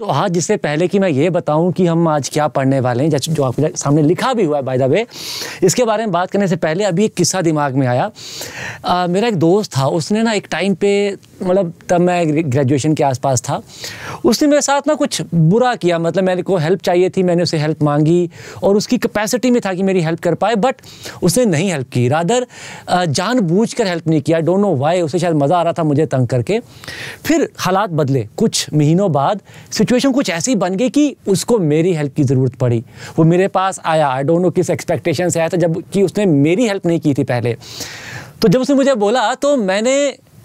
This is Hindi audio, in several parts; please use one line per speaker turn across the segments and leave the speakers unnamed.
तो आज हाँ, इससे पहले कि मैं ये बताऊं कि हम आज क्या पढ़ने वाले हैं जो आपके सामने लिखा भी हुआ है बाय द वे इसके बारे में बात करने से पहले अभी एक किस्सा दिमाग में आया आ, मेरा एक दोस्त था उसने ना एक टाइम पे मतलब तब मैं ग्रेजुएशन के आसपास था उसने मेरे साथ ना कुछ बुरा किया मतलब मेरे को हेल्प चाहिए थी मैंने उसे हेल्प मांगी और उसकी कैपेसिटी में था कि मेरी हेल्प कर पाए बट उसने नहीं हेल्प की रादर कर हेल्प नहीं किया डोंट नो वाई उसे शायद मज़ा आ रहा था मुझे तंग करके फिर हालात बदले कुछ महीनों बाद सिचुएशन कुछ ऐसी बन गई कि उसको मेरी हेल्प की ज़रूरत पड़ी वो मेरे पास आया आई डोंट नो किस एक्सपेक्टेशन से आया था जब कि उसने मेरी हेल्प नहीं की थी पहले तो जब उसने मुझे बोला तो मैंने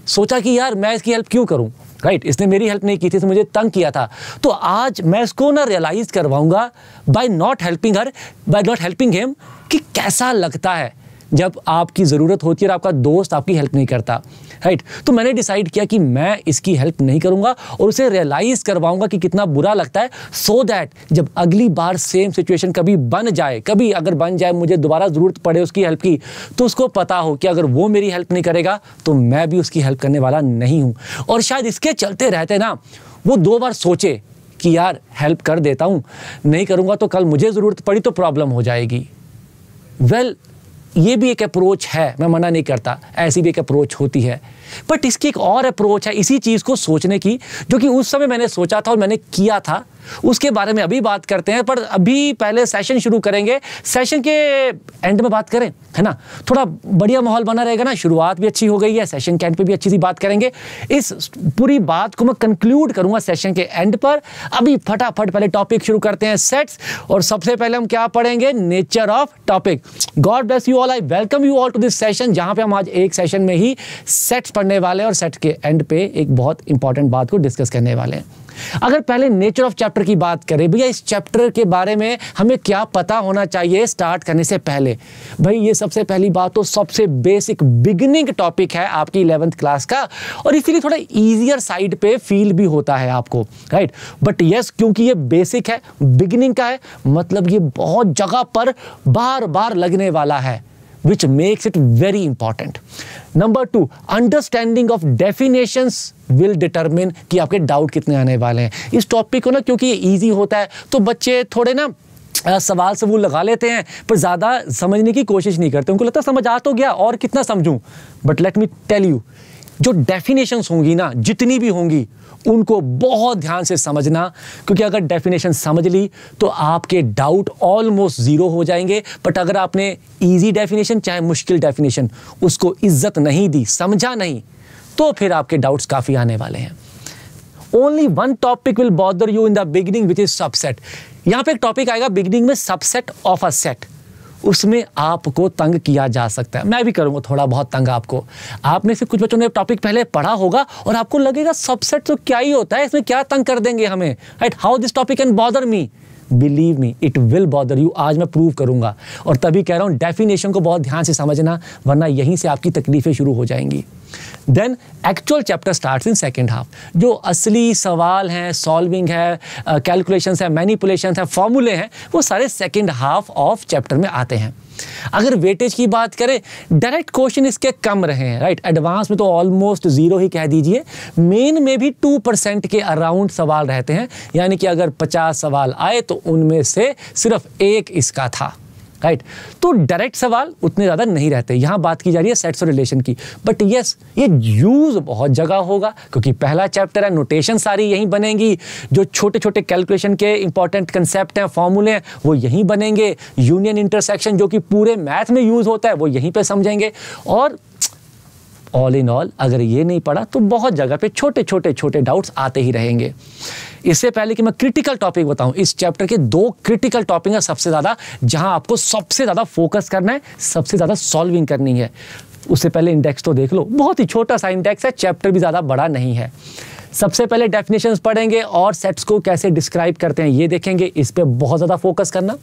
सोचा कि यार मैं इसकी हेल्प क्यों करूं राइट right? इसने मेरी हेल्प नहीं की थी इसने तो मुझे तंग किया था तो आज मैं इसको ना रियलाइज करवाऊंगा by not helping her by not helping him कि कैसा लगता है जब आपकी ज़रूरत होती है और आपका दोस्त आपकी हेल्प नहीं करता राइट तो मैंने डिसाइड किया कि मैं इसकी हेल्प नहीं करूंगा और उसे रियलाइज करवाऊंगा कि कितना बुरा लगता है सो so दैट जब अगली बार सेम सिचुएशन कभी बन जाए कभी अगर बन जाए मुझे दोबारा ज़रूरत पड़े उसकी हेल्प की तो उसको पता हो कि अगर वो मेरी हेल्प नहीं करेगा तो मैं भी उसकी हेल्प करने वाला नहीं हूं और शायद इसके चलते रहते ना वो दो बार सोचे कि यार हेल्प कर देता हूं नहीं करूंगा तो कल मुझे ज़रूरत पड़ी तो प्रॉब्लम हो जाएगी वेल well, ये भी एक अप्रोच है मैं मना नहीं करता ऐसी भी एक अप्रोच होती है बट इसकी एक और अप्रोच है इसी चीज़ को सोचने की जो कि उस समय मैंने सोचा था और मैंने किया था उसके बारे में अभी बात करते हैं पर अभी पहले सेशन शुरू करेंगे सेशन के एंड में बात करें है ना थोड़ा बढ़िया माहौल बना रहेगा ना शुरुआत भी अच्छी हो गई है सेशन के एंड पे भी अच्छी सी बात करेंगे इस पूरी बात को मैं कंक्लूड करूंगा सेशन के एंड पर अभी फटाफट पहले टॉपिक शुरू करते हैं सेट्स और सबसे पहले हम क्या पढ़ेंगे nature of topic God bless you all I welcome you all to this session जहां पे हम आज एक सेशन में ही सेट्स पढ़ने वाले और सेट के एंड पे एक बहुत इंपॉर्टेंट बात को डिस्कस करने वाले हैं अगर पहले नेचर ऑफ चैप्टर की बात करें भैया इस चैप्टर के बारे में हमें क्या पता होना चाहिए स्टार्ट करने से पहले भाई ये सबसे पहली बात तो सबसे बेसिक बिगिनिंग टॉपिक है आपकी इलेवंथ क्लास का और इसीलिए थोड़ा ईजियर साइड पे फील भी होता है आपको राइट बट यस क्योंकि ये बेसिक है बिगिनिंग का है मतलब ये बहुत जगह पर बार बार लगने वाला है which makes it very important number two understanding of definitions will determine कि आपके डाउट कितने आने वाले हैं इस टॉपिक को ना क्योंकि ये ईजी होता है तो बच्चे थोड़े ना आ, सवाल सवूल लगा लेते हैं पर ज़्यादा समझने की कोशिश नहीं करते उनको लगता समझ आ तो गया और कितना समझूं but let me tell you जो डेफिनेशंस होंगी ना जितनी भी होंगी उनको बहुत ध्यान से समझना क्योंकि अगर डेफिनेशन समझ ली तो आपके डाउट ऑलमोस्ट ज़ीरो हो जाएंगे बट अगर आपने इजी डेफिनेशन चाहे मुश्किल डेफिनेशन उसको इज्जत नहीं दी समझा नहीं तो फिर आपके डाउट्स काफ़ी आने वाले हैं only one topic will bother you in the beginning which is subset यहाँ पे एक टॉपिक आएगा बिगिनिंग में सबसेट ऑफ अ सेट उसमें आपको तंग किया जा सकता है मैं भी करूँगा थोड़ा बहुत तंग आपको आपने से कुछ बच्चों ने टॉपिक पहले पढ़ा होगा और आपको लगेगा सबसेट तो क्या ही होता है इसमें क्या तंग कर देंगे हमें right how this topic can bother me believe me it will bother you आज मैं प्रूव करूंगा और तभी कह रहा हूँ डेफिनेशन को बहुत ध्यान से समझना वरना यहीं से आपकी तकलीफें शुरू हो जाएंगी then actual chapter start in second half जो असली सवाल हैं सॉल्विंग है कैलकुलेशन है मैनिपुलेशन है फॉर्मूले हैं वो सारे सेकेंड हाफ ऑफ चैप्टर में आते हैं अगर वेटेज की बात करें डायरेक्ट क्वेश्चन इसके कम रहे हैं राइट एडवांस में तो ऑलमोस्ट ज़ीरो ही कह दीजिए मेन में भी टू परसेंट के अराउंड सवाल रहते हैं यानी कि अगर पचास सवाल आए तो उनमें से सिर्फ एक इसका था राइट तो डायरेक्ट सवाल उतने ज़्यादा नहीं रहते यहां बात की जा रही है सेट्स और रिलेशन की बट यस ये यूज़ बहुत जगह होगा क्योंकि पहला चैप्टर है नोटेशन सारी यहीं बनेंगी जो छोटे छोटे कैलकुलेशन के इंपॉर्टेंट कंसेप्ट हैं फॉर्मूले हैं वो यहीं बनेंगे यूनियन इंटरसेक्शन जो कि पूरे मैथ में यूज़ होता है वो यहीं पर समझेंगे और ऑल इन ऑल अगर ये नहीं पढ़ा तो बहुत जगह पे छोटे छोटे छोटे डाउट्स आते ही रहेंगे इससे पहले कि मैं क्रिटिकल टॉपिक बताऊं इस चैप्टर के दो क्रिटिकल टॉपिक है सबसे ज़्यादा जहां आपको सबसे ज़्यादा फोकस करना है सबसे ज़्यादा सॉल्विंग करनी है उससे पहले इंडेक्स तो देख लो बहुत ही छोटा सा इंडेक्स है चैप्टर भी ज़्यादा बड़ा नहीं है सबसे पहले डेफिनेशंस पढ़ेंगे और सेट्स को कैसे डिस्क्राइब करते हैं ये देखेंगे इस पर बहुत ज़्यादा फोकस करना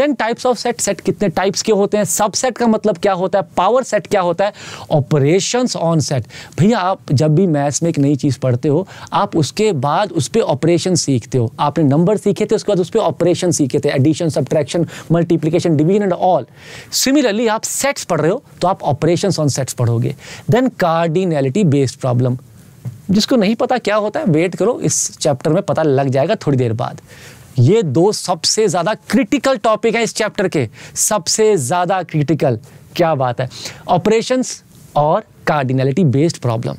then types of set set कितने टाइप्स के होते हैं सबसेट का मतलब क्या होता है पावर सेट क्या होता है ऑपरेशन ऑन सेट भैया आप जब भी मैथ्स में एक नई चीज़ पढ़ते हो आप उसके बाद उस पर ऑपरेशन सीखते हो आपने नंबर सीखे थे उसके बाद उस पर ऑपरेशन सीखे थे addition subtraction multiplication division and all similarly आप सेट्स पढ़ रहे हो तो आप ऑपरेशन ऑन सेट्स पढ़ोगे देन कार्डिनेलिटी बेस्ड प्रॉब्लम जिसको नहीं पता क्या होता है वेट करो इस चैप्टर में पता लग जाएगा थोड़ी देर बाद ये दो सबसे ज़्यादा क्रिटिकल टॉपिक है इस चैप्टर के सबसे ज़्यादा क्रिटिकल क्या बात है ऑपरेशंस और cardinality based problem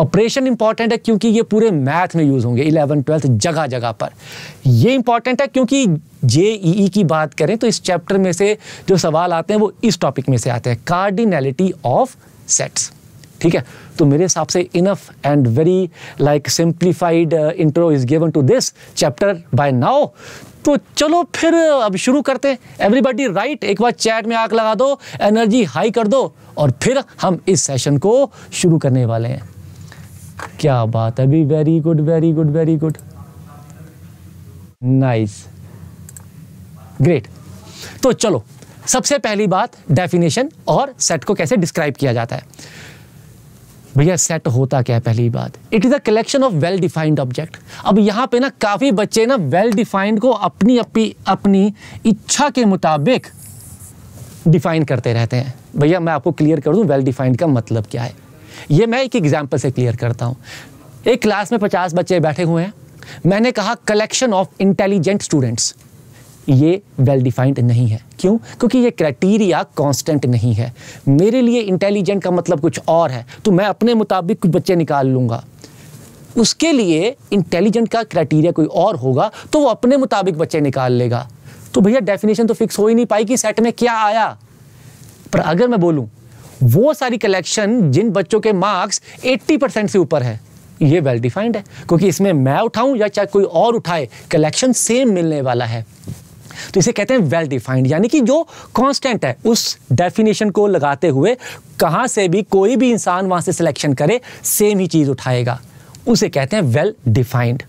operation important है क्योंकि ये पूरे मैथ में यूज़ होंगे इलेवन ट्वेल्थ जगह जगह पर ये इंपॉर्टेंट है क्योंकि जे ई e e की बात करें तो इस चैप्टर में से जो सवाल आते हैं वो इस टॉपिक में से आते हैं कार्डिनलिटी ऑफ सेट्स ठीक है तो मेरे हिसाब से enough and very like simplified intro is given to this chapter bye now तो चलो फिर uh, अब शुरू करते हैं एवरीबडी राइट एक बार चैट में आग लगा दो एनर्जी हाई कर दो और फिर हम इस सेशन को शुरू करने वाले हैं क्या बात है अभी very good very good very good nice great तो चलो सबसे पहली बात डेफिनेशन और सेट को कैसे डिस्क्राइब किया जाता है भैया सेट होता क्या है पहली बात it is a collection of well defined object अब यहाँ पे ना काफ़ी बच्चे ना वेल डिफाइंड को अपनी अपनी अपनी इच्छा के मुताबिक डिफाइन करते रहते हैं भैया मैं आपको क्लियर कर दूँ वेल डिफाइंड का मतलब क्या है ये मैं एक एग्जाम्पल से क्लियर करता हूँ एक क्लास में पचास बच्चे बैठे हुए हैं मैंने कहा कलेक्शन ऑफ इंटेलिजेंट स्टूडेंट्स ये वेल डिफाइंड नहीं है क्यों क्योंकि ये क्राइटेरिया कांस्टेंट नहीं है मेरे लिए इंटेलिजेंट का मतलब कुछ और है तो मैं अपने मुताबिक कुछ बच्चे निकाल लूँगा उसके लिए इंटेलिजेंट का क्राइटेरिया कोई और होगा तो वो अपने मुताबिक बच्चे निकाल लेगा तो भैया डेफिनेशन तो फिक्स हो ही नहीं पाई कि सेट में क्या आया पर अगर मैं बोलूँ वो सारी कलेक्शन जिन बच्चों के मार्क्स 80 परसेंट से ऊपर है ये वेल well डिफाइंड है क्योंकि इसमें मैं उठाऊं या चाहे कोई और उठाए कलेक्शन सेम मिलने वाला है तो इसे कहते हैं वेल डिफाइंड यानी कि जो कॉन्स्टेंट है उस डेफिनेशन को लगाते हुए कहाँ से भी कोई भी इंसान वहाँ से सिलेक्शन करे सेम ही चीज़ उठाएगा उसे कहते हैं well defined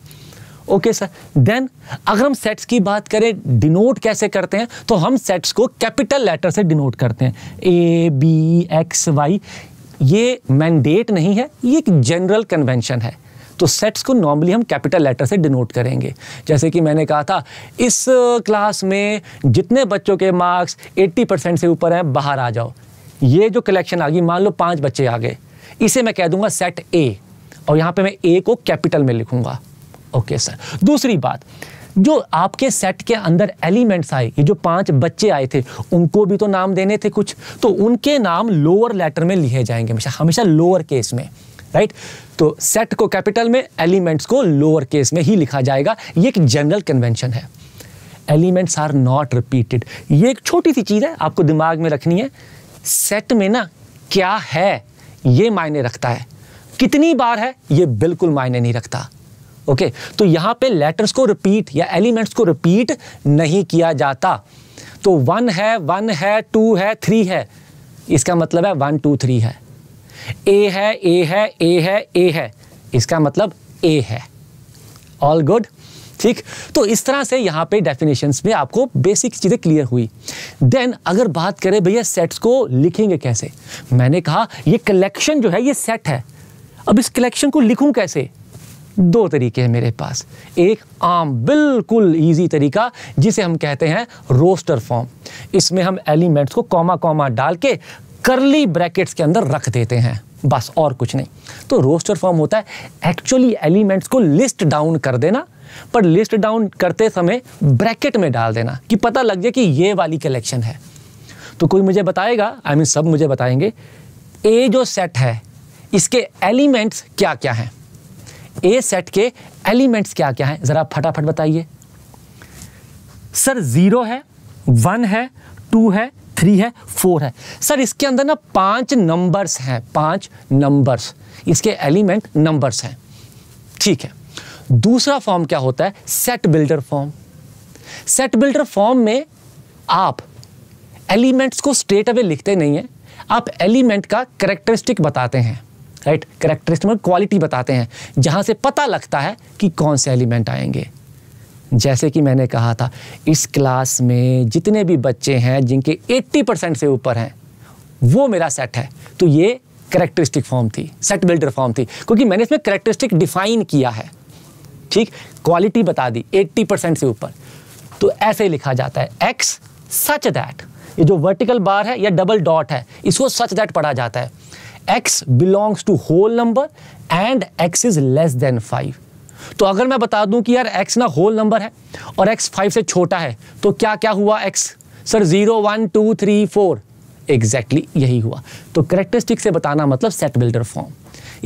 okay sir then अगर हम सेट्स की बात करें डिनोट कैसे करते हैं तो हम सेट्स को कैपिटल लेटर से डिनोट करते हैं ए बी एक्स वाई ये मैंडेट नहीं है ये एक जनरल कन्वेंशन है तो सेट्स को नॉर्मली हम कैपिटल लेटर से डिनोट करेंगे जैसे कि मैंने कहा था इस क्लास में जितने बच्चों के मार्क्स 80 परसेंट से ऊपर हैं बाहर आ जाओ ये जो कलेक्शन आ गई मान लो पांच बच्चे आ गए इसे मैं कह दूंगा सेट ए और यहाँ पे मैं ए को कैपिटल में लिखूंगा ओके सर दूसरी बात जो आपके सेट के अंदर एलिमेंट्स आए ये जो पांच बच्चे आए थे उनको भी तो नाम देने थे कुछ तो उनके नाम लोअर लेटर में लिए जाएंगे हमेशा हमेशा लोअर केस में राइट तो सेट को कैपिटल में एलिमेंट्स को लोअर केस में ही लिखा जाएगा ये एक जनरल कन्वेंशन है एलिमेंट्स आर नॉट रिपीटेड ये एक छोटी सी चीज़ है आपको दिमाग में रखनी है सेट में ना क्या है ये मायने रखता है कितनी बार है ये बिल्कुल मायने नहीं रखता ओके okay, तो यहां पे लेटर्स को रिपीट या एलिमेंट्स को रिपीट नहीं किया जाता तो वन है वन है टू है थ्री है इसका मतलब है वन टू थ्री है ए है ए है ए है ए है इसका मतलब ए है ऑल गुड ठीक तो इस तरह से यहाँ पे डेफिनेशंस में आपको बेसिक चीज़ें क्लियर हुई देन अगर बात करें भैया सेट्स को लिखेंगे कैसे मैंने कहा ये कलेक्शन जो है ये सेट है अब इस कलेक्शन को लिखूँ कैसे दो तरीके हैं मेरे पास एक आम बिल्कुल इजी तरीका जिसे हम कहते हैं रोस्टर फॉर्म इसमें हम एलिमेंट्स को कॉमा कॉमा डाल के करली ब्रैकेट्स के अंदर रख देते हैं बस और कुछ नहीं तो रोस्टर फॉर्म होता है एक्चुअली एलिमेंट्स को लिस्ट डाउन कर देना पर लिस्ट डाउन करते समय ब्रैकेट में डाल देना कि पता लग जाए कि ये वाली कलेक्शन है तो कोई मुझे बताएगा आई I मीन mean, सब मुझे बताएंगे ए जो सेट है इसके एलिमेंट्स क्या क्या हैं ए सेट के एलिमेंट्स क्या क्या हैं ज़रा फटाफट बताइए सर ज़ीरो है वन है टू है थ्री है फोर है सर इसके अंदर ना पांच नंबर्स हैं पांच नंबर्स इसके एलिमेंट नंबर्स हैं ठीक है दूसरा फॉर्म क्या होता है set builder form set builder form में आप एलिमेंट्स को स्ट्रेट अवे लिखते नहीं हैं आप एलिमेंट का करेक्टरिस्टिक बताते हैं राइट करेक्टरिस्टिक क्वालिटी बताते हैं जहां से पता लगता है कि कौन से एलिमेंट आएंगे जैसे कि मैंने कहा था इस क्लास में जितने भी बच्चे हैं जिनके 80 परसेंट से ऊपर हैं वो मेरा सेट है तो ये करेक्टरिस्टिक फॉर्म थी सेट बिल्डर फॉर्म थी क्योंकि मैंने इसमें करेक्टरिस्टिक डिफाइन किया है ठीक क्वालिटी बता दी 80 परसेंट से ऊपर तो ऐसे लिखा जाता है एक्स सच दैट ये जो वर्टिकल बार है या डबल डॉट है इसको सच दैट पढ़ा जाता है x belongs to whole number and x is less than five तो अगर मैं बता दूं कि यार एक्स ना होल नंबर है और एक्स फाइव से छोटा है तो क्या क्या हुआ x sir zero one two three four exactly यही हुआ तो करेक्टरिस्टिक से बताना मतलब सेट बिल्डर फॉर्म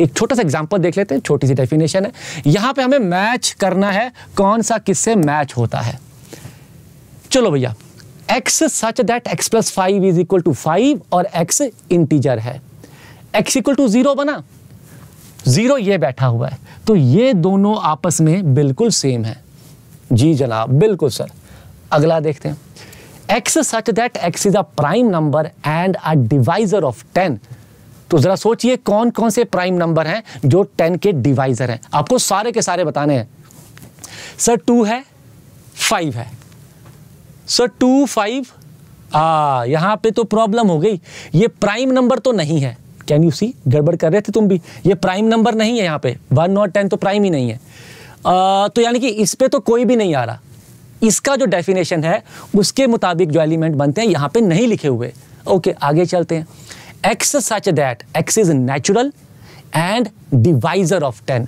एक छोटा सा एग्जांपल देख लेते हैं छोटी सी डेफिनेशन है यहां पे हमें मैच करना है कौन सा किससे मैच होता है चलो भैया x such that x plus five is equal to five और x इंटीजर है x इक्वल टू जीरो बना ज़ीरो ये बैठा हुआ है तो ये दोनों आपस में बिल्कुल सेम है जी जनाब बिल्कुल सर अगला देखते हैं x such that x is a prime number and a divisor of ten तो ज़रा सोचिए कौन कौन से प्राइम नंबर हैं जो टेन के डिवाइजर हैं आपको सारे के सारे बताने हैं सर टू है फाइव है सर टू फाइव आ यहाँ पे तो प्रॉब्लम हो गई ये प्राइम नंबर तो नहीं है कैन यू सी गड़बड़ कर रहे थे तुम भी ये प्राइम नंबर नहीं है यहाँ पे वन नॉट टेन तो प्राइम ही नहीं है आ, तो यानी कि इस पर तो कोई भी नहीं आ रहा इसका जो डेफिनेशन है उसके मुताबिक जो एलिमेंट बनते हैं यहाँ पे नहीं लिखे हुए ओके okay, आगे चलते हैं x such that x is natural and divisor of ten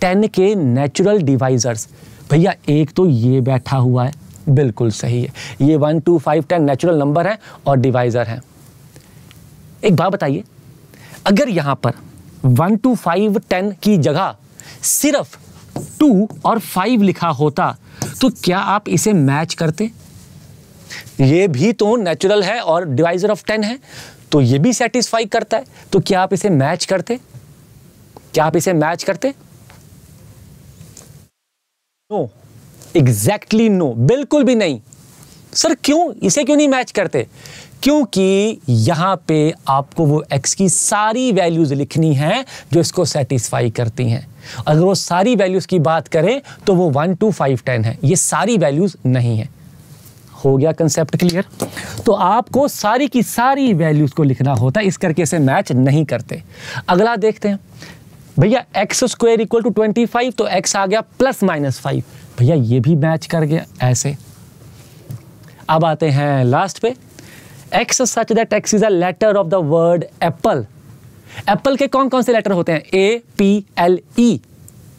ten के नेचुरल डिवाइजर्स भैया एक तो ये बैठा हुआ है बिल्कुल सही है ये one two five ten natural number है और डिवाइजर है एक बात बताइए अगर यहां पर वन टू फाइव टेन की जगह सिर्फ टू और फाइव लिखा होता तो क्या आप इसे मैच करते ये भी तो नेचुरल है और डिवाइजर ऑफ टेन है तो ये भी सेटिस्फाई करता है तो क्या आप इसे मैच करते क्या आप इसे मैच करते नो एग्जैक्टली नो बिल्कुल भी नहीं सर क्यों इसे क्यों नहीं मैच करते क्योंकि यहां पे आपको वो एक्स की सारी वैल्यूज़ लिखनी हैं जो इसको सेटिस्फाई करती हैं अगर वो सारी वैल्यूज़ की बात करें तो वो वन टू फाइव टेन है ये सारी वैल्यूज़ नहीं है हो गया कंसेप्ट क्लियर तो आपको सारी की सारी वैल्यूज़ को लिखना होता है इस करके से मैच नहीं करते अगला देखते हैं भैया x square equal to twenty five तो एक्स आ गया प्लस माइनस फाइव भैया ये भी मैच कर गया ऐसे अब आते हैं लास्ट पे x such that x is a letter of the word apple apple के कौन कौन से लेटर होते हैं A P L E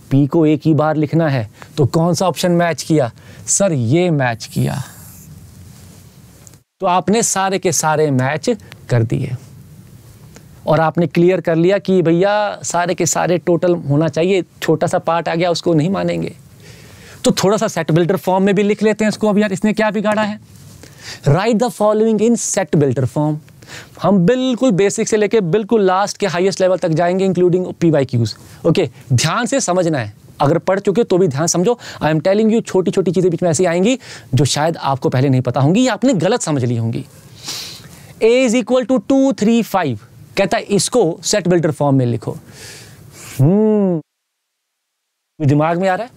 P को एक ही बार लिखना है तो कौन सा ऑप्शन मैच किया सर ये मैच किया तो आपने सारे के सारे मैच कर दिए और आपने क्लियर कर लिया कि भैया सारे के सारे टोटल होना चाहिए छोटा सा पार्ट आ गया उसको नहीं मानेंगे तो थोड़ा सा सेट बिल्डर फॉर्म में भी लिख लेते हैं इसको अब यार इसने क्या बिगाड़ा है write the following in set builder form हम बिल्कुल बेसिक से लेके बिल्कुल लास्ट के हाईएस्ट लेवल तक जाएंगे including P Y Qs okay ध्यान से समझना है अगर पढ़ चुके तो भी ध्यान समझो आई एम टेलिंग यू छोटी छोटी चीज़ें बीच में ऐसी आएंगी जो शायद आपको पहले नहीं पता होंगी या आपने गलत समझ ली होंगी A is equal to two three five कहता है इसको सेट बिल्डर फॉर्म में लिखो हम्म दिमाग में आ रहा है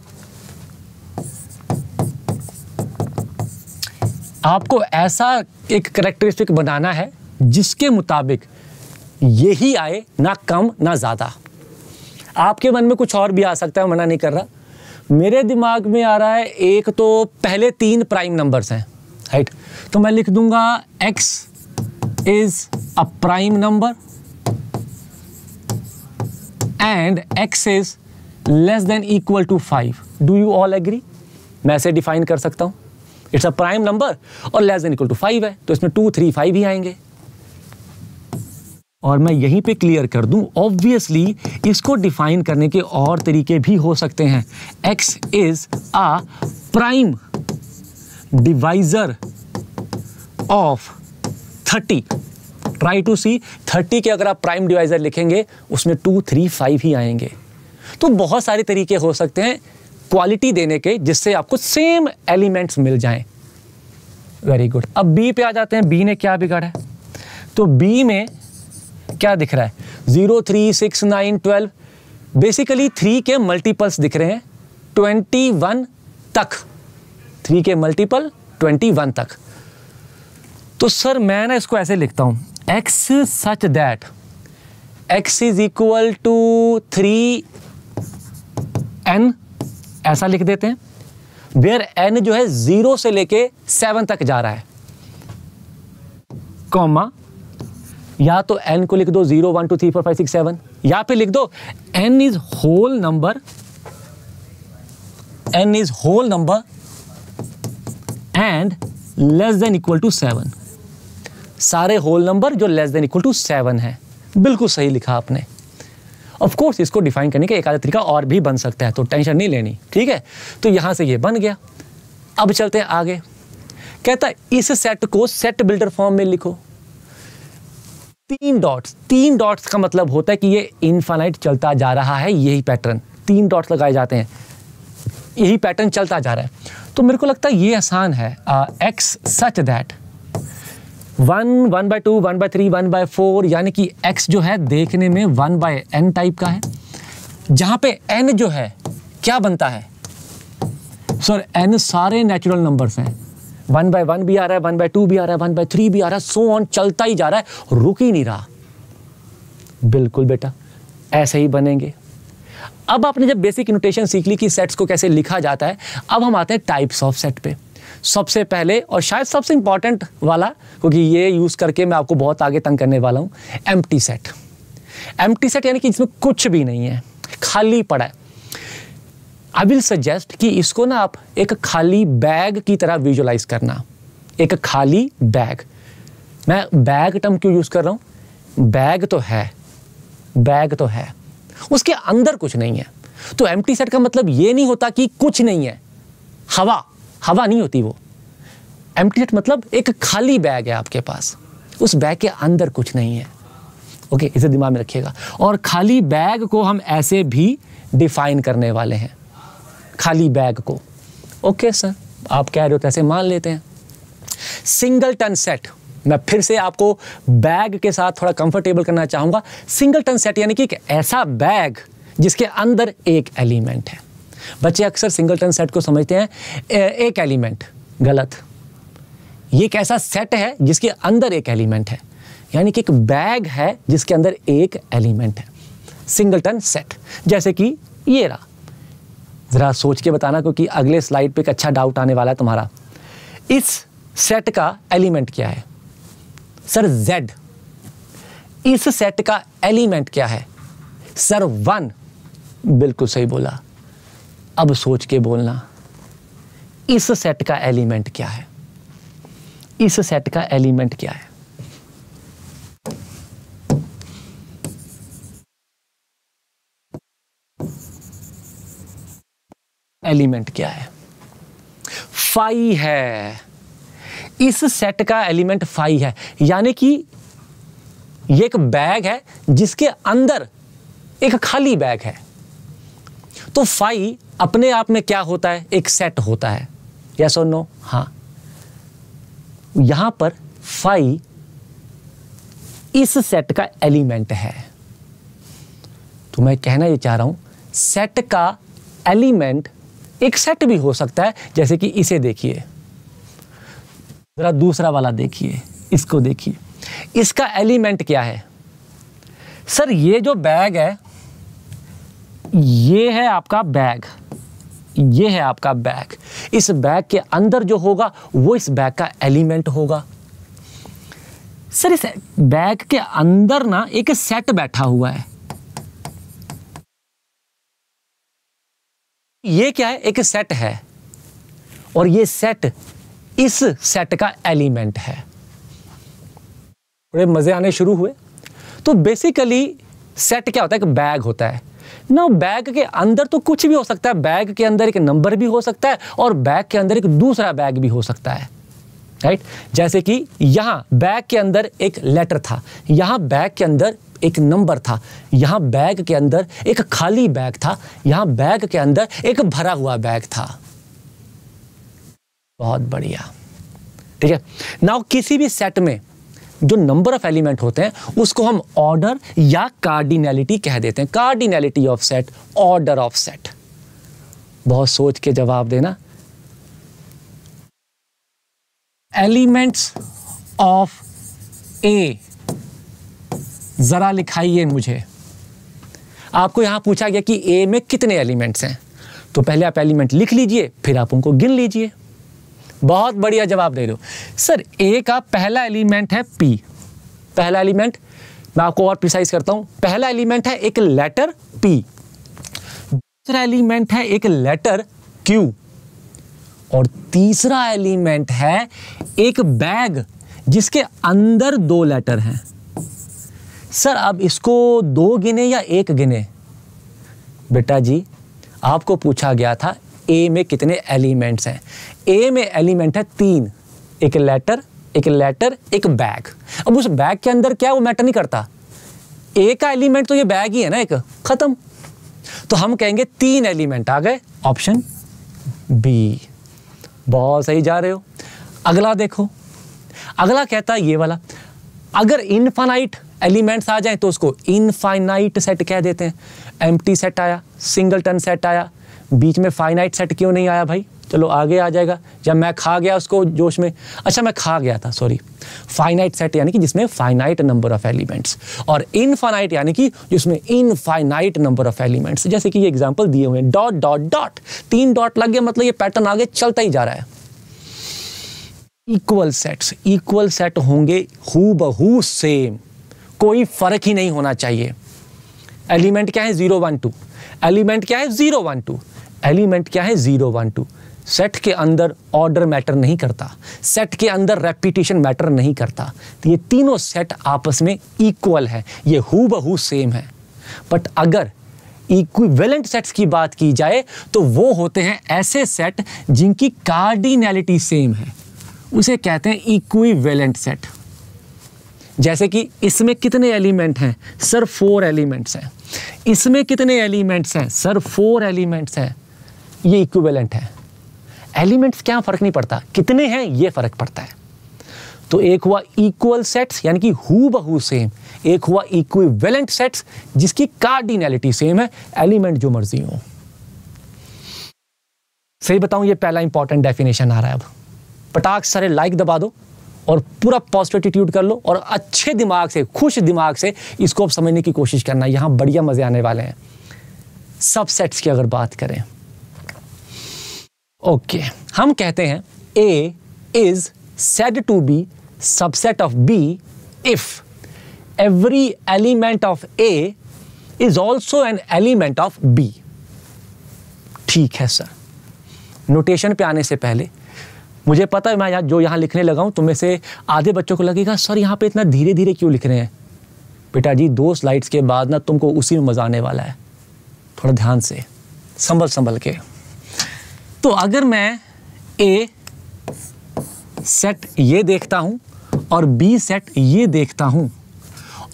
आपको ऐसा एक करेक्टरिस्टिक बनाना है जिसके मुताबिक यही आए ना कम ना ज़्यादा आपके मन में कुछ और भी आ सकता है मना नहीं कर रहा मेरे दिमाग में आ रहा है एक तो पहले तीन प्राइम नंबर्स हैं राइट तो मैं लिख दूंगा x is a prime number and x is less than equal to five do you all agree मैं ऐसे डिफाइन कर सकता हूँ इट्स अ प्राइम नंबर और less than equal to five है तो इसमें टू थ्री फाइव ही आएंगे और मैं यहीं पे क्लियर कर दूं ऑब्वियसली इसको डिफाइन करने के और तरीके भी हो सकते हैं x is a prime divisor of thirty try to see thirty के अगर आप प्राइम डिवाइजर लिखेंगे उसमें टू थ्री फाइव ही आएंगे तो बहुत सारे तरीके हो सकते हैं क्वालिटी देने के जिससे आपको सेम एलिमेंट्स मिल जाएं वेरी गुड अब बी पे आ जाते हैं बी ने क्या बिगाड़ा है तो बी में क्या दिख रहा है zero three six nine twelve basically three के मल्टीपल्स दिख रहे हैं ट्वेंटी वन तक थ्री के मल्टीपल ट्वेंटी वन तक तो सर मैं ना इसको ऐसे लिखता हूं x such that x is equal to three n ऐसा लिख देते हैं वेयर एन जो है जीरो से लेके सेवन तक जा रहा है कॉमा या तो एन को लिख दो zero one two three four five six seven या फिर लिख दो n is whole number n is whole number and less than equal to seven सारे होल नंबर जो less than equal to seven है बिल्कुल सही लिखा आपने ऑफकोर्स इसको डिफाइन करने का एक आधा तरीका और भी बन सकता है तो टेंशन नहीं लेनी ठीक है तो यहाँ से ये बन गया अब चलते हैं आगे कहता है इस सेट को सेट बिल्डर फॉर्म में लिखो तीन डॉट्स तीन डॉट्स का मतलब होता है कि ये इनफाइनाइट चलता जा रहा है यही पैटर्न तीन डॉट्स लगाए जाते हैं यही पैटर्न चलता जा रहा है तो मेरे को लगता है ये आसान है x such that one one by two one by three one by four यानी कि एक्स जो है देखने में वन बाय एन टाइप का है जहां पे एन जो है क्या बनता है सर एन सारे नेचुरल नंबर्स हैं वन बाय वन भी आ रहा है वन बाय टू भी आ रहा है वन बाय थ्री भी आ रहा है सो ऑन चलता ही जा रहा है रुक ही नहीं रहा बिल्कुल बेटा ऐसे ही बनेंगे अब आपने जब बेसिक नोटेशन सीख ली कि सेट्स को कैसे लिखा जाता है अब हम आते हैं टाइप्स ऑफ सेट पे सबसे पहले और शायद सबसे इंपॉर्टेंट वाला क्योंकि ये यूज़ करके मैं आपको बहुत आगे तंग करने वाला हूं एम सेट एम सेट यानी कि इसमें कुछ भी नहीं है खाली पड़ा है आई विल सजेस्ट कि इसको ना आप एक खाली बैग की तरह विजुलाइज करना एक खाली बैग मैं बैग टर्म क्यों यूज़ कर रहा हूं बैग तो है बैग तो है उसके अंदर कुछ नहीं है तो एम सेट का मतलब ये नहीं होता कि कुछ नहीं है हवा हवा नहीं होती वो एम्प्टीट मतलब एक खाली बैग है आपके पास उस बैग के अंदर कुछ नहीं है ओके इसे दिमाग में रखिएगा और खाली बैग को हम ऐसे भी डिफाइन करने वाले हैं खाली बैग को ओके सर आप कह रहे हो तो ऐसे मान लेते हैं सिंगल टन सेट मैं फिर से आपको बैग के साथ थोड़ा कंफर्टेबल करना चाहूंगा सिंगल टन सेट यानी कि एक ऐसा बैग जिसके अंदर एक एलिमेंट है बच्चे अक्सर सिंगलटन सेट को समझते हैं एक एलिमेंट गलत ये एक ऐसा सेट है जिसके अंदर एक एलिमेंट है यानी कि एक बैग है जिसके अंदर एक एलिमेंट है सिंगलटन सेट जैसे कि ये रहा ज़रा सोच के बताना क्योंकि अगले स्लाइड पे एक अच्छा डाउट आने वाला है तुम्हारा इस सेट का एलिमेंट क्या है सर जेड इस सेट का एलिमेंट क्या है सर वन बिल्कुल सही बोला अब सोच के बोलना इस सेट का एलिमेंट क्या है इस सेट का एलिमेंट क्या है एलिमेंट क्या है फाई है इस सेट का एलिमेंट फाई है यानी कि यह एक बैग है जिसके अंदर एक खाली बैग है तो फाई अपने आप में क्या होता है एक सेट होता है यस और नो हाँ यहां पर फाई इस सेट का एलिमेंट है तो मैं कहना यह चाह रहा हूं सेट का एलिमेंट एक सेट भी हो सकता है जैसे कि इसे देखिए जरा दूसरा वाला देखिए इसको देखिए इसका एलिमेंट क्या है सर ये जो बैग है ये है आपका बैग ये है आपका बैग इस बैग के अंदर जो होगा वो इस बैग का एलिमेंट होगा सर इस बैग के अंदर ना एक सेट बैठा हुआ है ये क्या है एक सेट है और ये सेट इस सेट का एलिमेंट है बड़े मजे आने शुरू हुए तो बेसिकली सेट क्या होता है एक बैग होता है ना बैग के अंदर तो कुछ भी हो सकता है बैग के अंदर एक नंबर भी हो सकता है और बैग के अंदर एक दूसरा बैग भी हो सकता है राइट जैसे कि यहाँ बैग के अंदर एक लेटर था यहाँ बैग के अंदर एक नंबर था यहाँ बैग के अंदर एक खाली बैग था यहाँ बैग के अंदर एक भरा हुआ बैग था बहुत बढ़िया ठीक है नाउ किसी भी सेट में जो नंबर ऑफ एलिमेंट होते हैं उसको हम ऑर्डर या कार्डिनेलिटी कह देते हैं cardinality of set order of set बहुत सोच के जवाब देना एलिमेंट्स ऑफ ए ज़रा लिखाइए मुझे आपको यहां पूछा गया कि ए में कितने एलिमेंट्स हैं तो पहले आप एलिमेंट लिख लीजिए फिर आप उनको गिन लीजिए बहुत बढ़िया जवाब दे दो सर ए का पहला एलिमेंट है पी पहला एलिमेंट मैं आपको और प्रिसाइज करता हूं पहला एलिमेंट है एक लेटर पी दूसरा एलिमेंट है एक लेटर क्यू और तीसरा एलिमेंट है एक बैग जिसके अंदर दो लेटर हैं सर अब इसको दो गिने या एक गिने बेटा जी आपको पूछा गया था ए में कितने एलिमेंट्स हैं ए में एलिमेंट है तीन एक लेटर एक लेटर एक बैग अब उस बैग के अंदर क्या वो मैटर नहीं करता ए का एलिमेंट तो ये बैग ही है ना एक ख़त्म तो हम कहेंगे तीन एलिमेंट आ गए ऑप्शन बी बहुत सही जा रहे हो अगला देखो अगला कहता है ये वाला अगर इनफाइनाइट एलिमेंट्स आ जाएं तो उसको इनफाइनाइट सेट कह देते हैं एम्प्टी सेट आया सिंगल टन सेट आया बीच में फाइनाइट सेट क्यों नहीं आया भाई चलो आगे आ जाएगा जब मैं खा गया उसको जोश में अच्छा मैं खा गया था सॉरी फाइनाइट सेट यानी कि जिसमें फाइनाइट नंबर ऑफ एलिमेंट्स और इनफाइनाइट यानी कि जिसमें इनफाइनाइट नंबर ऑफ एलिमेंट्स जैसे कि ये एग्जांपल दिए हुए हैं डॉट डॉट डॉट तीन डॉट लग गए मतलब ये पैटर्न आगे चलता ही जा रहा है इक्वल सेट्स इक्वल सेट होंगे हु बहू सेम कोई फर्क ही नहीं होना चाहिए एलिमेंट क्या है जीरो वन टू एलिमेंट क्या है जीरो वन टू एलिमेंट क्या है जीरो वन टू सेट के अंदर ऑर्डर मैटर नहीं करता सेट के अंदर रेपिटेशन मैटर नहीं करता तो ये तीनों सेट आपस में इक्वल है ये हु बहू सेम है बट अगर इक्विवेलेंट सेट्स की बात की जाए तो वो होते हैं ऐसे सेट जिनकी कार्डिनैलिटी सेम है उसे कहते हैं इक्विवेलेंट सेट जैसे कि इसमें कितने एलिमेंट हैं सर फोर एलिमेंट्स हैं इसमें कितने एलिमेंट्स हैं सर फोर एलिमेंट्स हैं ये इक्विवेलेंट है एलिमेंट्स क्या फ़र्क नहीं पड़ता कितने हैं ये फ़र्क पड़ता है तो एक हुआ इक्वल सेट्स यानी कि हु बहू सेम एक हुआ इक्विवेलेंट सेट्स जिसकी कार्डिनेलिटी सेम है एलिमेंट जो मर्जी हो सही बताऊं ये पहला इंपॉर्टेंट डेफिनेशन आ रहा है अब पटाख सारे लाइक दबा दो और पूरा एटीट्यूड कर लो और अच्छे दिमाग से खुश दिमाग से इसको अब समझने की कोशिश करना यहां बढ़िया मज़े आने वाले हैं सबसेट्स की अगर बात करें ओके okay. हम कहते हैं A is said to be subset of B if every element of A is also an element of B ठीक है सर नोटेशन पे आने से पहले मुझे पता है मैं यहाँ जो यहाँ लिखने लगा हूँ तुम्हें से आधे बच्चों को लगेगा सर यहाँ पे इतना धीरे धीरे क्यों लिख रहे हैं बेटा जी दो स्लाइड्स के बाद ना तुमको उसी में मज़ा आने वाला है थोड़ा ध्यान से संभल संभल के तो अगर मैं ए सेट ये देखता हूं और बी सेट ये देखता हूं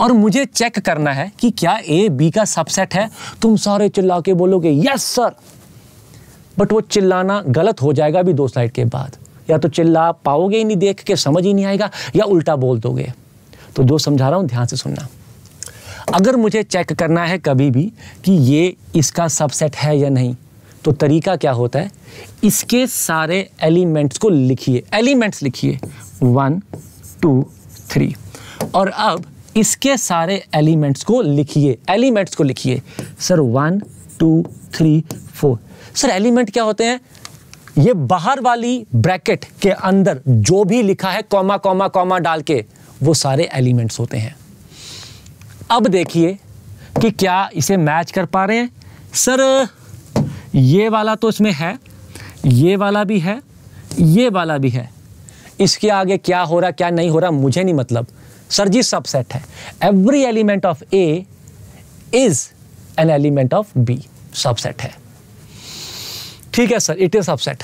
और मुझे चेक करना है कि क्या ए बी का सबसेट है तुम सारे चिल्ला के बोलोगे यस सर बट वो चिल्लाना गलत हो जाएगा अभी दो स्लाइड के बाद या तो चिल्ला पाओगे ही नहीं देख के समझ ही नहीं आएगा या उल्टा बोल दोगे तो जो समझा रहा हूँ ध्यान से सुनना अगर मुझे चेक करना है कभी भी कि ये इसका सबसेट है या नहीं तो तरीका क्या होता है इसके सारे एलिमेंट्स को लिखिए एलिमेंट्स लिखिए वन टू थ्री और अब इसके सारे एलिमेंट्स को लिखिए एलिमेंट्स को लिखिए sir one two three four sir element क्या होते हैं ये बाहर वाली ब्रैकेट के अंदर जो भी लिखा है कॉमा कॉमा कॉमा डाल के वो सारे एलिमेंट्स होते हैं अब देखिए कि क्या इसे मैच कर पा रहे हैं सर ये वाला तो इसमें है ये वाला भी है ये वाला भी है इसके आगे क्या हो रहा क्या नहीं हो रहा मुझे नहीं मतलब सर जी सबसेट है every element of A is an element of B subset है ठीक है सर इट इज सबसेट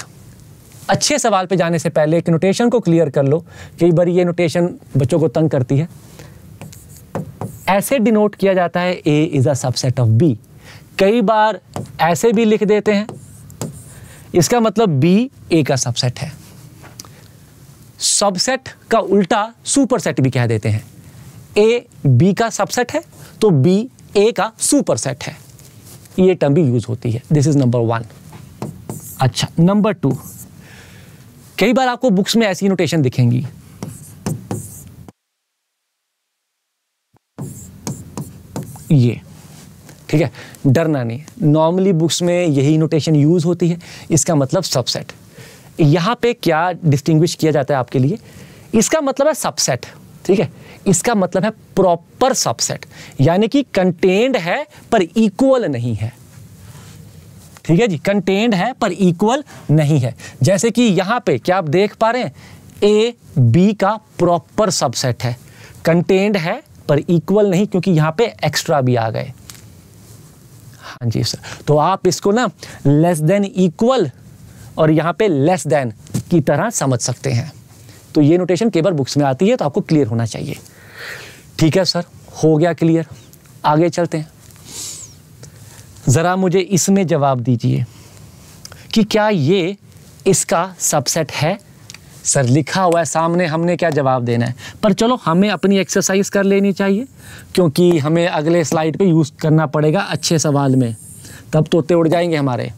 अच्छे सवाल पे जाने से पहले एक नोटेशन को क्लियर कर लो कई बार ये नोटेशन बच्चों को तंग करती है ऐसे डिनोट किया जाता है A is a subset of B कई बार ऐसे भी लिख देते हैं इसका मतलब बी ए का सबसेट है सबसेट का उल्टा सुपरसेट भी कह देते हैं ए बी का सबसेट है तो बी ए का सुपरसेट है ये टर्म भी यूज होती है दिस इज नंबर वन अच्छा नंबर टू कई बार आपको बुक्स में ऐसी नोटेशन दिखेंगी ये ठीक है डरना नहीं नॉर्मली बुक्स में यही नोटेशन यूज़ होती है इसका मतलब सबसेट यहाँ पे क्या डिस्टिंग्विश किया जाता है आपके लिए इसका मतलब है सबसेट ठीक है इसका मतलब है प्रॉपर सबसेट यानी कि कंटेंड है पर इक्वल नहीं है ठीक है जी कंटेंड है पर इक्वल नहीं है जैसे कि यहाँ पे क्या आप देख पा रहे हैं ए बी का प्रॉपर सबसेट है कंटेंड है पर इक्वल नहीं क्योंकि यहाँ पे एक्स्ट्रा भी आ गए हाँ जी सर तो आप इसको ना लेस देन इक्वल और यहाँ पे लेस देन की तरह समझ सकते हैं तो ये नोटेशन केवल बुक्स में आती है तो आपको क्लियर होना चाहिए ठीक है सर हो गया क्लियर आगे चलते हैं ज़रा मुझे इसमें जवाब दीजिए कि क्या ये इसका सबसेट है सर लिखा हुआ है सामने हमने क्या जवाब देना है पर चलो हमें अपनी एक्सरसाइज कर लेनी चाहिए क्योंकि हमें अगले स्लाइड पे यूज़ करना पड़ेगा अच्छे सवाल में तब तो तोते उड़ जाएंगे हमारे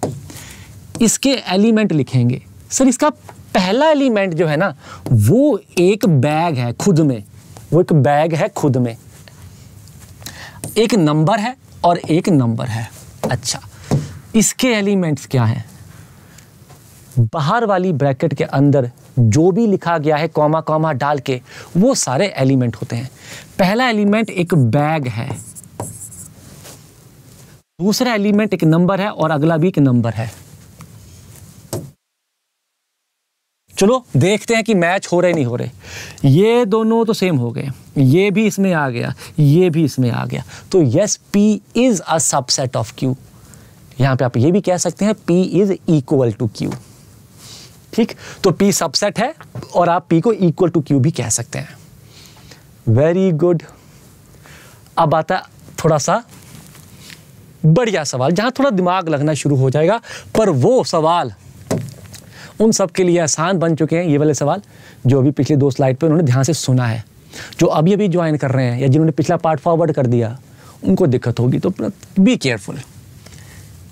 इसके एलिमेंट लिखेंगे सर इसका पहला एलिमेंट जो है ना वो एक बैग है खुद में वो एक बैग है खुद में एक नंबर है और एक नंबर है अच्छा इसके एलिमेंट्स क्या हैं बाहर वाली ब्रैकेट के अंदर जो भी लिखा गया है कॉमा कॉमा डाल के वो सारे एलिमेंट होते हैं पहला एलिमेंट एक बैग है दूसरा एलिमेंट एक नंबर है और अगला भी एक नंबर है चलो देखते हैं कि मैच हो रहे नहीं हो रहे ये दोनों तो सेम हो गए ये भी इसमें आ गया ये भी इसमें आ गया तो yes P is a subset of Q यहां पे आप ये भी कह सकते हैं P is equal to Q ठीक तो पी सबसेट है और आप पी को इक्वल टू क्यू भी कह सकते हैं वेरी गुड अब आता है थोड़ा सा बढ़िया सवाल जहां थोड़ा दिमाग लगना शुरू हो जाएगा पर वो सवाल उन सब के लिए आसान बन चुके हैं ये वाले सवाल जो अभी पिछले दो स्लाइड पर उन्होंने ध्यान से सुना है जो अभी अभी ज्वाइन कर रहे हैं या जिन्होंने पिछला पार्ट फॉरवर्ड कर दिया उनको दिक्कत होगी तो बी केयरफुल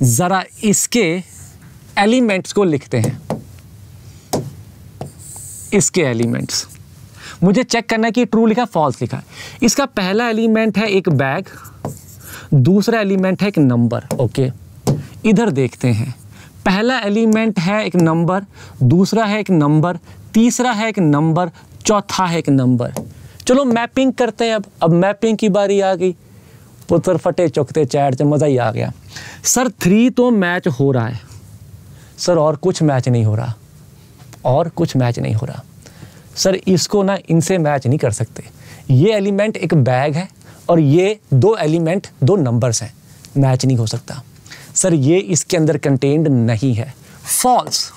ज़रा इसके एलिमेंट्स को लिखते हैं इसके एलिमेंट्स मुझे चेक करना है कि ट्रू लिखा फॉल्स लिखा है इसका पहला एलिमेंट है एक बैग दूसरा एलिमेंट है एक नंबर ओके इधर देखते हैं पहला एलिमेंट है एक नंबर दूसरा है एक नंबर तीसरा है एक नंबर चौथा है एक नंबर चलो मैपिंग करते हैं अब अब मैपिंग की बारी आ गई पुत्र फटे चुकते चैट से मज़ा ही आ गया सर थ्री तो मैच हो रहा है सर और कुछ मैच नहीं हो रहा और कुछ मैच नहीं हो रहा सर इसको ना इनसे मैच नहीं कर सकते ये एलिमेंट एक बैग है और ये दो एलिमेंट दो नंबर्स हैं मैच नहीं हो सकता सर ये इसके अंदर कंटेंड नहीं है फॉल्स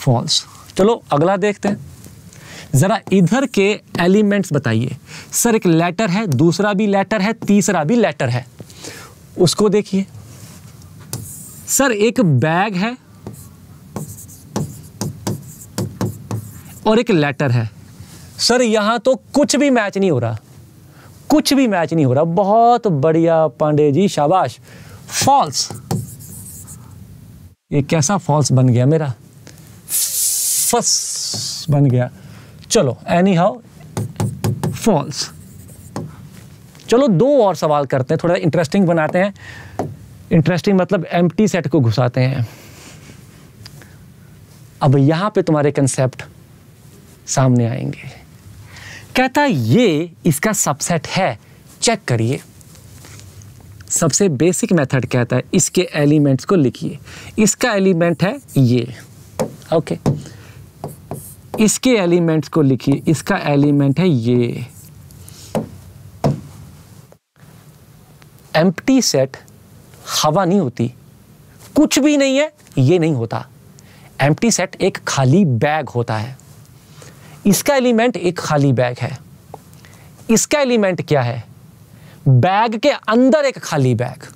फॉल्स चलो अगला देखते हैं ज़रा इधर के एलिमेंट्स बताइए सर एक लेटर है दूसरा भी लेटर है तीसरा भी लेटर है उसको देखिए सर एक बैग है और एक लेटर है सर यहां तो कुछ भी मैच नहीं हो रहा कुछ भी मैच नहीं हो रहा बहुत बढ़िया पांडे जी शाबाश फॉल्स ये कैसा फॉल्स बन गया मेरा फस बन गया चलो एनी हाउ फॉल्स चलो दो और सवाल करते हैं थोड़ा इंटरेस्टिंग बनाते हैं इंटरेस्टिंग मतलब एम सेट को घुसाते हैं अब यहां पे तुम्हारे कंसेप्ट सामने आएंगे कहता ये इसका सबसेट है चेक करिए सबसे बेसिक मेथड कहता है इसके एलिमेंट्स को लिखिए इसका एलिमेंट है ये ओके इसके एलिमेंट्स को लिखिए इसका एलिमेंट है ये एम्प्टी सेट हवा नहीं होती कुछ भी नहीं है ये नहीं होता एम्प्टी सेट एक खाली बैग होता है इसका एलिमेंट एक खाली बैग है इसका एलिमेंट क्या है बैग के अंदर एक खाली बैग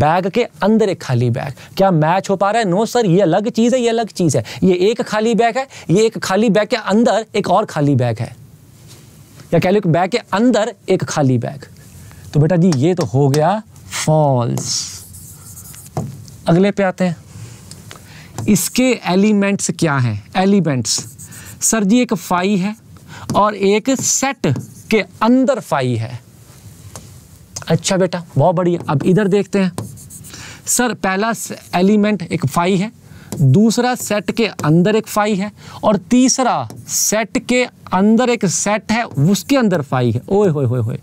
बैग के अंदर एक खाली बैग क्या मैच हो पा रहा है नो सर ये अलग चीज़ है ये अलग चीज़ है ये एक खाली बैग है ये एक खाली बैग के अंदर एक और खाली बैग है या कह लो बैग के अंदर एक खाली बैग तो बेटा जी ये तो हो गया फॉल्स अगले पे आते हैं इसके एलिमेंट्स क्या हैं एलिमेंट्स सर जी एक फाई है और एक सेट के अंदर फाई है अच्छा बेटा बहुत बढ़िया अब इधर देखते हैं सर पहला एलिमेंट एक फाई है दूसरा सेट के अंदर एक फाई है और तीसरा सेट के अंदर एक सेट है उसके अंदर फाई है ओए होए होए होए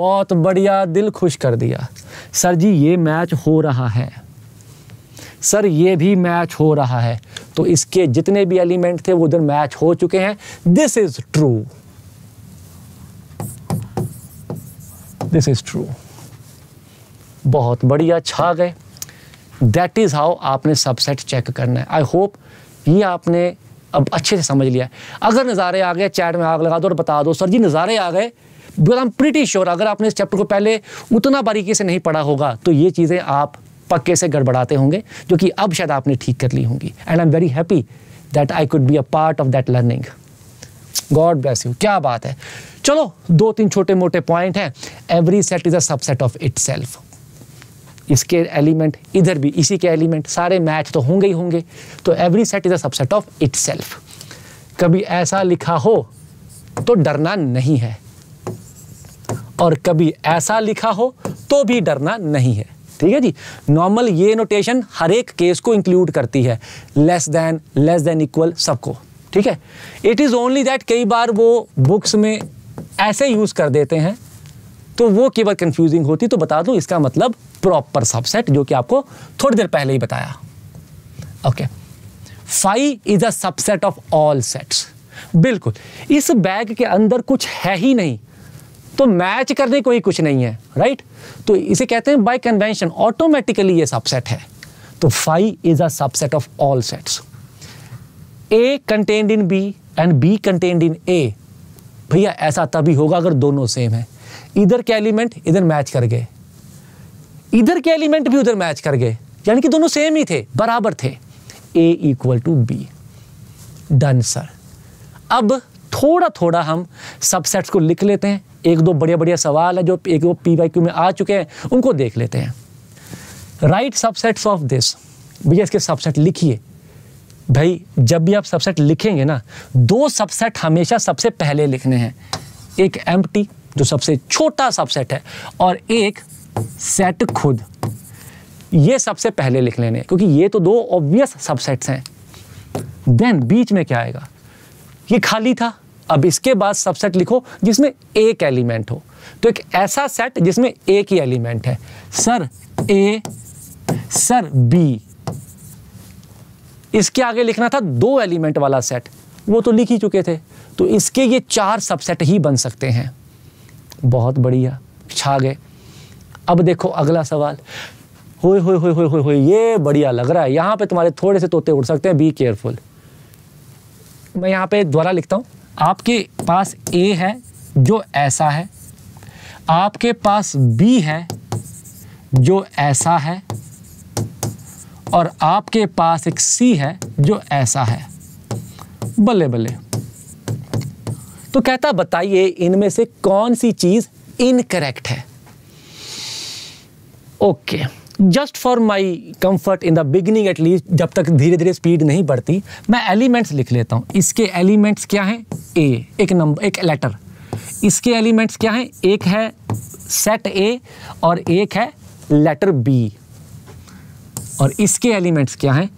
बहुत बढ़िया दिल खुश कर दिया सर जी ये मैच हो रहा है सर ये भी मैच हो रहा है तो इसके जितने भी एलिमेंट थे वो उधर मैच हो चुके हैं this is true this is true बहुत बढ़िया छा गए दैट इज़ हाउ आपने सबसेट चेक करना है आई होप ये आपने अब अच्छे से समझ लिया अगर नज़ारे आ गए चैट में आग लगा दो और बता दो सर जी नज़ारे आ गए because I am pretty sure अगर आपने इस चैप्टर को पहले उतना बारीकी से नहीं पढ़ा होगा तो ये चीज़ें आप पक्के से गड़बड़ाते होंगे जो कि अब शायद आपने ठीक कर ली होंगी and I am very happy that I could be a part of that learning God bless you क्या बात है चलो दो तीन छोटे मोटे पॉइंट हैं every set is a subset of itself इसके एलिमेंट इधर भी इसी के एलिमेंट सारे मैच तो होंगे ही होंगे तो every set is a subset of itself कभी ऐसा लिखा हो तो डरना नहीं है और कभी ऐसा लिखा हो तो भी डरना नहीं है ठीक है जी नॉर्मल ये नोटेशन हर एक केस को इंक्लूड करती है less than less than equal सबको ठीक है इट इज़ ओनली दैट कई बार वो बुक्स में ऐसे यूज़ कर देते हैं तो वो केवल कंफ्यूजिंग होती तो बता दूँ इसका मतलब प्रॉपर सबसेट जो कि आपको थोड़ी देर पहले ही बताया okay five is a subset of all sets बिल्कुल इस बैग के अंदर कुछ है ही नहीं तो मैच करने कोई कुछ नहीं है राइट तो इसे कहते हैं बाय कन्वेंशन ऑटोमेटिकली ये सबसेट है तो five is a subset of all sets A contained in B and B contained in A भैया ऐसा तभी होगा अगर दोनों सेम है इधर के एलिमेंट इधर मैच कर गए इधर के एलिमेंट भी उधर मैच कर गए यानी कि दोनों सेम ही थे बराबर थे A equal to B done sir अब थोड़ा थोड़ा हम सबसेट्स को लिख लेते हैं एक दो बढ़िया बढ़िया सवाल है जो एक वो पी वाई क्यू में आ चुके हैं उनको देख लेते हैं राइट सबसेट्स ऑफ दिस भैया इसके सबसेट लिखिए भाई जब भी आप सबसेट लिखेंगे ना दो सबसेट हमेशा सबसे पहले लिखने हैं एक एम जो सबसे छोटा सबसेट है और एक सेट खुद ये सबसे पहले लिख लेने क्योंकि ये तो दो ऑब्वियस सबसेट्स हैं देन बीच में क्या आएगा ये खाली था अब इसके बाद सबसेट लिखो जिसमें एक एलिमेंट हो तो एक ऐसा सेट जिसमें एक ही एलिमेंट है सर ए सर बी इसके आगे लिखना था दो एलिमेंट वाला सेट वो तो लिख ही चुके थे तो इसके ये चार सबसेट ही बन सकते हैं बहुत बढ़िया छा गए अब देखो अगला सवाल होए होए होए होए होए ये बढ़िया लग रहा है यहां पे तुम्हारे थोड़े से तोते उड़ सकते हैं बी केयरफुल मैं यहां पे द्वारा लिखता हूं आपके पास ए है जो ऐसा है आपके पास बी है जो ऐसा है और आपके पास एक सी है जो ऐसा है बल्ले बल्ले तो कहता बताइए इनमें से कौन सी चीज़ इनकरेक्ट है okay okay. Just for my comfort in the beginning at least जब तक धीरे धीरे स्पीड नहीं बढ़ती मैं एलिमेंट्स लिख लेता हूँ इसके एलिमेंट्स क्या हैं ए एक नंबर एक लेटर इसके एलिमेंट्स क्या हैं एक है सेट ए और एक है लेटर बी और इसके एलिमेंट्स क्या हैं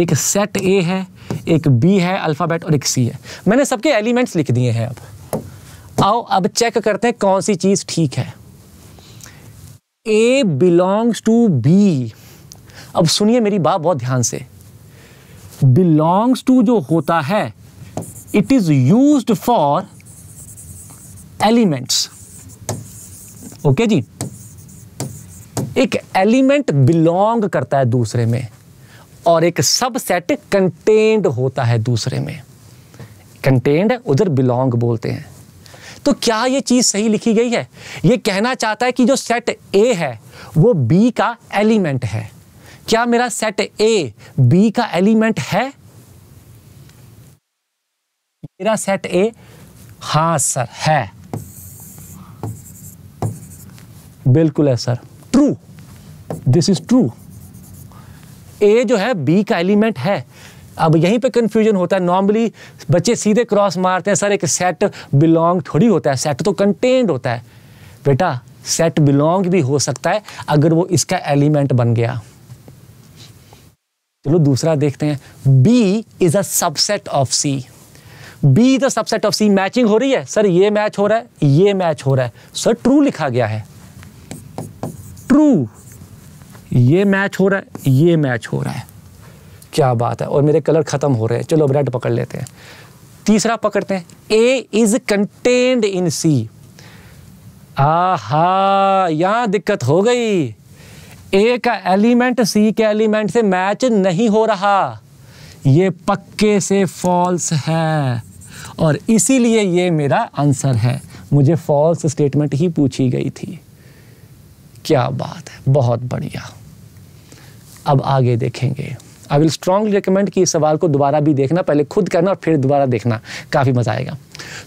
एक सेट ए है एक बी है अल्फ़ाबेट और एक सी है मैंने सबके एलिमेंट्स लिख दिए हैं अब आओ अब चेक करते हैं कौन सी चीज़ ठीक है ए बिलोंग्स टू बी अब सुनिए मेरी बात बहुत ध्यान से बिलोंग्स टू जो होता है it is use for elements okay जी एक एलिमेंट बिलोंग करता है दूसरे में और एक सबसेट कंटेंड होता है दूसरे में कंटेंड उधर बिलोंग बोलते हैं तो क्या ये चीज़ सही लिखी गई है ये कहना चाहता है कि जो सेट ए है वो बी का एलिमेंट है क्या मेरा सेट ए बी का एलिमेंट है मेरा सेट ए हाँ सर है बिल्कुल है sir true this is true A जो है बी का एलिमेंट है अब यहीं पे कंफ्यूजन होता है नॉर्मली बच्चे सीधे क्रॉस मारते हैं सर एक सेट बिलोंग थोड़ी होता है सेट तो कंटेंड होता है बेटा सेट बिलोंग भी हो सकता है अगर वो इसका एलिमेंट बन गया चलो दूसरा देखते हैं B is a subset of C B is a subset of C matching हो रही है सर ये मैच हो रहा है ये मैच हो रहा है सर ट्रू लिखा गया है ट्रू ये मैच हो रहा है ये मैच हो रहा है क्या बात है और मेरे कलर ख़त्म हो रहे हैं चलो रेड पकड़ लेते हैं तीसरा पकड़ते हैं ए इज़ कंटेन्ड इन सी आहा यहाँ दिक्कत हो गई ए का एलिमेंट सी के एलिमेंट से मैच नहीं हो रहा ये पक्के से फॉल्स है और इसीलिए ये मेरा आंसर है मुझे फॉल्स स्टेटमेंट ही पूछी गई थी क्या बात है बहुत बढ़िया अब आगे देखेंगे आई विल स्ट्रांगली रिकमेंड कि इस सवाल को दोबारा भी देखना पहले खुद करना और फिर दोबारा देखना काफ़ी मज़ा आएगा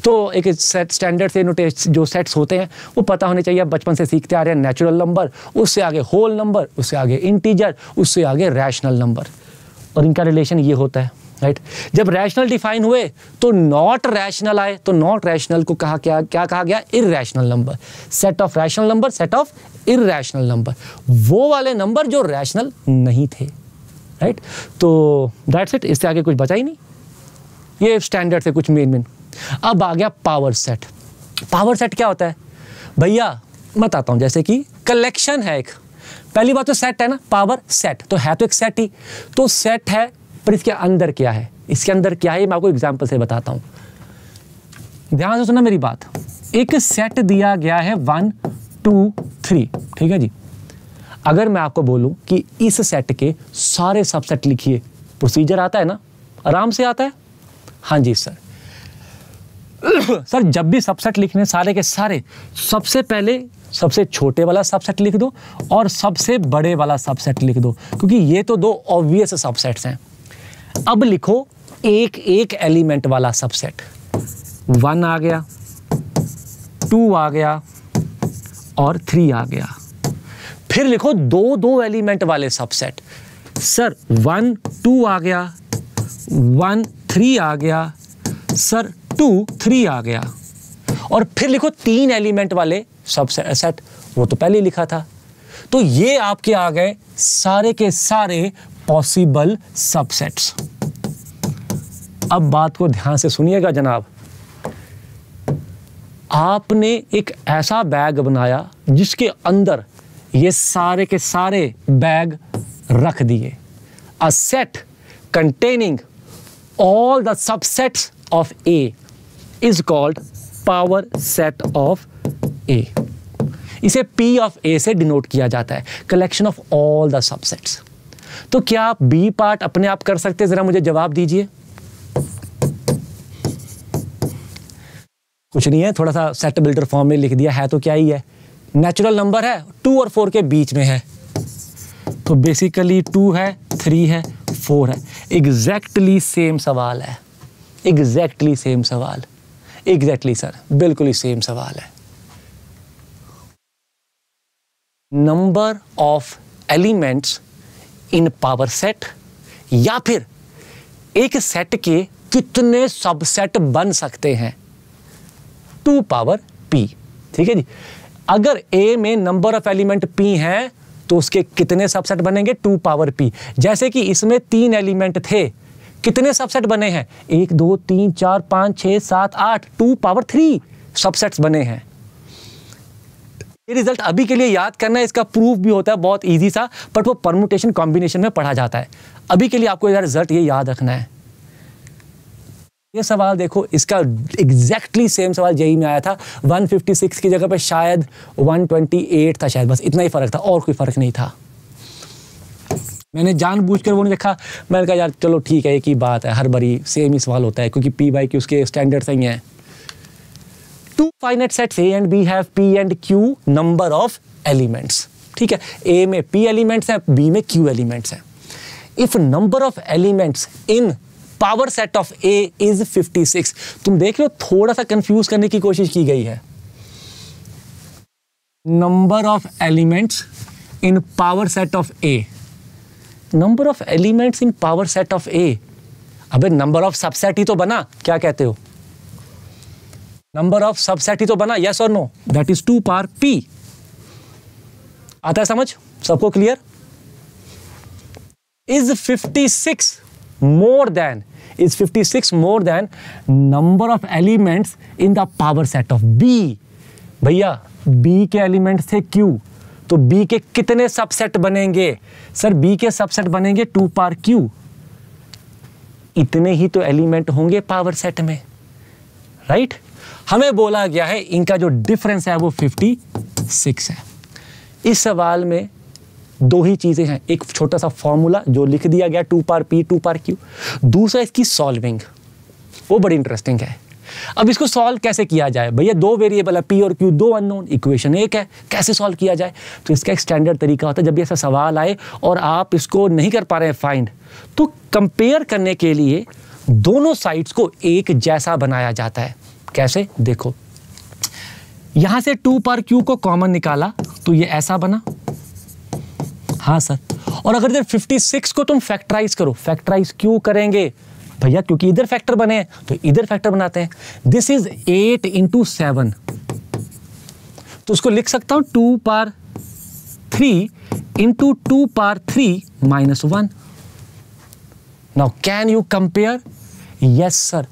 तो एक सेट स्टैंडर्ड से नोटेस्ट जो सेट्स होते हैं वो पता होने चाहिए बचपन से सीखते आ रहे हैं नेचुरल नंबर उससे आगे होल नंबर उससे आगे इंटीजर उससे आगे रैशनल नंबर और इनका रिलेशन ये होता है राइट जब रैशनल डिफाइन हुए तो नॉट रैशनल आए तो नॉट रैशनल को कहा क्या क्या कहा गया irrational number set of rational number set of irrational number वो वाले नंबर जो रैशनल नहीं थे राइट तो दैट्स इट इससे आगे कुछ बचा ही नहीं ये स्टैंडर्ड से कुछ मेन मेन अब आ गया पावर सेट पावर सेट क्या होता है भैया मैं आता हूँ जैसे कि कलेक्शन है एक पहली बात तो सेट है ना पावर सेट तो है तो एक सेट ही तो सेट है पर इसके अंदर क्या है इसके अंदर क्या है मैं आपको एग्जाम्पल से बताता हूँ ध्यान से सुना मेरी बात एक सेट दिया गया है वन टू थ्री ठीक है जी अगर मैं आपको बोलूँ कि इस सेट के सारे सबसेट लिखिए प्रोसीजर आता है ना आराम से आता है हाँ जी सर सर जब भी सबसेट लिखने सारे के सारे सबसे पहले सबसे छोटे वाला सबसेट लिख दो और सबसे बड़े वाला सबसेट लिख दो क्योंकि ये तो दो ऑब्वियस सबसेट्स हैं अब लिखो एक एक एलिमेंट वाला सबसेट वन आ गया टू आ गया और थ्री आ गया फिर लिखो दो दो एलिमेंट वाले सबसेट सर वन टू आ गया वन थ्री आ गया सर टू थ्री आ गया और फिर लिखो तीन एलिमेंट वाले सबसेट वो तो पहले लिखा था तो ये आपके आ गए सारे के सारे पॉसिबल सबसेट्स अब बात को ध्यान से सुनिएगा जनाब आपने एक ऐसा बैग बनाया जिसके अंदर ये सारे के सारे बैग रख दिए a set containing all the subsets of A is called power set of A इसे पी ऑफ ए से डिनोट किया जाता है collection of all the subsets तो क्या आप बी पार्ट अपने आप कर सकते हैं जरा मुझे जवाब दीजिए कुछ नहीं है थोड़ा सा सेट बिल्डर फॉर्म में लिख दिया है तो क्या ही है नेचुरल नंबर है टू और फोर के बीच में है तो बेसिकली टू है थ्री है फोर है एग्जैक्टली सेम सवाल है एग्जैक्टली सेम सवाल एग्जैक्टली सर बिल्कुल ही सेम सवाल है number of elements in power set या फिर एक सेट के कितने सबसेट बन सकते हैं टू पावर पी ठीक है जी अगर ए में नंबर ऑफ एलिमेंट पी हैं तो उसके कितने सबसेट बनेंगे टू पावर पी जैसे कि इसमें तीन एलिमेंट थे कितने सबसेट बने हैं एक दो तीन चार पांच छह सात आठ टू पावर थ्री सबसेट्स बने हैं ये रिजल्ट अभी के लिए याद करना है इसका प्रूफ भी होता है बहुत ईजी सा बट वो परमुटेशन कॉम्बिनेशन में पढ़ा जाता है अभी के लिए आपको रिजल्ट ये याद रखना है ये सवाल देखो इसका एग्जैक्टली सेम सवाल जेई में आया था 156 की जगह पे शायद 128 था शायद बस इतना ही फ़र्क था और कोई फ़र्क नहीं था मैंने जानबूझकर वो नहीं देखा मैंने कहा यार चलो ठीक है एक ही बात है हर बारी सेम ही सवाल होता है क्योंकि पी बाई की उसके स्टैंडर्ड सही है two finite sets A and B have P and Q number of elements ठीक है ए में पी एलिमेंट्स हैं बी में क्यू एलिमेंट्स हैं if number of elements in power set of A is 56 तुम देख रहे हो थोड़ा सा कंफ्यूज करने की कोशिश की गई है number of elements in power set of A number of elements in power set of A अबे नंबर ऑफ सबसेट ही तो बना क्या कहते हो नंबर ऑफ सबसेट ही तो बना यस और no that is two power P आता है समझ सबको clear is 56 more than is 56 more than number of elements in the power set of B भैया बी के एलिमेंट थे क्यू तो बी के कितने सबसेट बनेंगे सर बी के सबसेट बनेंगे टू पार क्यू इतने ही तो एलिमेंट होंगे पावर सेट में राइट हमें बोला गया है इनका जो डिफरेंस है वो 56 है इस सवाल में दो ही चीज़ें हैं एक छोटा सा फॉर्मूला जो लिख दिया गया two power P two power Q दूसरा इसकी सॉल्विंग वो बड़ी इंटरेस्टिंग है अब इसको सॉल्व कैसे किया जाए भैया दो वेरिएबल है पी और क्यू दो अननोन इक्वेशन एक है कैसे सॉल्व किया जाए तो इसका एक स्टैंडर्ड तरीका होता है जब भी ऐसा सवाल आए और आप इसको नहीं कर पा रहे हैं फाइंड तो कंपेयर करने के लिए दोनों साइड्स को एक जैसा बनाया जाता है कैसे देखो यहां से टू पर क्यू को कॉमन निकाला तो ये ऐसा बना हाँ सर और अगर इधर 56 को तुम फैक्टराइज करो फैक्टराइज क्यों करेंगे भैया क्योंकि इधर फैक्टर बने हैं तो इधर फैक्टर बनाते हैं this is eight into seven तो उसको लिख सकता हूं two power three into two power three minus one now can you compare yes sir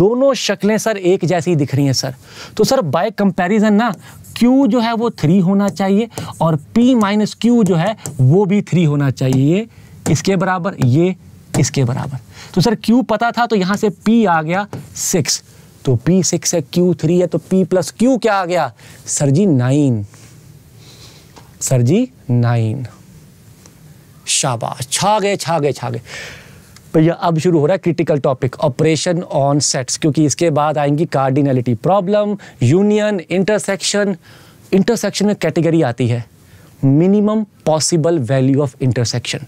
दोनों शक्लें सर एक जैसी दिख रही हैं सर तो सर बाय कंपैरिजन ना क्यू जो है वो थ्री होना चाहिए और पी माइनस क्यू जो है वो भी थ्री होना चाहिए इसके बराबर ये इसके बराबर तो सर क्यू पता था तो यहां से पी आ गया सिक्स तो पी सिक्स है क्यू थ्री है तो पी प्लस क्यू क्या आ गया सर जी नाइन सर जी नाइन शाबाश छा गए छा गए छा गए पर यह अब शुरू हो रहा है critical topic operation on sets क्योंकि इसके बाद आएंगी cardinality problem union intersection intersection में कैटेगरी आती है minimum possible value of intersection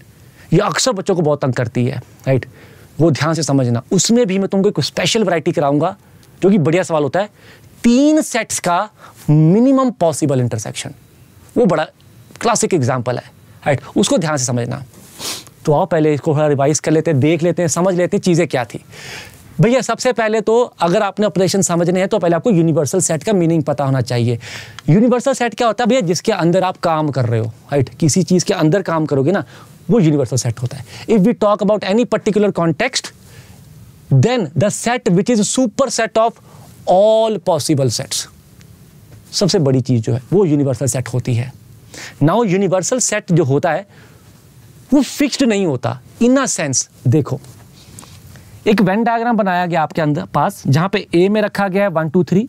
ये अक्सर बच्चों को बहुत तंग करती है राइट वो ध्यान से समझना उसमें भी मैं तुमको एक स्पेशल वैरायटी कराऊंगा जो कि बढ़िया सवाल होता है तीन सेट्स का मिनिमम पॉसिबल इंटरसेक्शन वो बड़ा क्लासिक एग्जाम्पल है राइट उसको ध्यान से समझना तो आओ पहले इसको थोड़ा रिवाइज कर लेते हैं देख लेते हैं समझ लेते हैं चीज़ें क्या थी भैया सबसे पहले तो अगर आपने ऑपरेशन समझने हैं तो पहले आपको यूनिवर्सल सेट का मीनिंग पता होना चाहिए यूनिवर्सल सेट क्या होता है भैया जिसके अंदर आप काम कर रहे हो राइट किसी चीज़ के अंदर काम करोगे ना वो यूनिवर्सल सेट होता है if we talk about any particular context then the set which is super set of all possible sets सबसे बड़ी चीज़ जो है वो यूनिवर्सल सेट होती है नाउ यूनिवर्सल सेट जो होता है वो फिक्स्ड नहीं होता इन अ सेंस देखो एक वेन डायग्राम बनाया गया आपके अंदर पास जहां पे ए में रखा गया है वन टू थ्री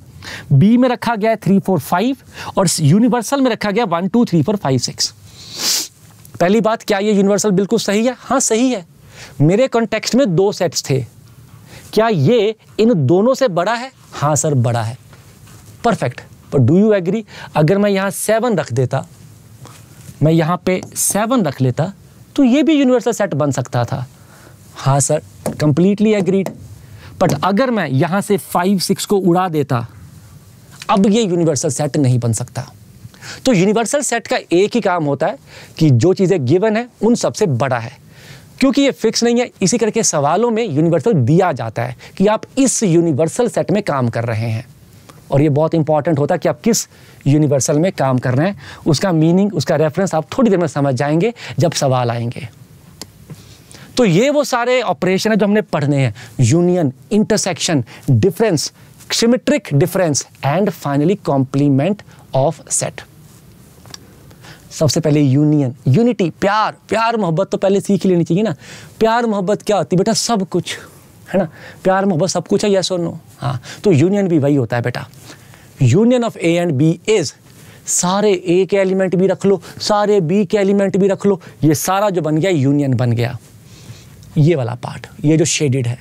बी में रखा गया है थ्री फोर फाइव और यूनिवर्सल में रखा गया one two three four five six पहली बात क्या ये यूनिवर्सल बिल्कुल सही है हाँ सही है मेरे कॉन्टेक्स्ट में दो सेट्स थे क्या ये इन दोनों से बड़ा है हाँ सर बड़ा है परफेक्ट पर डू यू एग्री अगर मैं यहाँ सेवन रख देता मैं यहाँ पे सेवन रख लेता तो ये भी यूनिवर्सल सेट बन सकता था हाँ सर कंप्लीटली एग्रीड बट अगर मैं यहाँ से फाइव सिक्स को उड़ा देता अब ये यूनिवर्सल सेट नहीं बन सकता तो यूनिवर्सल सेट का एक ही काम होता है कि जो चीज़ें गिवन है उन सबसे बड़ा है क्योंकि ये फिक्स नहीं है इसी करके सवालों में यूनिवर्सल दिया जाता है कि आप इस यूनिवर्सल सेट में काम कर रहे हैं और ये बहुत इंपॉर्टेंट होता है कि आप किस यूनिवर्सल में काम कर रहे हैं उसका मीनिंग उसका रेफरेंस आप थोड़ी देर में समझ जाएंगे जब सवाल आएंगे तो ये वो सारे ऑपरेशन है जो हमने पढ़ने हैं union intersection difference symmetric difference and finally complement of set सबसे पहले यूनियन यूनिटी प्यार प्यार मोहब्बत तो पहले सीख लेनी चाहिए ना प्यार मोहब्बत क्या होती बेटा सब कुछ है ना प्यार मोहब्बत सब कुछ है यस और नो हाँ तो यूनियन भी वही होता है बेटा union of A and B is सारे ए के एलिमेंट भी रख लो सारे बी के एलिमेंट भी रख लो ये सारा जो बन गया यूनियन बन गया ये वाला पार्ट ये जो शेडेड है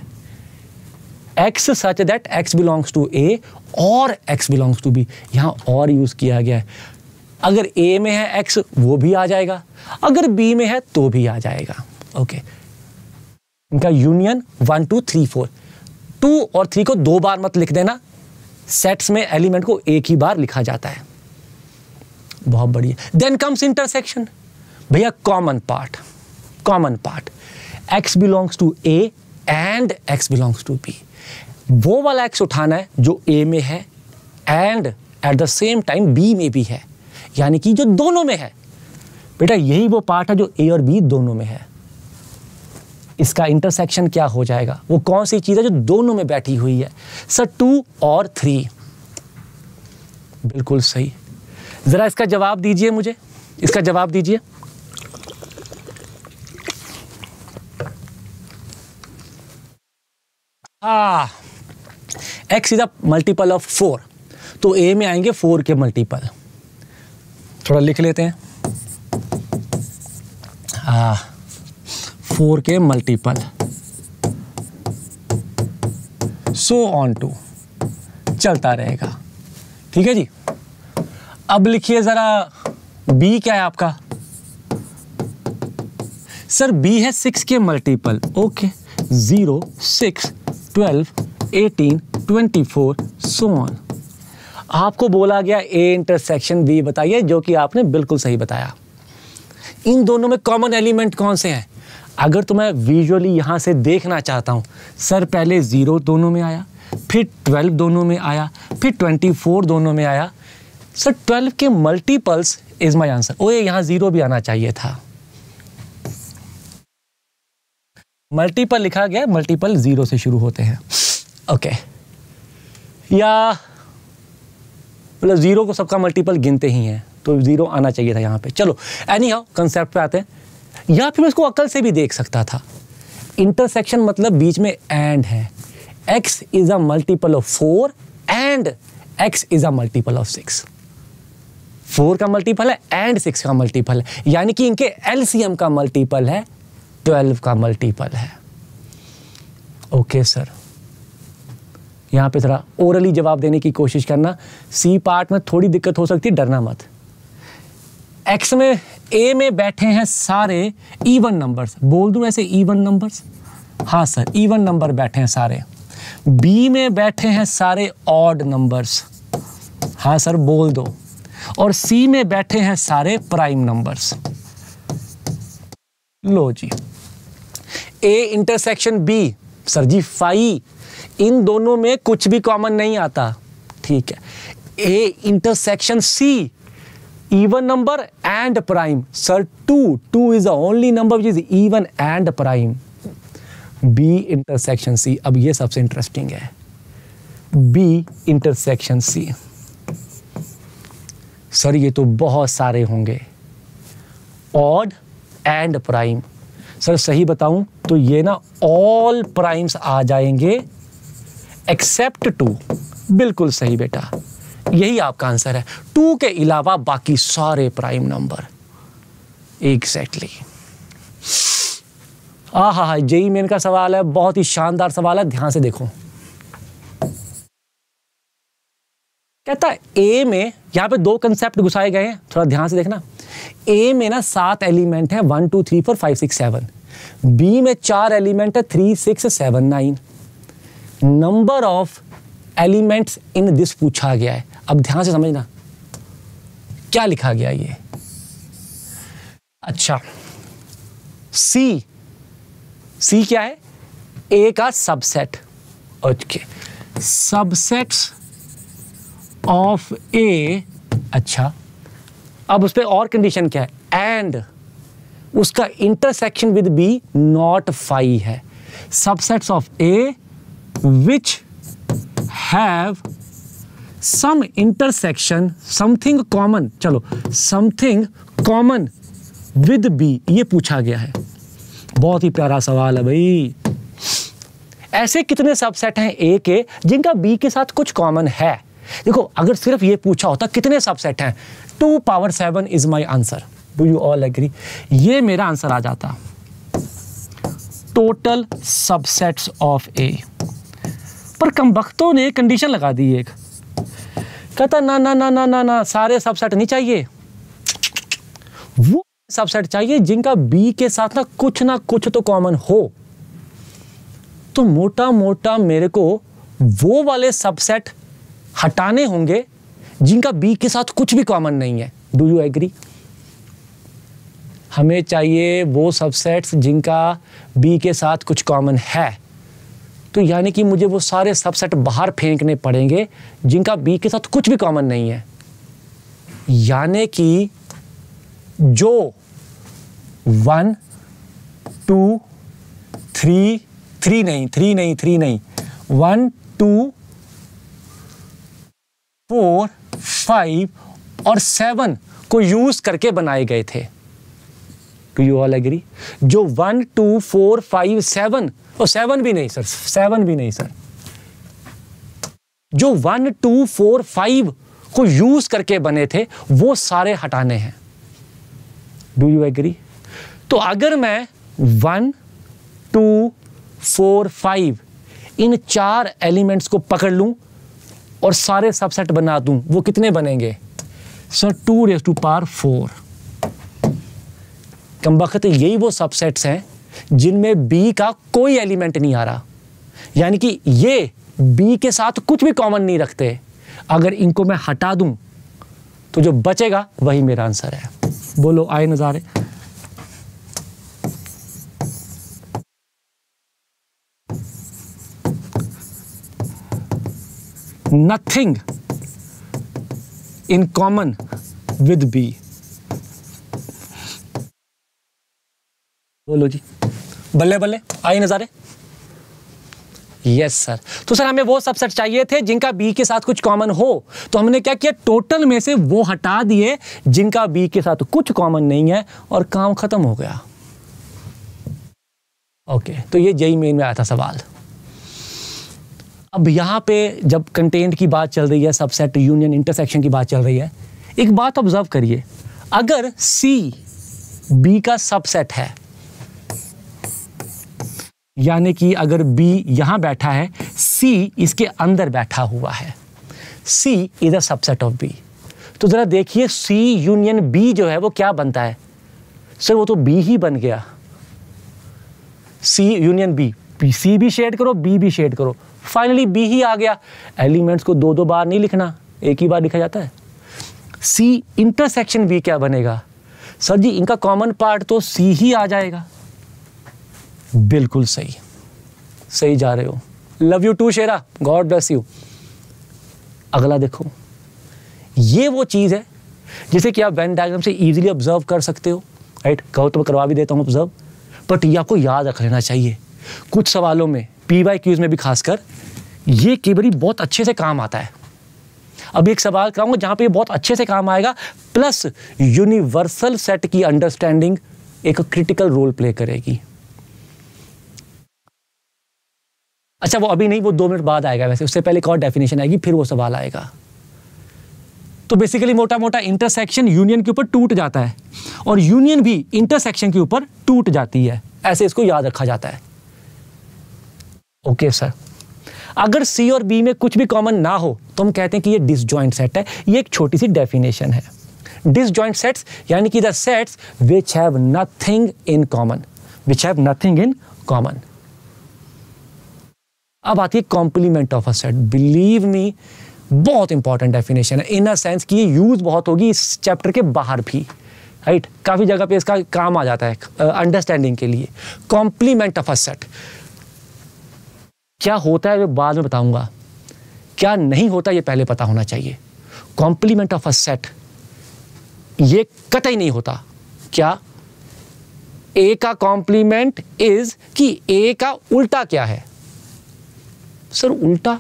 x such that x belongs to A और एक्स बिलोंग्स टू बी यहाँ और यूज़ किया गया है अगर ए में है एक्स वो भी आ जाएगा अगर बी में है तो भी आ जाएगा ओके okay. इनका union one two three four two और थ्री को दो बार मत लिख देना सेट्स में एलिमेंट को एक ही बार लिखा जाता है बहुत बढ़िया देन कम्स इंटरसेक्शन भैया common part common part X belongs to A and X belongs to B वो वाला एक्स उठाना है जो ए में है and at the same time B में भी है यानी कि जो दोनों में है बेटा यही वो पार्ट है जो ए और बी दोनों में है इसका इंटरसेक्शन क्या हो जाएगा वो कौन सी चीज़ है जो दोनों में बैठी हुई है सर टू और थ्री बिल्कुल सही ज़रा इसका जवाब दीजिए मुझे इसका जवाब दीजिए X is a multiple of four तो ए में आएंगे फोर के मल्टीपल थोड़ा लिख लेते हैं हाँ फोर के मल्टीपल सो ऑन टू चलता रहेगा ठीक है जी अब लिखिए ज़रा बी क्या है आपका सर बी है सिक्स के multiple okay zero six twelve eighteen twenty four so on आपको बोला गया ए इंटरसेक्शन बी बताइए जो कि आपने बिल्कुल सही बताया इन दोनों में कॉमन एलिमेंट कौन से हैं अगर तो मैं विजुअली यहाँ से देखना चाहता हूँ सर पहले ज़ीरो दोनों में आया फिर ट्वेल्व दोनों में आया फिर ट्वेंटी फोर दोनों में आया सर ट्वेल्व के मल्टीपल्स इज़ माई आंसर ओए यहाँ ज़ीरो भी आना चाहिए था मल्टीपल लिखा गया मल्टीपल ज़ीरो से शुरू होते हैं ओके okay. या मतलब ज़ीरो को सबका मल्टीपल गिनते ही हैं तो ज़ीरो आना चाहिए था यहाँ पे चलो एनी हाउ कंसेप्ट पे आते हैं या फिर मैं इसको अकल से भी देख सकता था इंटरसेक्शन मतलब बीच में एंड है X is a multiple of four and x is a multiple of six four का मल्टीपल है एंड सिक्स का मल्टीपल है यानी कि इनके एलसीएम का मल्टीपल है ट्वेल्व का मल्टीपल है ओके सर यहां पे थोड़ा ओरली जवाब देने की कोशिश करना सी पार्ट में थोड़ी दिक्कत हो सकती है डरना मत एक्स में ए में बैठे हैं सारे ईवन नंबर्स बोल दूं ऐसे ईवन नंबर्स हाँ सर ईवन नंबर बैठे हैं सारे बी में बैठे हैं सारे ऑड नंबर्स हाँ सर बोल दो और सी में बैठे हैं सारे प्राइम नंबर्स लो जी ए इंटरसेक्शन बी सर जी फाइव इन दोनों में कुछ भी कॉमन नहीं आता ठीक है A intersection C even number and prime sir 2 2 is the only number which is even and prime b intersection अब ये सबसे इंटरेस्टिंग है बी इंटरसेक्शन सी सर ये तो बहुत सारे होंगे ऑड एंड प्राइम सर सही बताऊं तो ये ना ऑल प्राइम्स आ जाएंगे एक्सेप्ट टू बिल्कुल सही बेटा यही आपका आंसर है टू के अलावा बाकी सारे प्राइम नंबर एग्जैक्टली हा हा जेई मेन का सवाल है बहुत ही शानदार सवाल है ध्यान से देखो कहता है ए में यहां पे दो कंसेप्ट घुसाए गए हैं थोड़ा ध्यान से देखना ए में ना सात एलिमेंट है one two three four five six seven B में चार एलिमेंट है three six seven nine number of elements in this पूछा गया है अब ध्यान से समझना क्या लिखा गया ये अच्छा सी सी क्या है ए का subset okay subsets of A अच्छा अब उस पर और कंडीशन क्या है एंड उसका intersection with B not five है subsets of A which have some intersection something common चलो समथिंग कॉमन विद बी ये पूछा गया है बहुत ही प्यारा सवाल है भाई ऐसे कितने सबसेट हैं ए के जिनका बी के साथ कुछ कॉमन है देखो अगर सिर्फ ये पूछा होता कितने सबसेट हैं two power seven is my answer do you all agree ये मेरा आंसर आ जाता टोटल सबसेट्स ऑफ ए पर कम वक्तों ने कंडीशन लगा दी एक कहता ना ना ना ना ना ना सारे सबसेट नहीं चाहिए वो सबसेट चाहिए जिनका बी के साथ ना कुछ ना कुछ तो कॉमन हो तो मोटा मोटा मेरे को वो वाले सबसेट हटाने होंगे जिनका बी के साथ कुछ भी कॉमन नहीं है डू यू एग्री हमें चाहिए वो सबसेट्स जिनका बी के साथ कुछ कॉमन है तो यानी कि मुझे वो सारे सबसेट बाहर फेंकने पड़ेंगे जिनका बी के साथ कुछ भी कॉमन नहीं है यानी कि जो वन टू थ्री थ्री नहीं थ्री नहीं थ्री नहीं वन टू फोर फाइव और सेवन को यूज करके बनाए गए थे यू ऑल एग्री जो one two four five seven और सेवन भी नहीं सर सेवन भी नहीं सर जो वन टू फोर फाइव को यूज करके बने थे वो सारे हटाने हैं डू यू एग्री तो अगर मैं वन टू फोर फाइव इन चार एलिमेंट्स को पकड़ लूं और सारे सबसेट बना दूं वो कितने बनेंगे sir two raise to power four कम वक्त यही वो सबसेट्स हैं जिनमें बी का कोई एलिमेंट नहीं आ रहा यानी कि ये बी के साथ कुछ भी कॉमन नहीं रखते अगर इनको मैं हटा दूं तो जो बचेगा वही मेरा आंसर है बोलो आए नज़ारे nothing in common with B बोलो जी बल्ले बल्ले आई नज़ारे यस सर तो सर हमें वो सबसेट चाहिए थे जिनका बी के साथ कुछ कॉमन हो तो हमने क्या किया टोटल में से वो हटा दिए जिनका बी के साथ कुछ कॉमन नहीं है और काम खत्म हो गया ओके तो ये जेई मेन में आया था सवाल अब यहां पे जब कंटेंट की बात चल रही है सबसेट यूनियन इंटरसेक्शन की बात चल रही है एक बात ऑब्जर्व करिए अगर सी बी का सबसेट है यानी कि अगर बी यहाँ बैठा है सी इसके अंदर बैठा हुआ है C is a subset of B तो ज़रा देखिए सी यूनियन बी जो है वो क्या बनता है सर वो तो बी ही बन गया सी यूनियन बी सी भी शेड करो बी भी शेड करो फाइनली बी ही आ गया एलिमेंट्स को दो दो बार नहीं लिखना एक ही बार लिखा जाता है सी इंटरसेक्शन बी क्या बनेगा सर जी इनका कॉमन पार्ट तो सी ही आ जाएगा बिल्कुल सही सही जा रहे हो love you too Shera God bless you अगला देखो ये वो चीज़ है जिसे कि आप वैन डायग्राम से ईजिली ऑब्जर्व कर सकते हो राइट कहो तो मैं करवा भी देता हूँ ऑब्जर्व बट ये आपको याद रख लेना चाहिए कुछ सवालों में पी वाई क्यूज में भी खासकर ये केबरी बहुत अच्छे से काम आता है अब एक सवाल कराऊंगा जहां पे ये बहुत अच्छे से काम आएगा प्लस यूनिवर्सल सेट की अंडरस्टैंडिंग एक क्रिटिकल रोल प्ले करेगी अच्छा वो अभी नहीं वो दो मिनट बाद आएगा वैसे उससे पहले एक और डेफिनेशन आएगी फिर वो सवाल आएगा तो बेसिकली मोटा मोटा इंटरसेक्शन यूनियन के ऊपर टूट जाता है और यूनियन भी इंटरसेक्शन के ऊपर टूट जाती है ऐसे इसको याद रखा जाता है ओके okay, सर अगर सी और बी में कुछ भी कॉमन ना हो तो हम कहते हैं कि ये डिसजॉइंट सेट है ये एक छोटी सी डेफिनेशन है डिसजॉइंट सेट्स यानी कि the sets which have nothing in common which have nothing in common अब आती है complement of a set believe me बहुत इंपॉर्टेंट डेफिनेशन है इन अ सेंस कि ये यूज बहुत होगी इस चैप्टर के बाहर भी राइट right? काफ़ी जगह पे इसका काम आ जाता है अंडरस्टैंडिंग uh, के लिए कॉम्प्लीमेंट ऑफ अ सेट क्या होता है मैं बाद में बताऊंगा क्या नहीं होता ये पहले पता होना चाहिए कॉम्प्लीमेंट ऑफ अ सेट ये कतई नहीं होता क्या ए का कॉम्प्लीमेंट इज कि ए का उल्टा क्या है सर उल्टा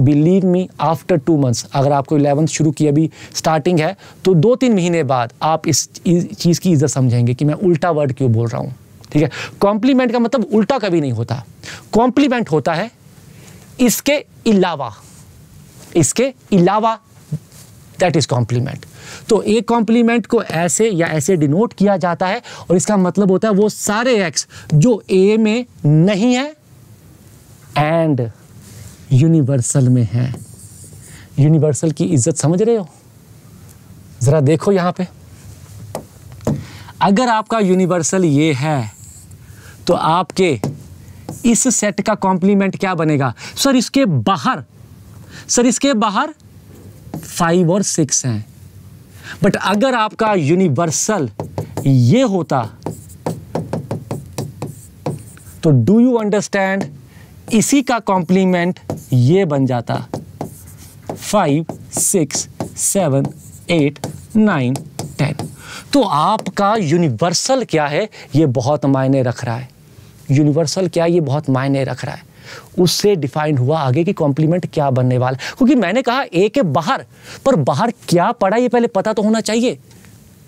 believe me after two months अगर आपको इलेवंथ शुरू किया अभी स्टार्टिंग है तो दो तीन महीने बाद आप इस चीज़ की इज्जत समझेंगे कि मैं उल्टा वर्ड क्यों बोल रहा हूँ ठीक है कॉम्प्लीमेंट का मतलब उल्टा कभी नहीं होता कॉम्प्लीमेंट होता है इसके अलावा इसके अलावा दैट इज कॉम्प्लीमेंट तो एक कॉम्प्लीमेंट को ऐसे या ऐसे डिनोट किया जाता है और इसका मतलब होता है वो सारे एक्स जो ए में नहीं है एंड यूनिवर्सल में है यूनिवर्सल की इज्जत समझ रहे हो ज़रा देखो यहां पे अगर आपका यूनिवर्सल ये है तो आपके इस सेट का कॉम्प्लीमेंट क्या बनेगा सर इसके बाहर सर इसके बाहर फाइव और सिक्स हैं बट अगर आपका यूनिवर्सल ये होता तो डू यू अंडरस्टैंड इसी का कॉम्प्लीमेंट ये बन जाता five six seven eight nine ten तो आपका यूनिवर्सल क्या है ये बहुत मायने रख रहा है यूनिवर्सल क्या ये बहुत मायने रख रहा है उससे डिफाइंड हुआ आगे की कॉम्प्लीमेंट क्या बनने वाला क्योंकि मैंने कहा ए के बाहर पर बाहर क्या पड़ा ये पहले पता तो होना चाहिए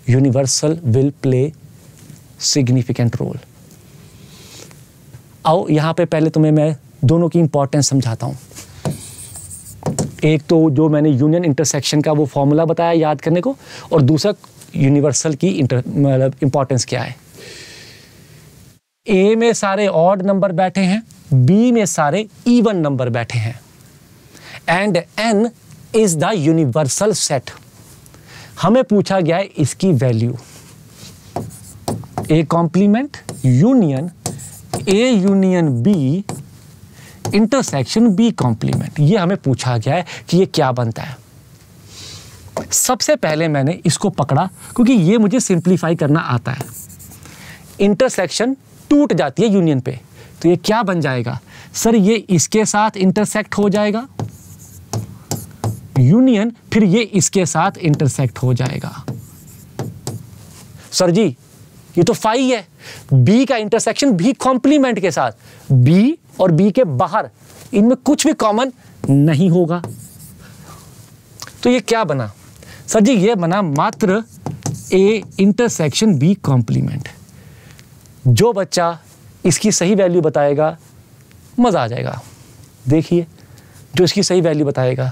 universal will play significant role आओ यहां पे पहले तुम्हें मैं दोनों की इंपॉर्टेंस समझाता हूँ एक तो जो मैंने यूनियन इंटरसेक्शन का वो फॉर्मूला बताया याद करने को और दूसरा यूनिवर्सल की इंटर मतलब इंपॉर्टेंस क्या है ए में सारे ऑड नंबर बैठे हैं बी में सारे इवन नंबर बैठे हैं and N is the universal set हमें पूछा गया है इसकी value A complement union A union B intersection B complement ये हमें पूछा गया है कि ये क्या बनता है सबसे पहले मैंने इसको पकड़ा क्योंकि ये मुझे सिंप्लीफाई करना आता है इंटरसेक्शन टूट जाती है यूनियन पे तो ये क्या बन जाएगा सर ये इसके साथ इंटरसेक्ट हो जाएगा यूनियन फिर ये इसके साथ इंटरसेक्ट हो जाएगा सर जी ये तो फाई है बी का इंटरसेक्शन भी कॉम्प्लीमेंट के साथ बी और बी के बाहर इनमें कुछ भी कॉमन नहीं होगा तो ये क्या बना सर जी ये बना मात्र ए इंटरसेक्शन बी कॉम्प्लीमेंट जो बच्चा इसकी सही वैल्यू बताएगा मज़ा आ जाएगा देखिए जो इसकी सही वैल्यू बताएगा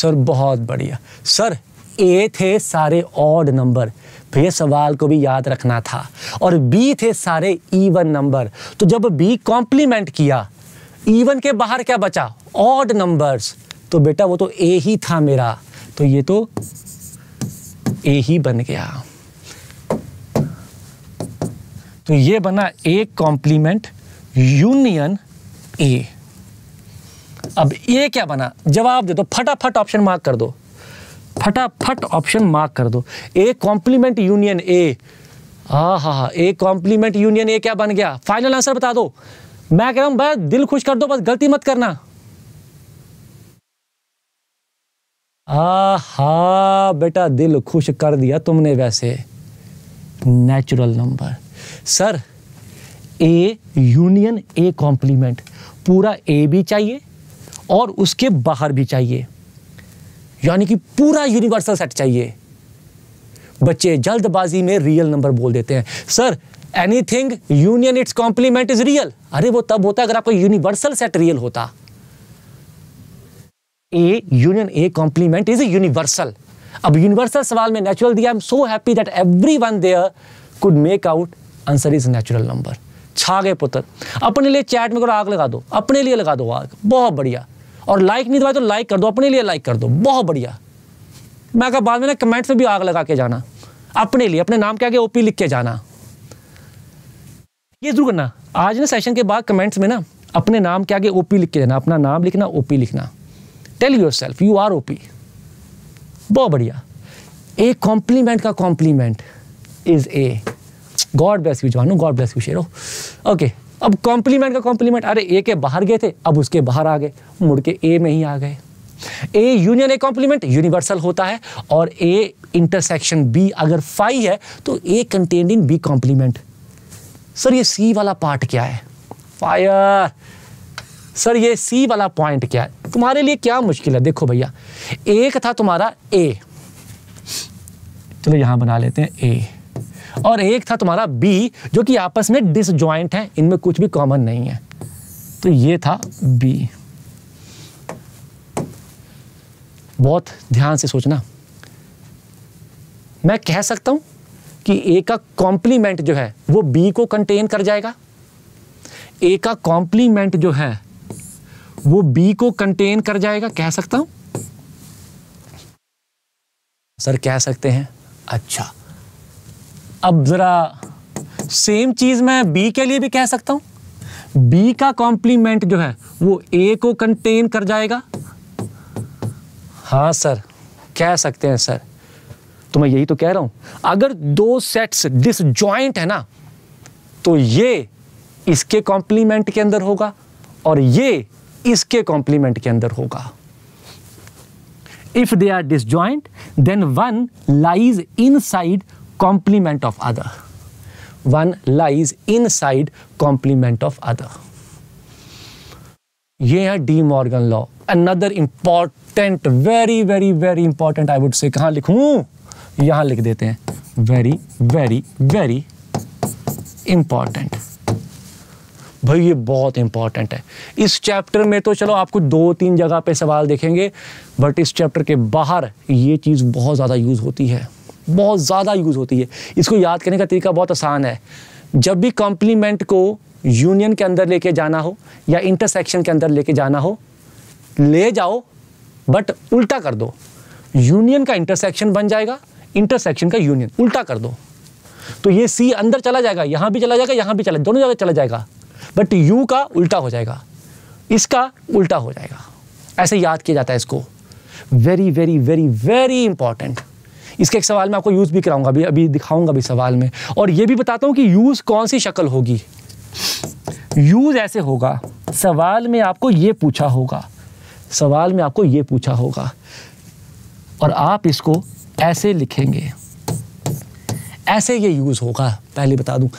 सर बहुत बढ़िया सर ए थे सारे ऑड नंबर फिर ये सवाल को भी याद रखना था और बी थे सारे ईवन नंबर तो जब बी कॉम्प्लीमेंट किया ईवन के बाहर क्या बचा ऑड नंबर्स तो बेटा वो तो ए ही था मेरा तो ये तो ए ही बन गया तो ये बना ए कॉम्प्लीमेंट यूनियन ए अब ए क्या बना जवाब दे दो फटाफट ऑप्शन मार्क कर दो फटाफट ऑप्शन मार्क कर दो ए कॉम्प्लीमेंट यूनियन ए हा हा हा ए कॉम्प्लीमेंट यूनियन ए क्या बन गया फाइनल आंसर बता दो मैं कह रहा हूं भाई दिल खुश कर दो बस गलती मत करना आ हा बेटा दिल खुश कर दिया तुमने वैसे natural number sir A union A complement पूरा ए भी चाहिए और उसके बाहर भी चाहिए यानी कि पूरा यूनिवर्सल सेट चाहिए बच्चे जल्दबाजी में रियल नंबर बोल देते हैं sir anything union its complement is real अरे वो तब होता है अगर आपका यूनिवर्सल सेट रियल होता A union A complement is universal अब यूनिवर्सल सवाल में नेचुरल दिया I am so happy that every one there could make out answer is natural number छा गए पुत्र अपने लिए चैट में आग लगा दो अपने लिए लगा दो आग बहुत बढ़िया और लाइक नहीं दबाए तो लाइक कर दो अपने लिए लाइक कर दो बहुत बढ़िया मैं कहा बाद में ना कमेंट्स में भी आग लगा के जाना अपने लिए अपने नाम के आगे ओपी लिख के जाना ये जरूर करना आज ना सेशन के बाद कमेंट्स में ना अपने नाम के आगे ओपी लिख के जाना अपना नाम लिखना ओपी लिखना tell your self you are OP बहुत बढ़िया ए कॉम्प्लीमेंट का complement is A god bless you जानू god bless you Shero okay अब कॉम्प्लीमेंट का कॉम्प्लीमेंट अरे ए के बाहर गए थे अब उसके बाहर आ गए मुड़ के ए में ही आ गए A union A complement universal होता है और ए इंटरसेक्शन बी अगर फाई है तो A contained in B complement sir ये सी वाला पार्ट क्या है फायर सर ये सी वाला पॉइंट क्या है तुम्हारे लिए क्या मुश्किल है देखो भैया एक था तुम्हारा ए चलो यहां बना लेते हैं ए और एक था तुम्हारा बी जो कि आपस में ज्वाइंट है इनमें कुछ भी कॉमन नहीं है तो ये था बी बहुत ध्यान से सोचना मैं कह सकता हूं कि ए का कॉम्प्लीमेंट जो है वो बी को कंटेन कर जाएगा ए का कॉम्प्लीमेंट जो है वो बी को कंटेन कर जाएगा कह सकता हूं सर कह सकते हैं अच्छा अब ज़रा सेम चीज़ मैं बी के लिए भी कह सकता हूं बी का कॉम्प्लीमेंट जो है वो ए को कंटेन कर जाएगा हाँ सर कह सकते हैं सर तो मैं यही तो कह रहा हूं अगर दो सेट्स डिसजॉइंट है ना तो ये इसके कॉम्प्लीमेंट के अंदर होगा और ये इसके कॉम्प्लीमेंट के अंदर होगा if they are disjoint then one lies in side complement of other one lies in side complement of other ये है De Morgan law another important very very very important I would say कहा लिखूं यहां लिख देते हैं वेरी वेरी वेरी इंपॉर्टेंट भाई ये बहुत इंपॉर्टेंट है इस चैप्टर में तो चलो आपको दो तीन जगह पे सवाल देखेंगे बट इस चैप्टर के बाहर ये चीज़ बहुत ज़्यादा यूज़ होती है बहुत ज़्यादा यूज़ होती है इसको याद करने का तरीका बहुत आसान है जब भी कॉम्प्लीमेंट को यूनियन के अंदर लेके जाना हो या इंटरसेक्शन के अंदर लेके जाना हो ले जाओ बट उल्टा कर दो यूनियन का इंटरसेक्शन बन जाएगा इंटरसेक्शन का यूनियन उल्टा कर दो तो ये सी अंदर चला जाएगा यहाँ भी चला जाएगा यहाँ भी चला दोनों जगह चला जाएगा बट यू का उल्टा हो जाएगा इसका उल्टा हो जाएगा ऐसे याद किया जाता है इसको very very very very important इसके एक सवाल में आपको यूज़ भी कराऊंगा अभी अभी दिखाऊंगा भी सवाल में और ये भी बताता हूँ कि यूज़ कौन सी शक्ल होगी यूज़ ऐसे होगा सवाल में आपको ये पूछा होगा सवाल में आपको ये पूछा होगा और आप इसको ऐसे लिखेंगे ऐसे ये यूज़ होगा पहले बता दूँ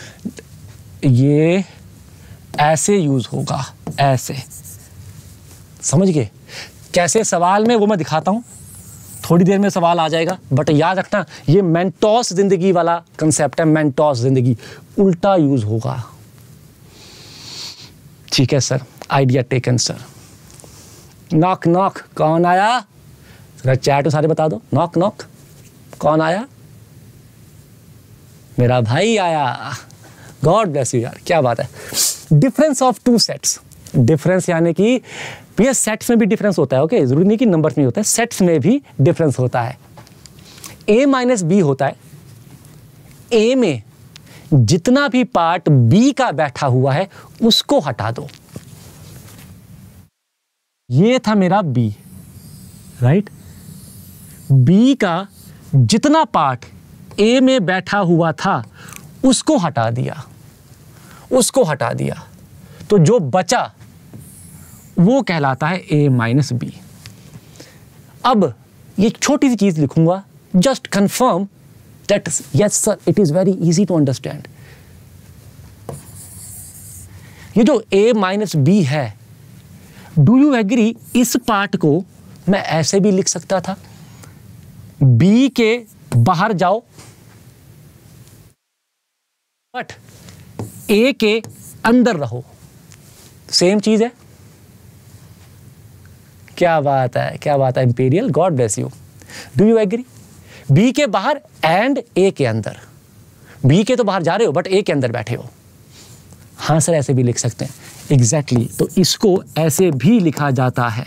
ये ऐसे यूज़ होगा ऐसे समझ गए कैसे सवाल में वो मैं दिखाता हूँ थोड़ी देर में सवाल आ जाएगा बट याद रखना ये मैंटॉस जिंदगी वाला कंसेप्ट है मैंटॉस जिंदगी उल्टा यूज होगा ठीक है sir idea taken sir knock knock कौन आया जरा चैट में सारे बता दो नॉक नॉक कौन आया मेरा भाई आया गॉड ब्लेस यू यार क्या बात है difference of two sets difference यानी कि भैया सेट्स में भी डिफरेंस होता है ओके जरूरी नहीं कि नंबर्स में होता है सेट्स में भी डिफरेंस होता है ए माइनस बी होता है ए में जितना भी पार्ट बी का बैठा हुआ है उसको हटा दो ये था मेरा बी राइट बी का जितना पार्ट ए में बैठा हुआ था उसको हटा दिया उसको हटा दिया तो जो बचा वो कहलाता है ए माइनस बी अब ये छोटी सी चीज़ लिखूंगा just confirm that yes sir it is very easy to understand ये जो ए माइनस बी है डू यू एग्री इस पार्ट को मैं ऐसे भी लिख सकता था बी के बाहर जाओ बट ए के अंदर रहो सेम चीज़ है क्या बात है क्या बात है imperial god bless you do you agree B के बाहर एंड ए के अंदर बी के तो बाहर जा रहे हो बट ए के अंदर बैठे हो हाँ सर ऐसे भी लिख सकते हैं एग्जैक्टली exactly. तो इसको ऐसे भी लिखा जाता है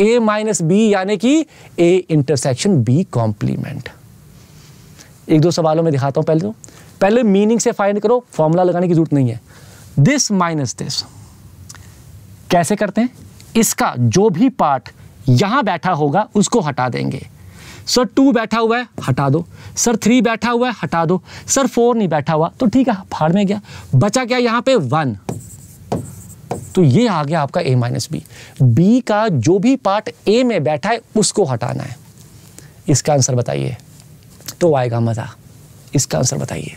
ए माइनस बी यानी कि ए इंटरसेक्शन बी कॉम्प्लीमेंट एक दो सवालों में दिखाता हूं पहले तो पहले मीनिंग से फाइंड करो फॉर्मूला लगाने की जरूरत नहीं है दिस माइनस दिस कैसे करते हैं इसका जो भी पार्ट यहां बैठा होगा उसको हटा देंगे सर टू बैठा हुआ है हटा दो सर थ्री बैठा हुआ है हटा दो सर फोर नहीं बैठा हुआ तो ठीक है फाड़ में गया बचा क्या यहां पे वन तो ये आ गया आपका ए माइनस बी बी का जो भी पार्ट ए में बैठा है उसको हटाना है इसका आंसर बताइए तो आएगा मज़ा इसका आंसर बताइए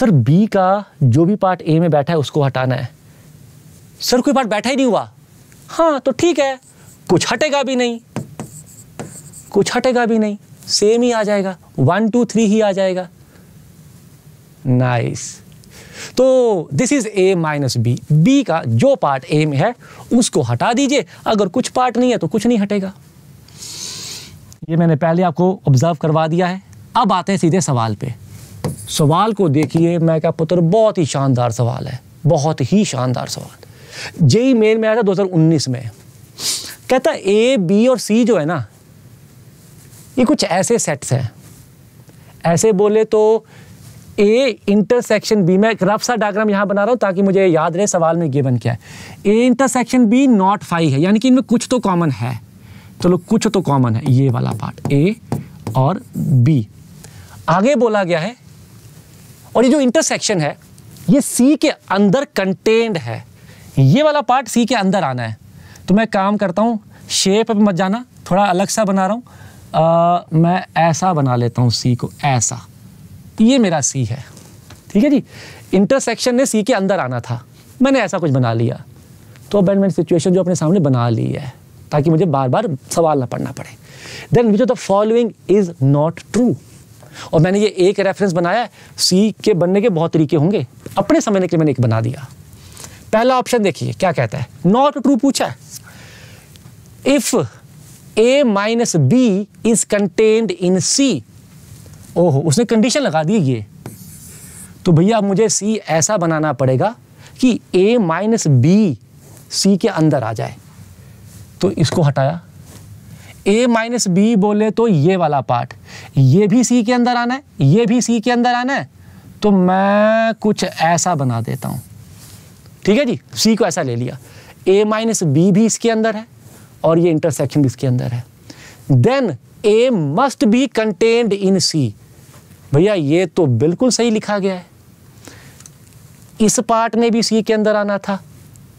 सर बी का जो भी पार्ट ए में बैठा है उसको हटाना है सर कोई बात बैठा ही नहीं हुआ हाँ तो ठीक है कुछ हटेगा भी नहीं कुछ हटेगा भी नहीं सेम ही आ जाएगा वन टू थ्री ही आ जाएगा नाइस तो this is A minus B B का जो पार्ट ए में है उसको हटा दीजिए अगर कुछ पार्ट नहीं है तो कुछ नहीं हटेगा ये मैंने पहले आपको ऑब्जर्व करवा दिया है अब आते हैं सीधे सवाल पे सवाल को देखिए मैं क्या पुत्र बहुत ही शानदार सवाल है बहुत ही शानदार सवाल जेई मेन में आया था 2019 में कहता ए बी और सी जो है ना ये कुछ ऐसे सेट्स हैं ऐसे बोले तो ए इंटरसेक्शन बी मैं एक रफ सा डायग्राम यहाँ बना रहा हूँ ताकि मुझे याद रहे सवाल में गिवन क्या है A intersection B not five है यानी कि इनमें कुछ तो कॉमन है चलो तो कुछ तो कॉमन है ये वाला पार्ट ए और बी आगे बोला गया है और ये जो इंटरसेक्शन है ये सी के अंदर कंटेंड है ये वाला पार्ट सी के अंदर आना है तो मैं काम करता हूँ शेप पे मत जाना थोड़ा अलग सा बना रहा हूँ मैं ऐसा बना लेता हूँ सी को ऐसा तो ये मेरा सी है ठीक है जी इंटरसेक्शन ने सी के अंदर आना था मैंने ऐसा कुछ बना लिया तो अब मैंने सिचुएशन जो अपने सामने बना ली है ताकि मुझे बार बार सवाल ना पढ़ना पड़े then which of the following is not true और मैंने ये एक रेफरेंस बनाया सी के बनने के बहुत तरीके होंगे अपने समझने के लिए मैंने एक बना दिया पहला ऑप्शन देखिए क्या कहता है नॉट ट्रू पूछा है if A minus B is contained in C ओहो उसने कंडीशन लगा दी ये तो भैया मुझे सी ऐसा बनाना पड़ेगा कि ए माइनस बी सी के अंदर आ जाए तो इसको हटाया ए माइनस बी बोले तो ये वाला पार्ट ये भी सी के अंदर आना है ये भी सी के अंदर आना है तो मैं कुछ ऐसा बना देता हूँ ठीक है जी सी को ऐसा ले लिया ए माइनस बी भी इसके अंदर है और ये इंटरसेक्शन भी इसके अंदर है then A must be contained in C भैया ये तो बिल्कुल सही लिखा गया है इस पार्ट ने भी सी के अंदर आना था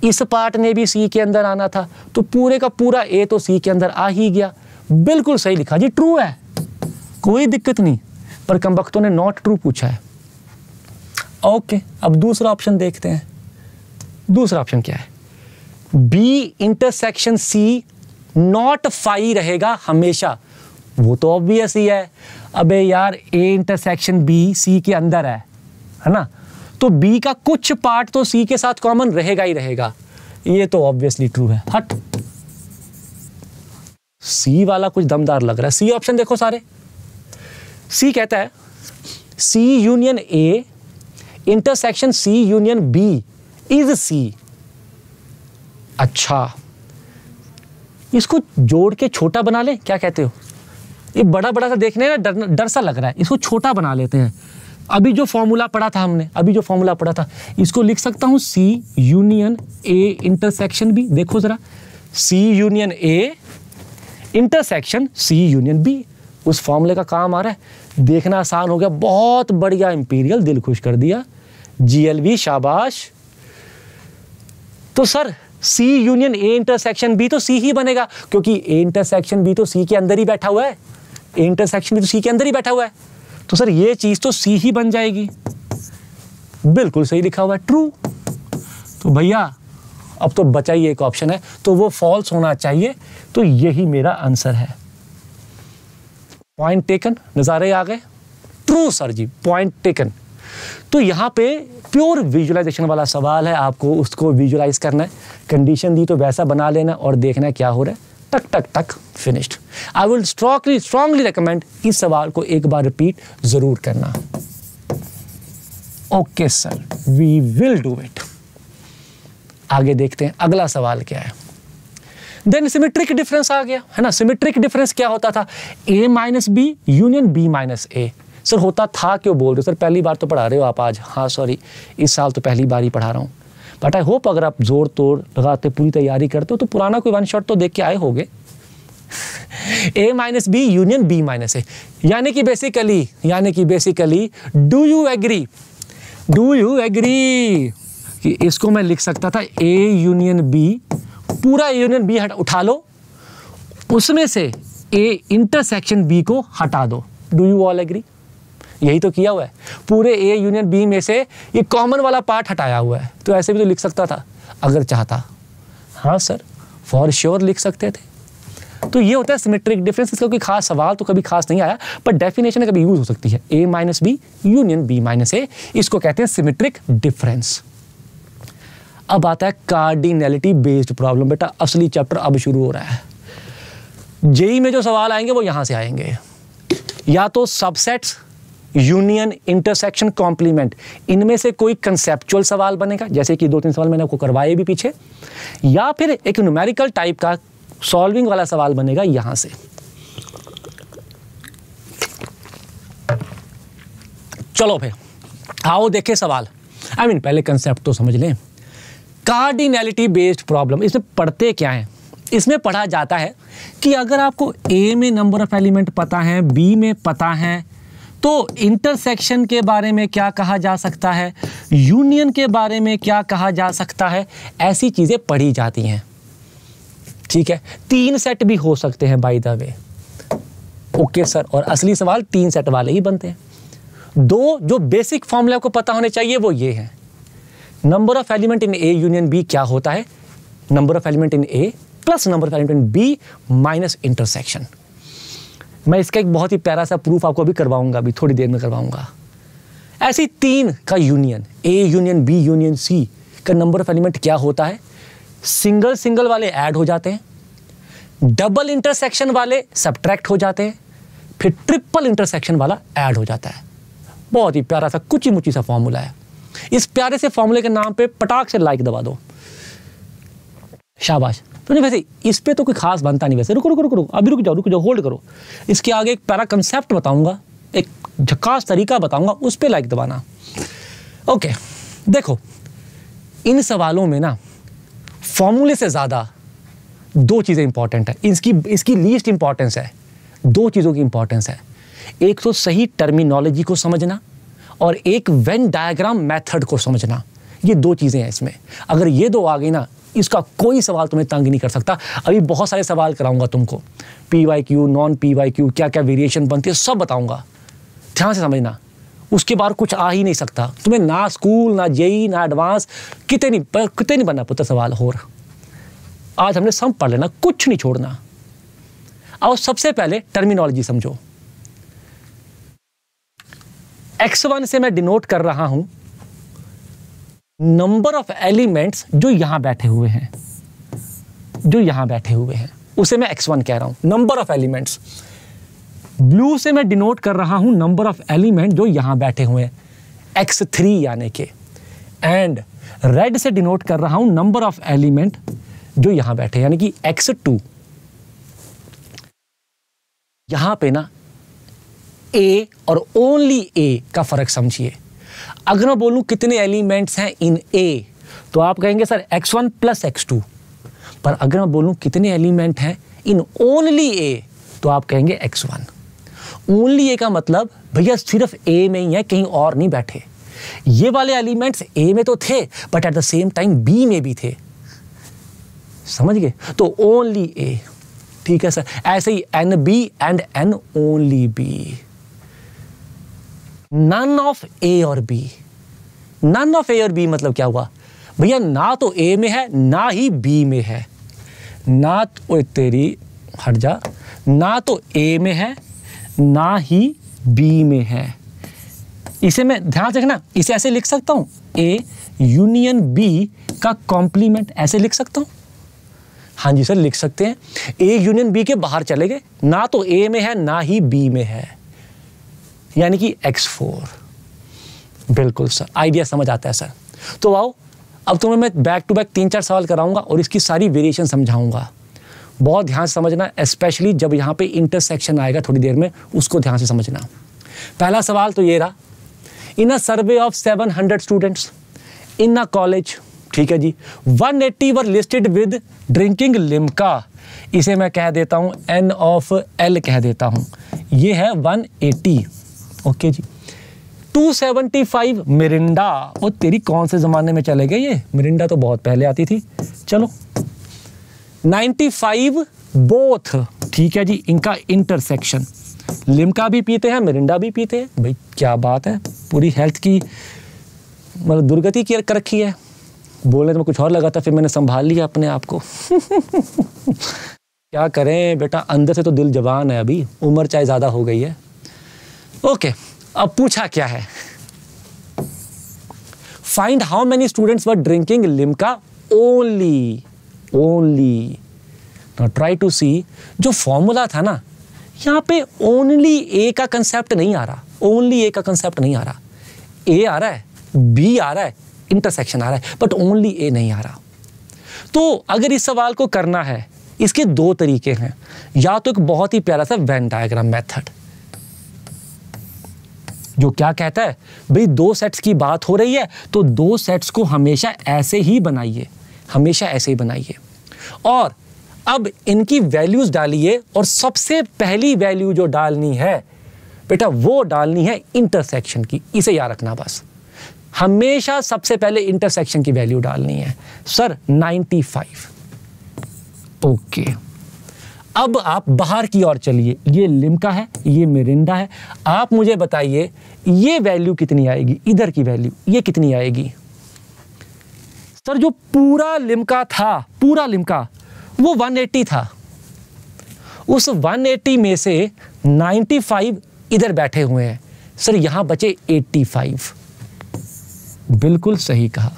इस पार्ट ने भी सी के अंदर आना था तो पूरे का पूरा ए तो सी के अंदर आ ही गया बिल्कुल सही लिखा जी ट्रू है कोई दिक्कत नहीं पर कम ने नॉट ट्रू पूछा है ओके अब दूसरा ऑप्शन देखते हैं दूसरा ऑप्शन क्या है B intersection C not phi रहेगा हमेशा वो तो ऑब्वियस ही है अबे यार ए इंटरसेक्शन बी सी के अंदर है है ना तो बी का कुछ पार्ट तो सी के साथ कॉमन रहेगा ही रहेगा ये तो ऑब्वियसली ट्रू है हट सी वाला कुछ दमदार लग रहा है सी ऑप्शन देखो सारे सी कहता है C union A intersection C union B is C अच्छा इसको जोड़ के छोटा बना ले क्या कहते हो ये बड़ा बड़ा सा देखने ना डर डर सा लग रहा है इसको छोटा बना लेते हैं अभी जो फॉर्मूला पढ़ा था हमने अभी जो फॉर्मूला पढ़ा था इसको लिख सकता हूं C union A intersection B देखो ज़रा C union A intersection C union B उस फॉर्मूले का काम आ रहा है देखना आसान हो गया बहुत बढ़िया इंपीरियल दिल खुश कर दिया जीएलवी शाबाश तो sir C union A intersection B तो सी ही बनेगा क्योंकि ए इंटरसेक्शन बी तो सी के अंदर ही बैठा हुआ है ए इंटरसेक्शन बी तो सी के अंदर ही बैठा हुआ है तो सर ये चीज़ तो सी ही बन जाएगी बिल्कुल सही लिखा हुआ है ट्रू तो भैया अब तो बचा ही एक ऑप्शन है तो वो फॉल्स होना चाहिए तो यही मेरा आंसर है पॉइंट टेकन नज़ारे आ गए ट्रू सर जी पॉइंट टेकन तो यहाँ पे प्योर विजुलाइजेशन वाला सवाल है आपको उसको विजुलाइज करना है कंडीशन दी तो वैसा बना लेना और देखना क्या हो रहा है टक टक टक finished I will strongly strongly recommend इस सवाल को एक बार रिपीट ज़रूर करना okay sir we will do it आगे देखते हैं अगला सवाल क्या है देन सिमेट्रिक डिफरेंस आ गया है ना सिमेट्रिक डिफरेंस क्या होता था A minus B union B minus A sir होता था क्यों बोल रहे हो सर पहली बार तो पढ़ा रहे हो आप आज हाँ सॉरी इस साल तो पहली बार ही पढ़ा रहा हूँ बट आई होप अगर आप जोर तोड़ लगाते पूरी तैयारी करते हो तो पुराना कोई वन शॉट तो देख के आए होगे A minus B union B minus A यानी कि बेसिकली यानी कि basically do you agree do you agree कि इसको मैं लिख सकता था ए यूनियन बी पूरा ए यूनियन बी हट उठा लो उसमें से ए इंटरसेक्शन बी को हटा दो डू यू ऑल एग्री यही तो किया हुआ है पूरे ए यूनियन बी में से ये कॉमन वाला पार्ट हटाया हुआ है तो ऐसे भी तो लिख सकता था अगर चाहता हाँ सर फॉर श्योर लिख सकते थे तो ये होता है सिमेट्रिक डिफरेंस इसका कोई खास सवाल तो कभी खास नहीं आया पर डेफिनेशन कभी यूज हो सकती है A minus B union B minus A इसको कहते हैं सिमेट्रिक डिफरेंस अब आता है कार्डिनेलिटी बेस्ड प्रॉब्लम बेटा असली चैप्टर अब शुरू हो रहा है जेई e में जो सवाल आएंगे वो यहां से आएंगे या तो सबसेट्स यूनियन इंटरसेक्शन कॉम्प्लीमेंट इनमें से कोई कंसेप्चुअल सवाल बनेगा जैसे कि दो तीन सवाल मैंने आपको करवाए भी पीछे या फिर एक न्यूमेरिकल टाइप का सॉल्विंग वाला सवाल बनेगा यहां से चलो फिर आओ देखें सवाल आई I मीन mean, पहले कंसेप्ट तो समझ लें कार्डिनेलिटी बेस्ड प्रॉब्लम इसमें पढ़ते क्या है इसमें पढ़ा जाता है कि अगर आपको ए में नंबर ऑफ एलिमेंट पता है बी में पता है तो इंटरसेक्शन के बारे में क्या कहा जा सकता है यूनियन के बारे में क्या कहा जा सकता है ऐसी चीज़ें पढ़ी जाती हैं ठीक है तीन सेट भी हो सकते हैं by the way okay sir और असली सवाल तीन सेट वाले ही बनते हैं दो जो बेसिक फॉर्मूला आपको पता होने चाहिए वो ये है number of element in A union B क्या होता है number of element in A plus number of element in B minus intersection मैं इसका एक बहुत ही प्यारा सा प्रूफ आपको अभी करवाऊंगा अभी थोड़ी देर में करवाऊंगा ऐसी तीन का union A union B union C का नंबर ऑफ एलिमेंट क्या होता है सिंगल सिंगल वाले ऐड हो जाते हैं डबल इंटरसेक्शन वाले सब्ट्रैक्ट हो जाते हैं फिर ट्रिपल इंटरसेक्शन वाला ऐड हो जाता है बहुत ही प्यारा सा कुची मुची सा फॉर्मूला है इस प्यारे से फॉर्मूले के नाम पे पटाख से लाइक दबा दो शाबाश तो नहीं वैसे इस पर तो कोई खास बनता नहीं वैसे रुको रुको रुको रुको अभी रुक जाओ रुक जाओ होल्ड करो इसके आगे एक पैरा कंसेप्ट बताऊँगा एक झकास तरीका बताऊँगा उस पर लाइक दबाना ओके देखो इन सवालों में ना फॉर्मूले से ज़्यादा दो चीज़ें इंपॉर्टेंट है इसकी इसकी लीस्ट इंपॉर्टेंस है दो चीज़ों की इंपॉर्टेंस है एक तो सही टर्मिनोलॉजी को समझना और एक वेन डायग्राम मेथड को समझना ये दो चीज़ें हैं इसमें अगर ये दो आ गई ना इसका कोई सवाल तुम्हें तंग नहीं कर सकता अभी बहुत सारे सवाल कराऊंगा तुमको P Y Q non P Y Q क्या क्या वेरिएशन बनती है सब बताऊंगा ध्यान से समझना उसके बाहर कुछ आ ही नहीं सकता तुम्हें ना स्कूल ना जेई e, ना एडवांस कितने नहीं कितने नहीं बनना पुत्र सवाल हो रहा आज हमने सब पढ़ लेना कुछ नहीं छोड़ना और सबसे पहले टर्मिनोलॉजी समझो एक्स वन से मैं डिनोट कर रहा हूं नंबर ऑफ एलिमेंट्स जो यहां बैठे हुए हैं जो यहां बैठे हुए हैं उसे मैं एक्स वन कह रहा हूं नंबर ऑफ एलिमेंट्स ब्लू से मैं डिनोट कर रहा हूं नंबर ऑफ एलिमेंट जो यहां बैठे हुए हैं एक्स थ्री यानी के एंड रेड से डिनोट कर रहा हूं नंबर ऑफ एलिमेंट जो यहां बैठे यानी कि एक्स टू यहां पे ना ए और ओनली ए का फर्क समझिए अगर मैं बोलूं कितने एलिमेंट्स हैं इन ए तो आप कहेंगे sir X one plus x two पर अगर मैं बोलूं कितने एलिमेंट हैं इन ओनली ए तो आप कहेंगे एक्स वन ओनली ए का मतलब भैया सिर्फ ए में ही है कहीं और नहीं बैठे ये वाले एलिमेंट्स ए में तो थे but at the same time B में भी थे समझ गए तो ओनली ए ठीक है सर ऐसे ही N B and N only B none of A और बी नन ऑफ ए और बी मतलब क्या हुआ भैया ना तो ए में है ना ही बी में है ना तो तेरी हट जा ना तो ए में है ना ही बी में है इसे मैं ध्यान रखना इसे ऐसे लिख सकता हूं ए यूनियन बी का कॉम्प्लीमेंट ऐसे लिख सकता हूँ हाँ जी सर लिख सकते हैं ए यूनियन बी के बाहर चले गए ना तो ए में है ना ही बी में है यानी कि एक्स फोर बिल्कुल सर आइडिया समझ आता है सर तो आओ अब तुम्हें मैं बैक टू बैक तीन चार सवाल कराऊंगा और इसकी सारी वेरिएशन समझाऊंगा बहुत ध्यान से समझना स्पेशली जब यहाँ पे इंटरसेक्शन आएगा थोड़ी देर में उसको ध्यान से समझना पहला सवाल तो ये रहा in a survey of 700 students in a college ठीक है जी 180 eighty were listed with drinking Limca इसे मैं कह देता हूँ एन ऑफ एल कह देता हूँ ये है 180 ओके जी 275 मिरिंडा वो तेरी कौन से ज़माने में चले गए ये मिरिंडा तो बहुत पहले आती थी चलो 95 बोथ ठीक है जी इनका इंटरसेक्शन लिमका भी पीते हैं मिरिंडा भी पीते हैं भाई क्या बात है पूरी हेल्थ की मतलब दुर्गति की कर रखी है बोलने तो में कुछ और लगा था फिर मैंने संभाल लिया अपने आप को क्या करें बेटा अंदर से तो दिल जवान है अभी उम्र चाहे ज़्यादा हो गई है ओके अब पूछा क्या है find how many students were drinking Limca only only try to see जो फॉर्मूला था ना यहाँ पे ओनली ए का कंसेप्ट नहीं आ रहा ओनली ए का कंसेप्ट नहीं आ रहा ए आ रहा है बी आ रहा है इंटरसेक्शन आ रहा है बट ओनली ए नहीं आ रहा तो अगर इस सवाल को करना है इसके दो तरीके हैं या तो एक बहुत ही प्यारा सा वेन डायग्राम मेथड जो क्या कहता है भाई दो सेट्स की बात हो रही है तो दो सेट्स को हमेशा ऐसे ही बनाइए हमेशा ऐसे ही बनाइए और अब इनकी वैल्यूज़ डालिए और सबसे पहली वैल्यू जो डालनी है बेटा वो डालनी है इंटरसेक्शन की इसे याद रखना बस हमेशा सबसे पहले इंटरसेक्शन की वैल्यू डालनी है सर 95 ओके okay. अब आप बाहर की ओर चलिए ये लिमका है ये मेरिंडा है आप मुझे बताइए ये वैल्यू कितनी आएगी इधर की वैल्यू ये कितनी आएगी सर जो पूरा लिमका था पूरा लिमका वो 180 था उस 180 में से 95 इधर बैठे हुए हैं सर यहां बचे 85 बिल्कुल सही कहा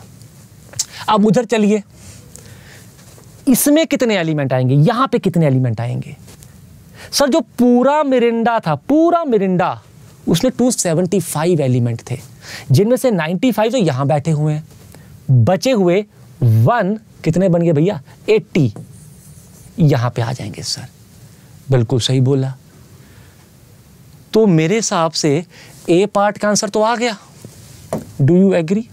अब उधर चलिए इसमें कितने एलिमेंट आएंगे यहां पे कितने एलिमेंट आएंगे सर जो पूरा मिरिंडा था पूरा मिरिंडा उसमें 275 एलिमेंट थे जिनमें से 95 तो यहां बैठे हुए हैं बचे हुए वन कितने बन गए भैया 80 यहां पे आ जाएंगे सर बिल्कुल सही बोला तो मेरे हिसाब से ए पार्ट का आंसर तो आ गया do you agree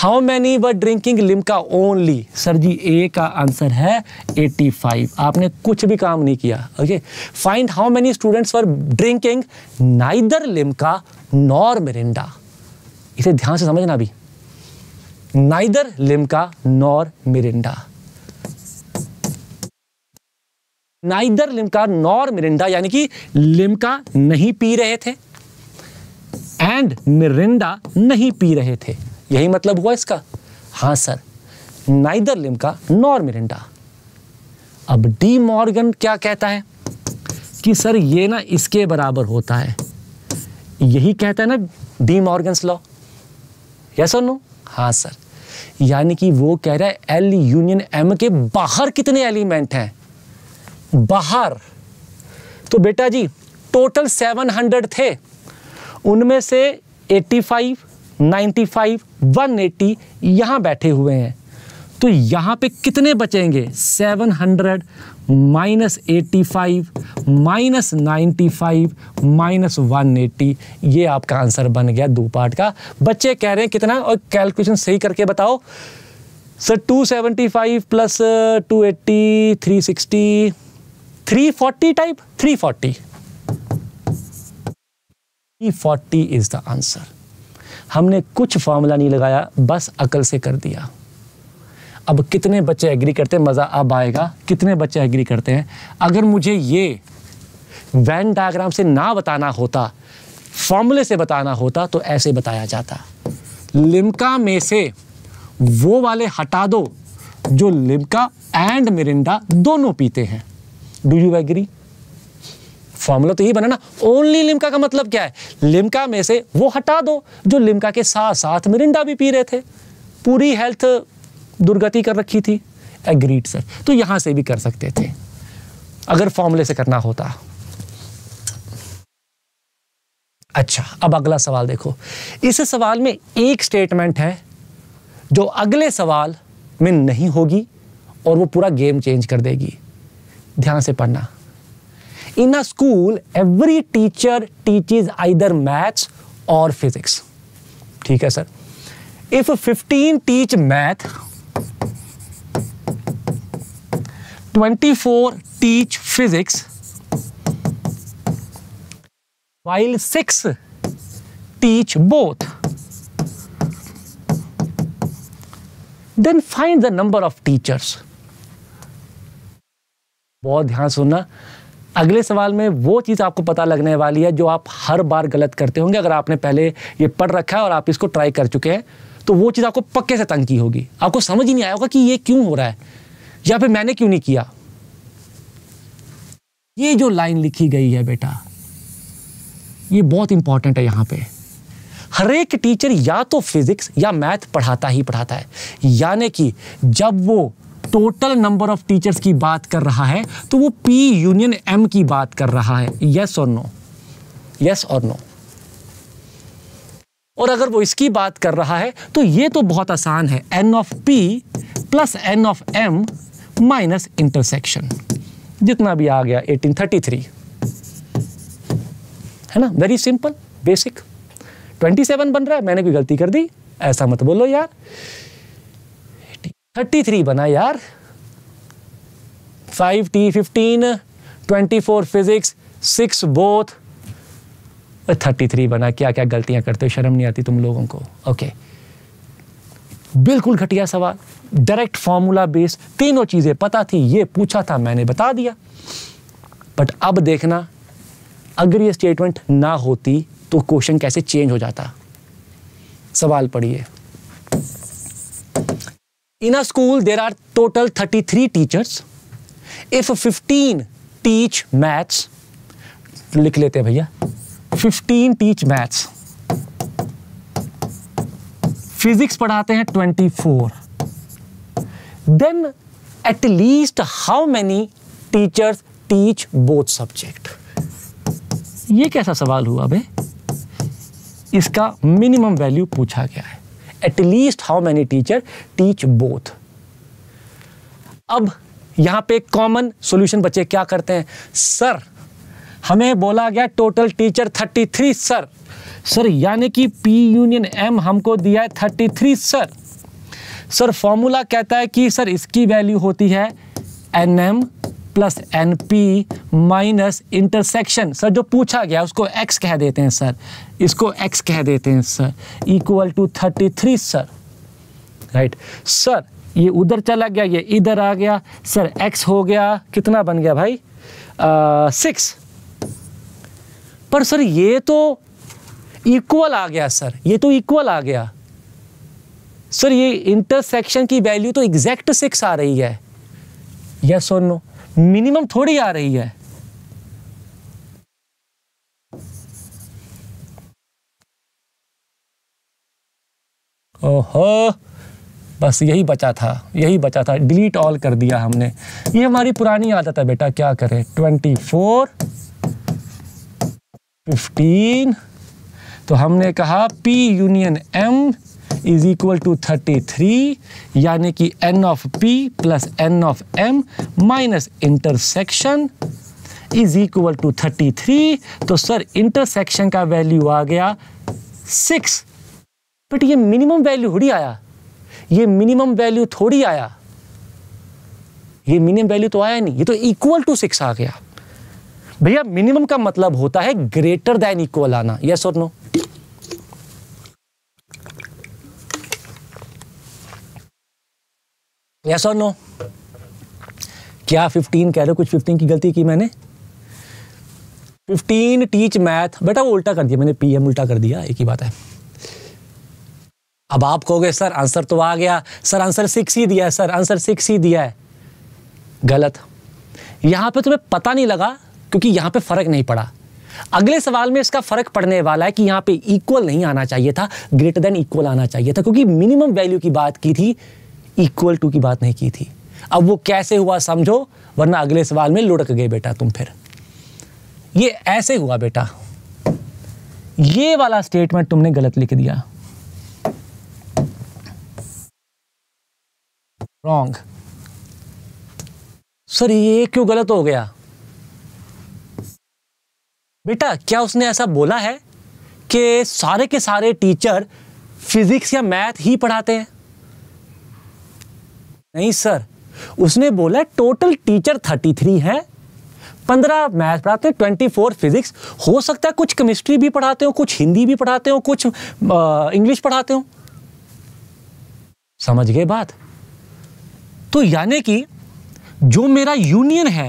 how many were drinking Limca only sir जी ए का आंसर है 85 आपने कुछ भी काम नहीं किया okay find how many students were drinking neither Limca nor Mirinda इसे ध्यान से समझना अभी neither Limca nor Mirinda neither Limca nor Mirinda यानी कि लिमका नहीं पी रहे थे एंड मिरिंडा नहीं पी रहे थे यही मतलब हुआ इसका हाँ sir neither Limca nor Mirinda अब डी मॉर्गन क्या कहता है कि सर ये ना इसके बराबर होता है यही कहता है ना डी मॉर्गन्स लॉ यस और नो हाँ सर यानी कि वो कह रहा है एल यूनियन एम के बाहर कितने एलिमेंट हैं बाहर तो बेटा जी टोटल 700 थे उनमें से 85 95, 180 यहाँ बैठे हुए हैं तो यहाँ पे कितने बचेंगे 700 minus eighty five minus ninety five minus one ये आपका आंसर बन गया दो पार्ट का बच्चे कह रहे हैं कितना और कैलकुलेशन सही करके बताओ sir two seventy five plus two eighty three sixty three forty type three forty three forty is the answer हमने कुछ फार्मूला नहीं लगाया बस अकल से कर दिया अब कितने बच्चे एग्री करते हैं मज़ा अब आएगा कितने बच्चे एग्री करते हैं अगर मुझे ये वैन डायग्राम से ना बताना होता फॉर्मूले से बताना होता तो ऐसे बताया जाता लिम्का में से वो वाले हटा दो जो लिम्का एंड मिरिंडा दोनों पीते हैं डू यू एग्री फॉर्मूला तो यही बना ना ओनली लिमका का मतलब क्या है लिमका में से वो हटा दो जो लिमका के साथ साथ मिरिंडा भी पी रहे थे पूरी हेल्थ दुर्गति कर रखी थी एग्रीड सर तो यहां से भी कर सकते थे अगर फॉर्मूले से करना होता अच्छा अब अगला सवाल देखो इस सवाल में एक स्टेटमेंट है जो अगले सवाल में नहीं होगी और वो पूरा गेम चेंज कर देगी ध्यान से पढ़ना in a school every teacher teach is either maths और फिजिक्स ठीक है sir if fifteen teach math twenty four teach physics while six teach both then find the number of teachers बहुत ध्यान सुनना अगले सवाल में वो चीज़ आपको पता लगने वाली है जो आप हर बार गलत करते होंगे अगर आपने पहले ये पढ़ रखा है और आप इसको ट्राई कर चुके हैं तो वो चीज़ आपको पक्के से तंग की होगी आपको समझ ही नहीं आया होगा कि ये क्यों हो रहा है या फिर मैंने क्यों नहीं किया ये जो लाइन लिखी गई है बेटा ये बहुत इंपॉर्टेंट है यहाँ पे हर एक टीचर या तो फिजिक्स या मैथ पढ़ाता ही पढ़ाता है यानी कि जब वो टोटल नंबर ऑफ टीचर्स की बात कर रहा है तो वो पी यूनियन एम की बात कर रहा है यस और नो यस और नो और अगर वो इसकी बात कर रहा है तो ये तो बहुत आसान है N of P plus N of M minus intersection जितना भी आ गया 1833 है ना वेरी सिंपल बेसिक 27 बन रहा है मैंने कोई गलती कर दी ऐसा मत बोलो यार थर्टी थ्री बना यार five T fifteen twenty four physics six both thirty three बना क्या क्या गलतियां करते हो शर्म नहीं आती तुम लोगों को ओके बिल्कुल घटिया सवाल डायरेक्ट फॉर्मूला बेस तीनों चीज़ें पता थी ये पूछा था मैंने बता दिया बट अब देखना अगर ये स्टेटमेंट ना होती तो क्वेश्चन कैसे चेंज हो जाता सवाल पढ़िए in a school there are total thirty three teachers if fifteen teach maths लिख लेते हैं भैया फिफ्टीन टीच मैथ्स फिजिक्स पढ़ाते हैं twenty four then at least how many teachers teach both subject ये कैसा सवाल हुआ भाई इसका मिनिमम वैल्यू पूछा गया है at least how many teacher teach both अब यहां पे कॉमन सॉल्यूशन बच्चे क्या करते हैं सर हमें बोला गया टोटल टीचर 33 सर सर यानी कि पी यूनियन एम हमको दिया है 33 सर सर फॉर्मूला कहता है कि सर इसकी वैल्यू होती है N M plus N P minus intersection sir जो पूछा गया उसको एक्स कह देते हैं सर इसको एक्स कह देते हैं sir equal to thirty three sir right sir ये उधर चला गया ये इधर आ गया सर एक्स हो गया कितना बन गया भाई सिक्स पर सर ये तो इक्वल आ गया सर ये तो इक्वल आ गया सर ये इंटरसेक्शन की वैल्यू तो एग्जैक्ट सिक्स आ रही है यस और नो मिनिमम थोड़ी आ रही है ओहो बस यही बचा था यही बचा था डिलीट ऑल कर दिया हमने ये हमारी पुरानी आदत है बेटा क्या करें ट्वेंटी फोर फिफ्टीन तो हमने कहा P union M is equal to thirty three यानी कि N of P plus N of M minus intersection is equal to thirty three तो सर इंटरसेक्शन का वैल्यू आ गया सिक्स बट ये मिनिमम वैल्यू थोड़ी आया ये मिनिमम वैल्यू थोड़ी आया ये मिनिमम वैल्यू तो आया नहीं ये तो इक्वल टू सिक्स आ गया भैया मिनिमम का मतलब होता है ग्रेटर दैन इक्वल आना यस और नो यस और नो क्या 15 कह रहे हो कुछ 15 की गलती की मैंने 15 टीच मैथ बेटा वो उल्टा कर दिया मैंने पी एम उल्टा कर दिया एक ही बात है अब आप कहोगे सर आंसर तो आ गया सर आंसर सिक्स ही दिया है सर आंसर सिक्स ही दिया है गलत यहां पे तुम्हें पता नहीं लगा क्योंकि यहां पे फर्क नहीं पड़ा अगले सवाल में इसका फर्क पड़ने वाला है कि यहां पे इक्वल नहीं आना चाहिए था ग्रेटर देन इक्वल आना चाहिए था क्योंकि मिनिमम वैल्यू की बात की थी इक्वल टू की बात नहीं की थी अब वो कैसे हुआ समझो वरना अगले सवाल में लुढ़क गए बेटा तुम फिर ये ऐसे हुआ बेटा ये वाला स्टेटमेंट तुमने गलत लिख दिया रॉन्ग सर ये क्यों गलत हो गया बेटा क्या उसने ऐसा बोला है कि सारे के सारे टीचर फिजिक्स या मैथ ही पढ़ाते हैं नहीं सर उसने बोला टोटल टीचर थर्टी थ्री है पंद्रह मैथ पढ़ाते हैं ट्वेंटी फोर फिजिक्स हो सकता है कुछ केमिस्ट्री भी पढ़ाते हो कुछ हिंदी भी पढ़ाते हो कुछ इंग्लिश पढ़ाते हो समझ गए बात तो यानी कि जो मेरा यूनियन है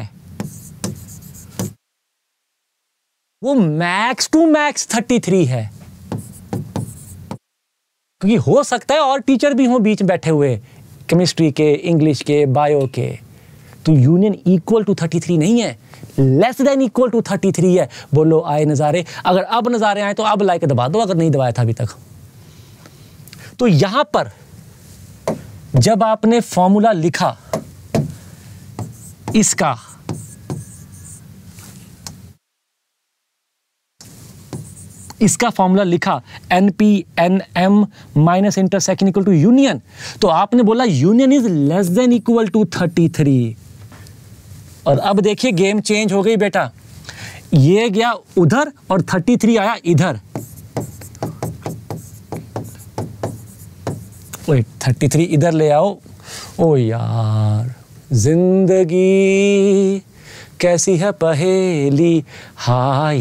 वो max to max thirty three है क्योंकि हो सकता है और टीचर भी हो बीच बैठे हुए केमिस्ट्री के इंग्लिश के बायो के तो union equal to thirty three नहीं है less than equal to thirty three है बोलो आए नज़ारे अगर अब नज़ारे आए तो अब लाइक दबा दो अगर नहीं दबाया था अभी तक तो यहाँ पर जब आपने फॉर्मूला लिखा इसका इसका फॉर्मूला लिखा N P N M minus intersection equal to union तो आपने बोला union is less than equal to thirty three और अब देखिए गेम चेंज हो गई बेटा ये गया उधर और थर्टी थ्री आया इधर थर्टी थ्री इधर ले आओ ओ यार जिंदगी कैसी है पहेली हाय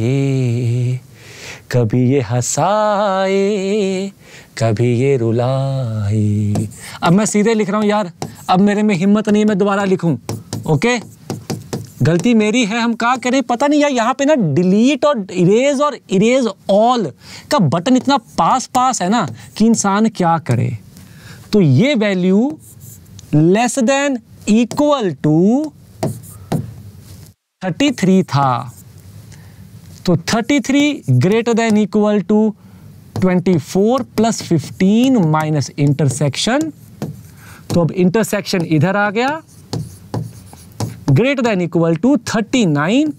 कभी ये हंसाए कभी ये रुलाए अब मैं सीधे लिख रहा हूँ यार अब मेरे में हिम्मत नहीं है मैं दोबारा लिखूँ ओके गलती मेरी है हम क्या करें पता नहीं यार यहाँ पे ना डिलीट और इरेज और इरेज ऑल का बटन इतना पास पास है ना कि इंसान क्या करे तो ये value less than equal to thirty three था तो 33 greater than equal to 24 plus 15 minus intersection तो अब इंटरसेक्शन इधर आ गया greater than equal to 39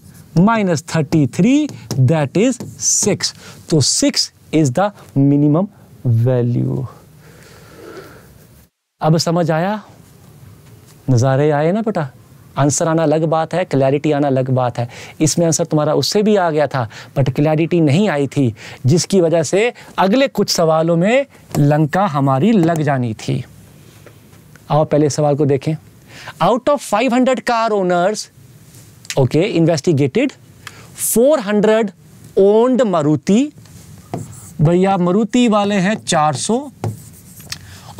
minus thirty three that is six तो six is the minimum value अब समझ आया नज़ारे आए ना बेटा आंसर आना अलग बात है क्लैरिटी आना अलग बात है इसमें आंसर तुम्हारा उससे भी आ गया था बट क्लैरिटी नहीं आई थी जिसकी वजह से अगले कुछ सवालों में लंका हमारी लग जानी थी आओ पहले सवाल को देखें out of 500 car owners okay investigated 400 owned Maruti भैया मारुति वाले हैं 400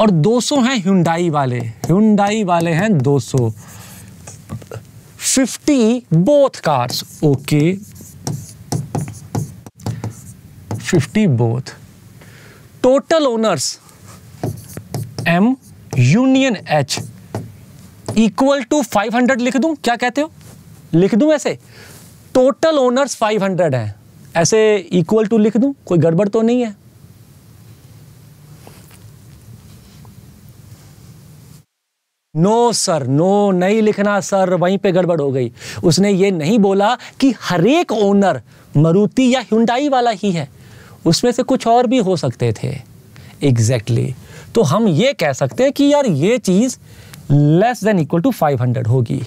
और 200 हैं ह्यूंडाई वाले हुंडाई वाले हैं 200 50 both cars okay 50 both total owners m union h equal to 500 लिख दूं क्या कहते हो लिख दूं ऐसे टोटल ओनर्स 500 हैं ऐसे इक्वल टू लिख दूं कोई गड़बड़ तो नहीं है नो सर नो नहीं लिखना सर वहीं पे गड़बड़ हो गई उसने ये नहीं बोला कि हरेक ओनर मरुति या हिंडाई वाला ही है उसमें से कुछ और भी हो सकते थे एग्जैक्टली exactly. तो हम ये कह सकते हैं कि यार ये चीज़ लेस देन इक्वल टू 500 होगी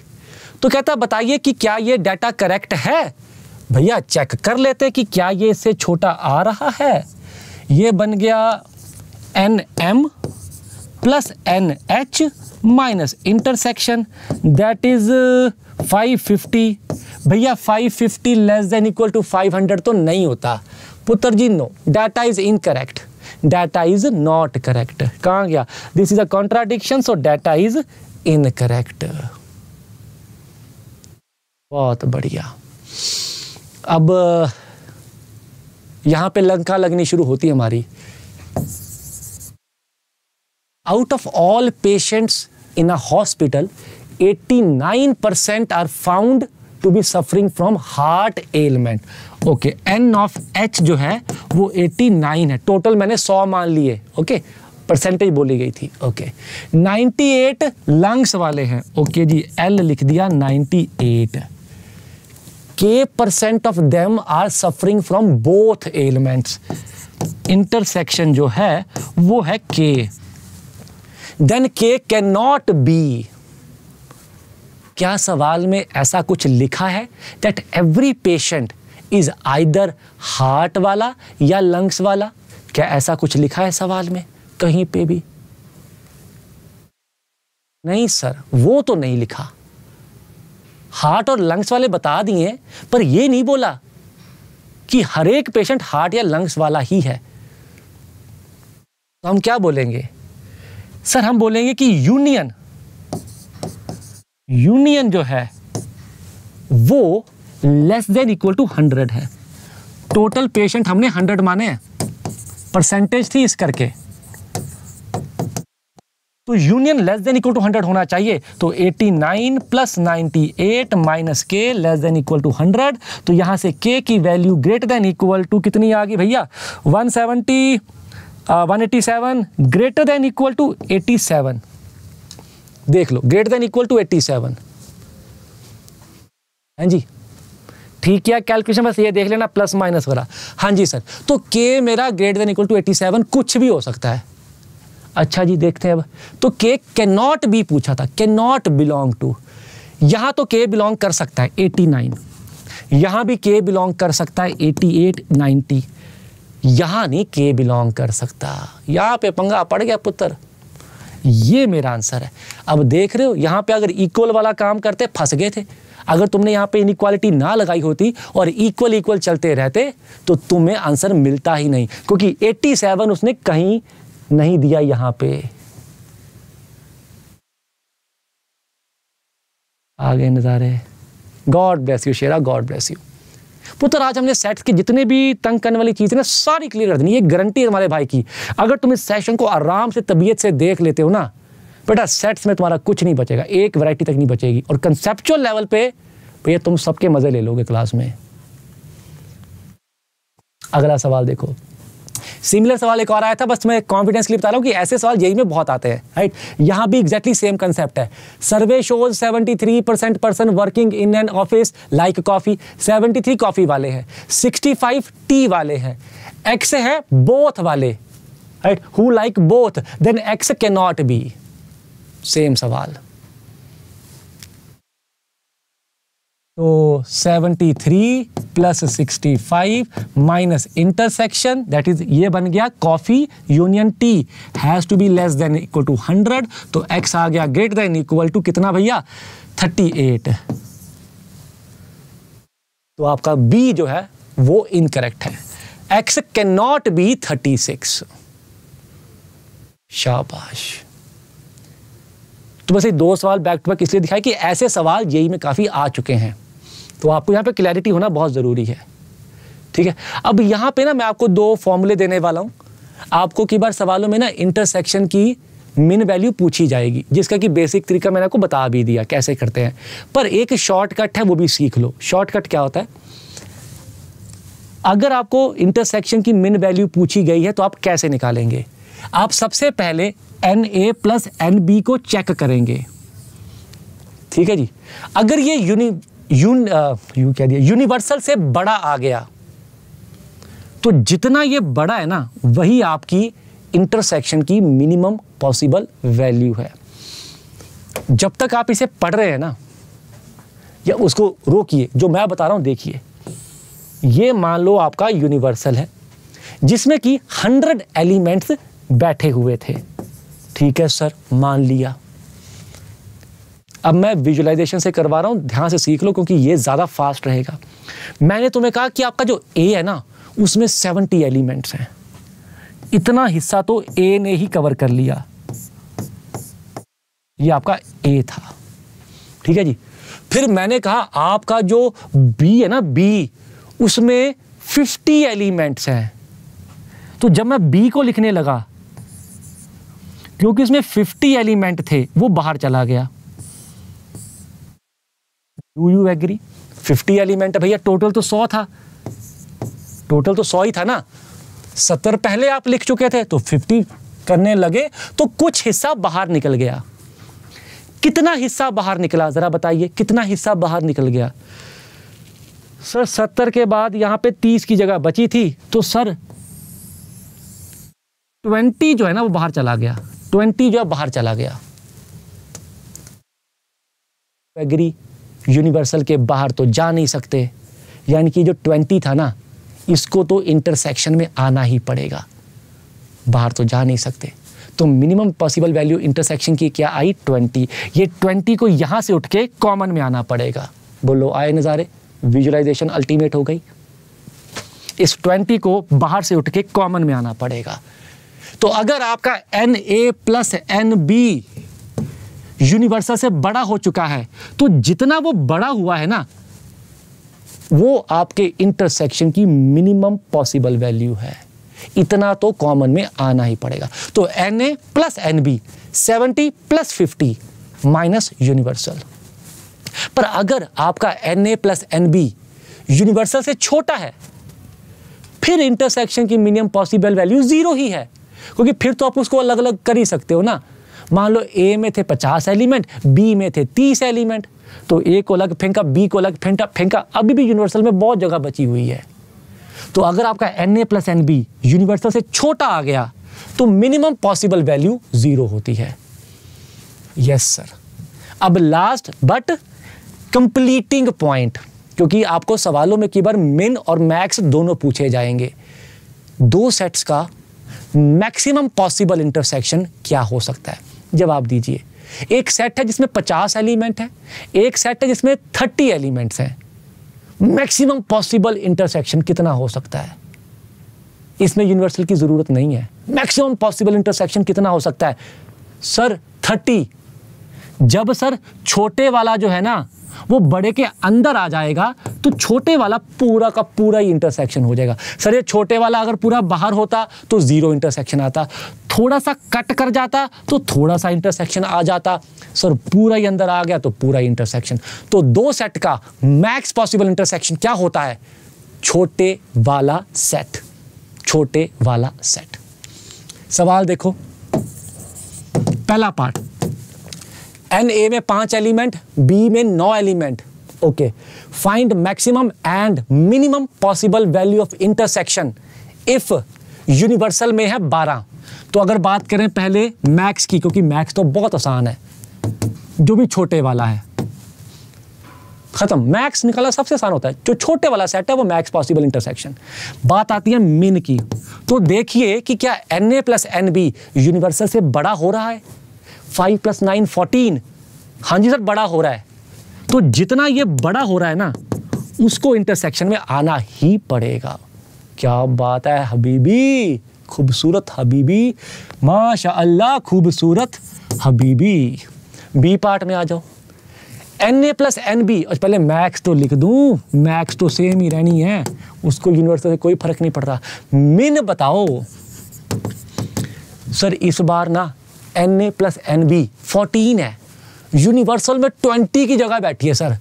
तो कहता बताइए कि क्या ये डाटा करेक्ट है भैया चेक कर लेते कि क्या ये इससे छोटा आ रहा है ये बन गया N M plus N H minus intersection that is 550 भैया 550 लेस देन इक्वल टू 500 तो नहीं होता पुत्र जी no data is incorrect data is not correct कहा गया this is a contradiction so data is incorrect बहुत बढ़िया अब यहां पे लंका लगनी शुरू होती है हमारी out of all patients in a hospital 89% are found to be suffering from heart ailment okay N of H जो है वो 89 है टोटल मैंने 100 मान लिए ओके परसेंटेज बोली गई थी ओके okay. 98 लंग्स वाले हैं ओके okay जी एल लिख दिया 98 K percent of them are suffering from both elements intersection जो है वो है के देन के कैन नॉट बी क्या सवाल में ऐसा कुछ लिखा है that every patient is either heart वाला या लंग्स वाला क्या ऐसा कुछ लिखा है सवाल में कहीं पे भी नहीं सर वो तो नहीं लिखा हार्ट और लंग्स वाले बता दिए पर ये नहीं बोला कि हर एक पेशेंट हार्ट या लंग्स वाला ही है तो हम क्या बोलेंगे सर हम बोलेंगे कि यूनियन यूनियन जो है वो less than equal to hundred है टोटल पेशेंट हमने हंड्रेड माने परसेंटेज थी इस करके तो union less than equal to hundred होना चाहिए तो eighty nine plus ninety eight minus K less than equal to hundred तो यहां से के की value greater than equal to कितनी आ गई भैया one seventy one eighty seven greater than equal to eighty seven देख लो greater than equal to eighty seven हाँ जी ठीक है कैलकुलेशन बस ये देख लेना प्लस माइनस वाला हाँ जी सर तो के मेरा greater than equal to eighty seven कुछ भी हो सकता है अच्छा जी देखते हैं अब तो के कैन नॉट बी पूछा था कैन नॉट बिलोंग टू यहाँ तो के बिलोंग कर सकता है एटी नाइन यहाँ भी के बिलोंग कर सकता है एटी एट नाइनटी यहाँ नहीं के बिलोंग कर सकता यहाँ पे पंगा पड़ गया पुत्र ये मेरा आंसर है अब देख रहे हो यहाँ पे अगर इक्वल वाला काम करते फंस गए थे अगर तुमने यहाँ पे इनक्वालिटी ना लगाई होती और इक्वल इक्वल चलते रहते तो तुम्हें आंसर मिलता ही नहीं क्योंकि 87 उसने कहीं नहीं दिया यहाँ पे आगे नज़ारे God bless you Shera God bless you पुत्र तो आज हमने सेट्स की जितने भी तंग करने वाली चीज़ें ना सारी क्लियर कर देनी ये गारंटी हमारे भाई की अगर तुम इस सेशन को आराम से तबीयत से देख लेते हो ना बेटा सेट्स में तुम्हारा कुछ नहीं बचेगा एक वैरायटी तक नहीं बचेगी और कंसेप्चुअल लेवल पे भैया तुम सबके मज़े ले लोगे क्लास में अगला सवाल देखो सिमिलर सवाल एक और आया था बस मैं कॉन्फिडेंस के लिए बता रहा हूँ कि ऐसे सवाल यही में बहुत आते हैं राइट यहाँ भी एग्जैक्टली सेम कंसेप्ट है survey shows 73 percent person working in an office like coffee 73 coffee वाले हैं 65 टी वाले हैं एक्स है बोथ वाले right who like both then X can not be same सवाल तो 73 plus five minus intersection that is ये बन गया coffee union tea has to be less than equal to 100 तो एक्स आ गया ग्रेटर देन इक्वल टू कितना भैया 38 तो आपका बी जो है वो इनकरेक्ट है एक्स कैन नॉट बी 36 शाबाश तो बस ये दो सवाल बैक टू बैक इसलिए दिखाए कि ऐसे सवाल यही में काफ़ी आ चुके हैं तो आपको यहाँ पे क्लैरिटी होना बहुत ज़रूरी है ठीक है अब यहाँ पे ना मैं आपको दो फॉर्मूले देने वाला हूँ आपको कई बार सवालों में ना इंटरसेक्शन की मिन वैल्यू पूछी जाएगी जिसका कि बेसिक तरीका मैंने आपको बता भी दिया कैसे करते हैं पर एक शॉर्टकट है वो भी सीख लो शॉर्टकट क्या होता है अगर आपको इंटरसेक्शन की मिन वैल्यू पूछी गई है तो आप कैसे निकालेंगे आप सबसे पहले N A plus N B को चेक करेंगे ठीक है जी अगर ये यूनि यून यू कह दिया यूनिवर्सल से बड़ा आ गया तो जितना ये बड़ा है ना वही आपकी इंटरसेक्शन की मिनिमम पॉसिबल वैल्यू है जब तक आप इसे पढ़ रहे हैं ना या उसको रोकिए जो मैं बता रहा हूं देखिए ये मान लो आपका यूनिवर्सल है जिसमें कि हंड्रेड एलिमेंट्स बैठे हुए थे ठीक है सर मान लिया अब मैं विजुअलाइजेशन से करवा रहा हूँ ध्यान से सीख लो क्योंकि ये ज़्यादा फास्ट रहेगा मैंने तुम्हें कहा कि आपका जो ए है ना उसमें सेवेंटी एलिमेंट्स हैं इतना हिस्सा तो ए ने ही कवर कर लिया ये आपका ए था ठीक है जी फिर मैंने कहा आपका जो बी है ना बी उसमें फिफ्टी एलिमेंट्स हैं तो जब मैं बी को लिखने लगा क्योंकि उसमें फिफ्टी एलिमेंट थे वो बाहर चला गया do you agree fifty element है भैया टोटल तो सौ था टोटल तो सौ ही था ना सत्तर पहले आप लिख चुके थे तो फिफ्टी करने लगे तो कुछ हिस्सा बाहर निकल गया कितना हिस्सा बाहर निकला ज़रा बताइए कितना हिस्सा बाहर निकल गया सर सत्तर के बाद यहाँ पे तीस की जगह बची थी तो सर ट्वेंटी जो है ना वो बाहर चला गया ट्वेंटी जो है बाहर चला गया एग्री यूनिवर्सल के बाहर तो जा नहीं सकते यानी कि जो ट्वेंटी था ना इसको तो इंटरसेक्शन में आना ही पड़ेगा बाहर तो जा नहीं सकते तो मिनिमम पॉसिबल वैल्यू इंटरसेक्शन की क्या आई ट्वेंटी ये ट्वेंटी को यहाँ से उठ के कॉमन में आना पड़ेगा बोलो आए नज़ारे विजुलाइजेशन अल्टीमेट हो गई इस ट्वेंटी को बाहर से उठ के कॉमन में आना पड़ेगा तो अगर आपका N A plus N B universal से बड़ा हो चुका है तो जितना वो बड़ा हुआ है ना वो आपके इंटरसेक्शन की मिनिमम पॉसिबल वैल्यू है इतना तो कॉमन में आना ही पड़ेगा तो N A plus N B seventy plus fifty minus universal पर अगर आपका N A plus N B universal से छोटा है फिर इंटरसेक्शन की मिनिमम पॉसिबल वैल्यू जीरो ही है क्योंकि फिर तो आप उसको अलग अलग कर ही सकते हो ना मान लो ए में थे पचास एलिमेंट बी में थे तीस एलिमेंट तो ए को अलग फेंका बी को अलग फेंका फेंका अभी भी यूनिवर्सल में बहुत जगह बची हुई है तो अगर आपका N A plus N B universal से छोटा आ गया तो मिनिमम पॉसिबल वैल्यू ज़ीरो होती है यस सर अब लास्ट बट कंप्लीटिंग पॉइंट क्योंकि आपको सवालों में कई बार मिन और मैक्स दोनों पूछे जाएंगे दो सेट्स का मैक्सिमम पॉसिबल इंटरसेक्शन क्या हो सकता है जवाब दीजिए एक सेट है जिसमें पचास एलिमेंट है एक सेट है जिसमें थर्टी एलिमेंट्स हैं मैक्सिमम पॉसिबल इंटरसेक्शन कितना हो सकता है इसमें यूनिवर्सल की ज़रूरत नहीं है मैक्सिमम पॉसिबल इंटरसेक्शन कितना हो सकता है सर थर्टी जब सर छोटे वाला जो है ना वो बड़े के अंदर आ जाएगा तो छोटे वाला पूरा का पूरा ही इंटरसेक्शन हो जाएगा सर ये छोटे वाला अगर पूरा बाहर होता तो ज़ीरो इंटरसेक्शन आता थोड़ा सा कट कर जाता तो थोड़ा सा इंटरसेक्शन आ जाता सर पूरा ही अंदर आ गया तो पूरा ही इंटरसेक्शन तो दो सेट का मैक्स पॉसिबल इंटरसेक्शन क्या होता है छोटे वाला सेट छोटे वाला सेट सवाल देखो पहला पार्ट एन ए में पांच एलिमेंट बी में नौ element okay find maximum and minimum possible value of intersection if universal में है बारह तो अगर बात करें पहले मैक्स की क्योंकि मैक्स तो बहुत आसान है जो भी छोटे वाला है खत्म मैक्स निकाला सबसे आसान होता है जो छोटे वाला सेट है वो मैक्स पॉसिबल इंटरसेक्शन बात आती है मिन की तो देखिए कि क्या N A plus N B universal से बड़ा हो रहा है फाइव प्लस नाइन फोर्टीन हाँ जी सर बड़ा हो रहा है तो जितना ये बड़ा हो रहा है ना उसको इंटरसेक्शन में आना ही पड़ेगा क्या बात है हबीबी खूबसूरत हबीबी माशा अल्लाह खूबसूरत हबीबी बी पार्ट में आ जाओ N A plus N B और पहले मैक्स तो लिख दू मैक्स तो सेम ही रहनी है उसको यूनिवर्सल से कोई फर्क नहीं पड़ रहा मिन बताओ सर इस बार ना N A plus N B fourteen है यूनिवर्सल में ट्वेंटी की जगह बैठी है सर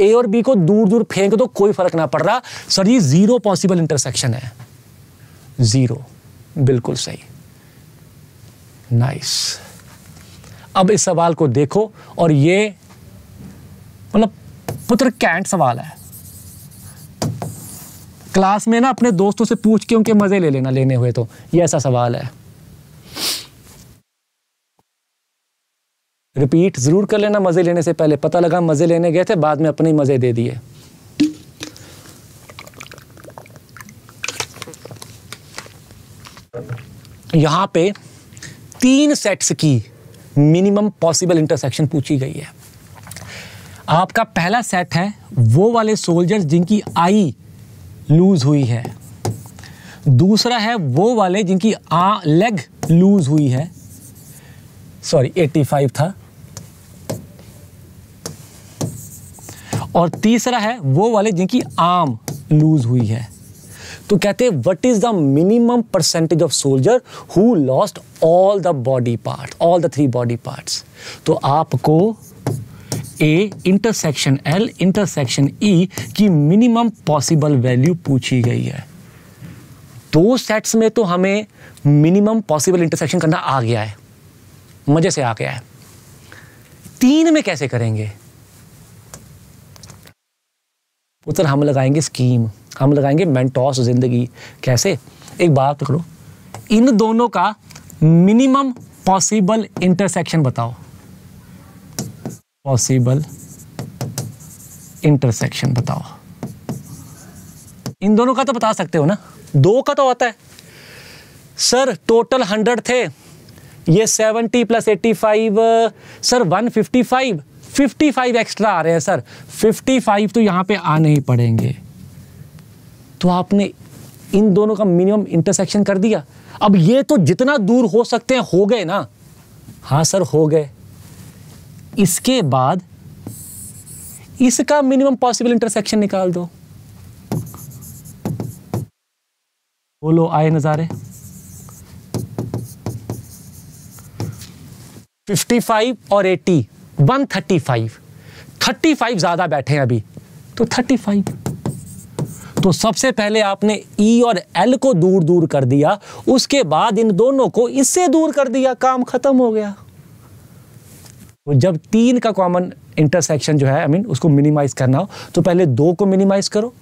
ए और बी को दूर दूर फेंक दो कोई फर्क ना पड़ रहा सर ये जीरो पॉसिबल इंटरसेक्शन है जीरो बिल्कुल सही नाइस अब इस सवाल को देखो और ये मतलब पुत्र कैंट सवाल है क्लास में ना अपने दोस्तों से पूछ के उनके मज़े ले लेना लेने हुए तो ये ऐसा सवाल है रिपीट ज़रूर कर लेना मज़े लेने से पहले पता लगा मज़े लेने गए थे बाद में अपने ही मज़े दे दिए यहां पे तीन सेट्स की मिनिमम पॉसिबल इंटरसेक्शन पूछी गई है आपका पहला सेट है वो वाले सोल्जर्स जिनकी आई लूज़ हुई है दूसरा है वो वाले जिनकी आ लेग लूज़ हुई है सॉरी 85 था और तीसरा है वो वाले जिनकी आर्म लूज हुई है तो कहते हैं what is the minimum percentage of soldier who lost all the body part all the three body parts तो आपको A intersection L intersection E की मिनिमम पॉसिबल वैल्यू पूछी गई है दो सेट्स में तो हमें मिनिमम पॉसिबल इंटरसेक्शन करना आ गया है मज़े से आ गया है तीन में कैसे करेंगे वो सर हम लगाएंगे स्कीम हम लगाएंगे मेंटोस ज़िंदगी कैसे एक बात करो इन दोनों का मिनिमम पॉसिबल इंटरसेक्शन बताओ पॉसिबल इंटरसेक्शन बताओ इन दोनों का तो बता सकते हो ना दो का तो होता है सर टोटल हंड्रेड थे ये seventy plus eighty five sir one fifty five 55 extra आ रहे हैं सर 55 तो यहाँ पे आने ही पड़ेंगे तो आपने इन दोनों का मिनिमम इंटरसेक्शन कर दिया अब ये तो जितना दूर हो सकते हैं हो गए ना हाँ सर हो गए इसके बाद इसका मिनिमम पॉसिबल इंटरसेक्शन निकाल दो बोलो आए नज़ारे 55 और one thirty five thirty five ज़्यादा बैठे हैं अभी तो थर्टी फाइव तो सबसे पहले आपने ई e और एल को दूर दूर कर दिया उसके बाद इन दोनों को इससे दूर कर दिया काम खत्म हो गया तो जब तीन का कॉमन इंटरसेक्शन जो है आई I मीन mean, उसको मिनिमाइज करना हो तो पहले दो को मिनिमाइज करो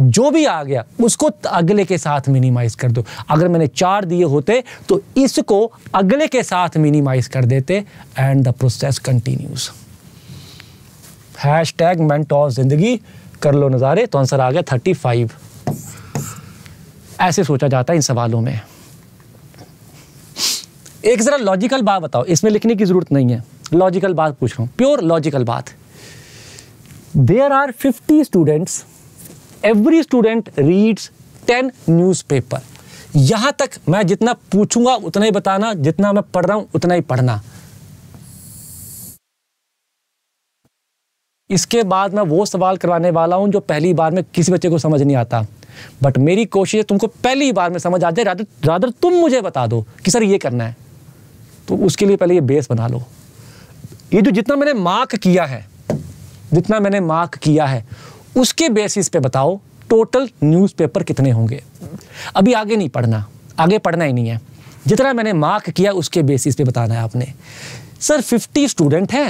जो भी आ गया उसको अगले के साथ मिनिमाइज कर दो अगर मैंने चार दिए होते तो इसको अगले के साथ मिनिमाइज कर देते and the process continues hashtag Mentos जिंदगी कर लो नज़ारे तो आंसर आ गया थर्टी फाइव ऐसे सोचा जाता है इन सवालों में एक ज़रा लॉजिकल बात बताओ इसमें लिखने की ज़रूरत नहीं है लॉजिकल बात पूछ रहा हूं प्योर लॉजिकल बात there are fifty students every student reads ten newspaper यहां तक मैं जितना पूछूंगा उतना ही बताना जितना मैं पढ़ रहा हूं उतना ही पढ़ना इसके बाद मैं वो सवाल करवाने वाला हूं जो पहली बार में किसी बच्चे को समझ नहीं आता बट मेरी कोशिश है तुमको पहली बार में समझ आ जाए रादर रादर तुम मुझे बता दो कि सर ये करना है तो उसके लिए पहले ये बेस बना लो ये जो जितना मैंने मार्क किया है जितना मैंने मार्क किया है उसके बेसिस पे बताओ टोटल न्यूज़पेपर कितने होंगे अभी आगे नहीं पढ़ना आगे पढ़ना ही नहीं है जितना मैंने मार्क किया उसके बेसिस पे बताना है आपने सर 50 स्टूडेंट हैं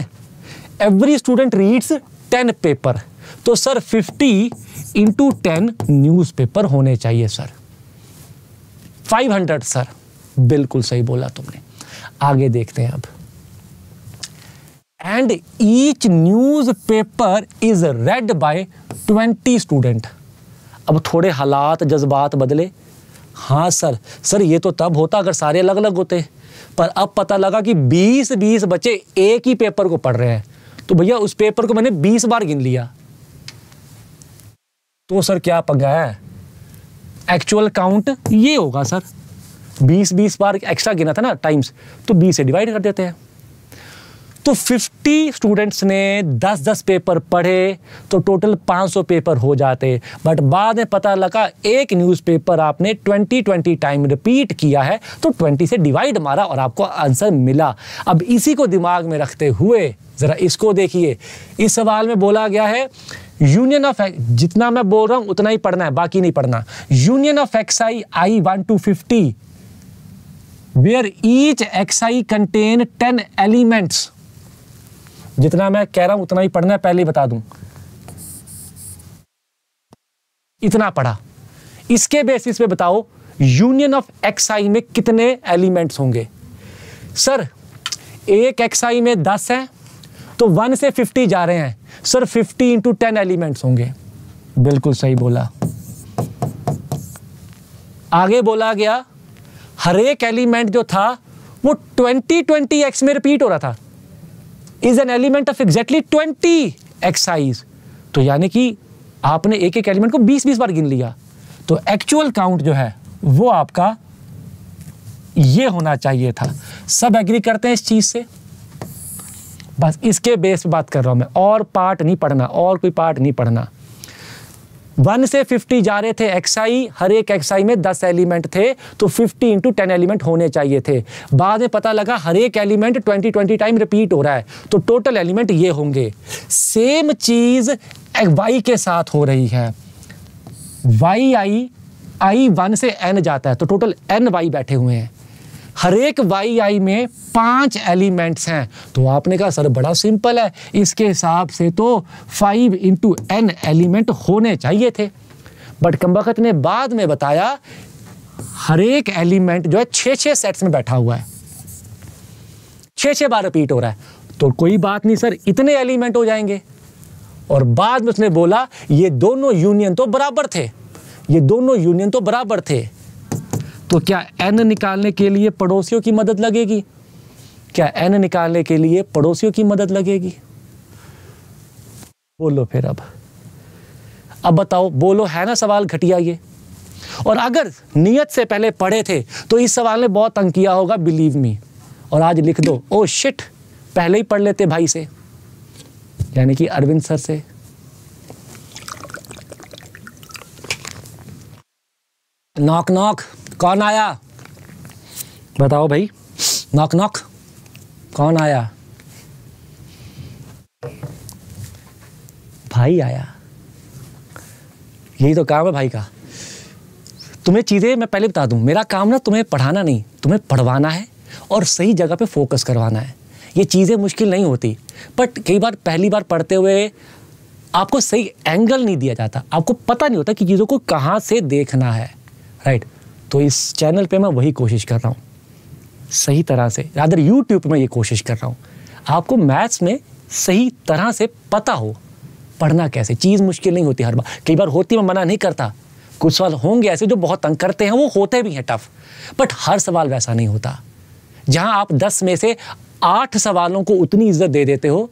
एवरी स्टूडेंट रीड्स 10 पेपर तो सर 50 इंटू टेन न्यूज़ होने चाहिए सर 500 सर बिल्कुल सही बोला तुमने आगे देखते हैं अब and each newspaper is read by twenty student अब थोड़े हालात जज्बात बदले हाँ सर सर ये तो तब होता अगर सारे अलग अलग होते पर अब पता लगा कि बीस बीस बच्चे एक ही पेपर को पढ़ रहे हैं तो भैया उस पेपर को मैंने बीस बार गिन लिया तो सर क्या पंगा है एक्चुअल काउंट ये होगा सर बीस बीस बार एक्स्ट्रा गिना था ना टाइम्स तो बीस से डिवाइड कर देते हैं तो 50 स्टूडेंट्स ने 10-10 पेपर पढ़े तो टोटल 500 पेपर हो जाते बट बाद में पता लगा एक न्यूज़पेपर आपने 20-20 टाइम रिपीट किया है तो 20 से डिवाइड मारा और आपको आंसर मिला अब इसी को दिमाग में रखते हुए ज़रा इसको देखिए इस सवाल में बोला गया है यूनियन ऑफ जितना मैं बोल रहा हूँ उतना ही पढ़ना है बाकी नहीं पढ़ना union of X I I one two fifty where each X I contain ten elements जितना मैं कह रहा हूं उतना ही पढ़ना है पहले ही बता दूं इतना पढ़ा इसके बेसिस पे बताओ यूनियन ऑफ आई में कितने एलिमेंट्स होंगे सर एक आई में दस है तो वन से फिफ्टी जा रहे हैं sir fifty into ten elements होंगे बिल्कुल सही बोला आगे बोला गया हर एक एलिमेंट जो था वो ट्वेंटी ट्वेंटी एक्स में रिपीट हो रहा था is an element of exactly twenty excise तो यानी कि आपने एक एक एलिमेंट को बीस बीस बार गिन लिया तो एक्चुअल काउंट जो है वो आपका ये होना चाहिए था सब एग्री करते हैं इस चीज़ से बस इसके बेस पे बात कर रहा हूं मैं और पार्ट नहीं पढ़ना और कोई पार्ट नहीं पढ़ना वन से फिफ्टी जा रहे थे एक्साई हर एक एक्साई में दस एलिमेंट थे तो फिफ्टी इंटू टेन एलिमेंट होने चाहिए थे बाद में पता लगा हर एक element twenty twenty time repeat हो रहा है तो टोटल एलिमेंट ये होंगे सेम चीज़ वाई के साथ हो रही है वाई आई आई वन से एन जाता है तो टोटल एन वाई बैठे हुए हैं हरेक वाई आई में पांच एलिमेंट्स हैं तो आपने कहा सर बड़ा सिंपल है इसके हिसाब से तो फाइव इंटू एन एलिमेंट होने चाहिए थे बट कम्बकत ने बाद में बताया हरेक एलिमेंट जो है छः छः सेट्स में बैठा हुआ है छ छः बार रिपीट हो रहा है तो कोई बात नहीं सर इतने एलिमेंट हो जाएंगे और बाद में उसने बोला ये दोनों यूनियन तो बराबर थे ये दोनों यूनियन तो बराबर थे तो क्या एन निकालने के लिए पड़ोसियों की मदद लगेगी क्या एन निकालने के लिए पड़ोसियों की मदद लगेगी बोलो फिर अब अब बताओ बोलो है ना सवाल घटिया ये और अगर नियत से पहले पढ़े थे तो इस सवाल ने बहुत तंग किया होगा बिलीव मी और आज लिख दो ओ oh, शिट पहले ही पढ़ लेते भाई से यानी कि अरविंद सर से नॉक नॉक कौन आया बताओ भाई नॉक नॉक कौन आया भाई आया यही तो काम है भाई का तुम्हें चीज़ें मैं पहले बता दूं मेरा काम ना तुम्हें पढ़ाना नहीं तुम्हें पढ़वाना है और सही जगह पे फोकस करवाना है ये चीज़ें मुश्किल नहीं होती बट कई बार पहली बार पढ़ते हुए आपको सही एंगल नहीं दिया जाता आपको पता नहीं होता कि चीज़ों को कहां से देखना है राइट तो इस चैनल पे मैं वही कोशिश कर रहा हूँ सही तरह से अदर यूट्यूब में ये कोशिश कर रहा हूँ आपको मैथ्स में सही तरह से पता हो पढ़ना कैसे चीज़ मुश्किल नहीं होती हर बार कई बार होती मैं मना नहीं करता कुछ सवाल होंगे ऐसे जो बहुत तंग करते हैं वो होते भी हैं टफ बट हर सवाल वैसा नहीं होता जहाँ आप दस में से आठ सवालों को उतनी इज्जत दे देते हो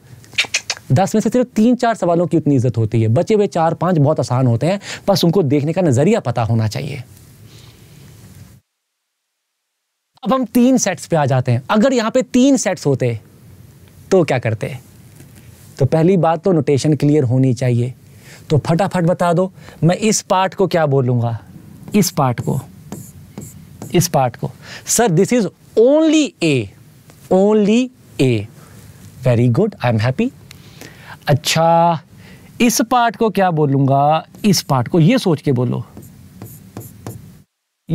दस में से सिर्फ तीन चार सवालों की उतनी इज्जत होती है बचे हुए चार पांच बहुत आसान होते हैं बस उनको देखने का नज़रिया पता होना चाहिए अब हम तीन सेट्स पे आ जाते हैं अगर यहाँ पे तीन सेट्स होते तो क्या करते तो पहली बात तो नोटेशन क्लियर होनी चाहिए तो फटाफट बता दो मैं इस पार्ट को क्या बोलूँगा इस पार्ट को इस पार्ट को sir this is only A only A very good I am happy अच्छा इस पार्ट को क्या बोलूंगा इस पार्ट को ये सोच के बोलो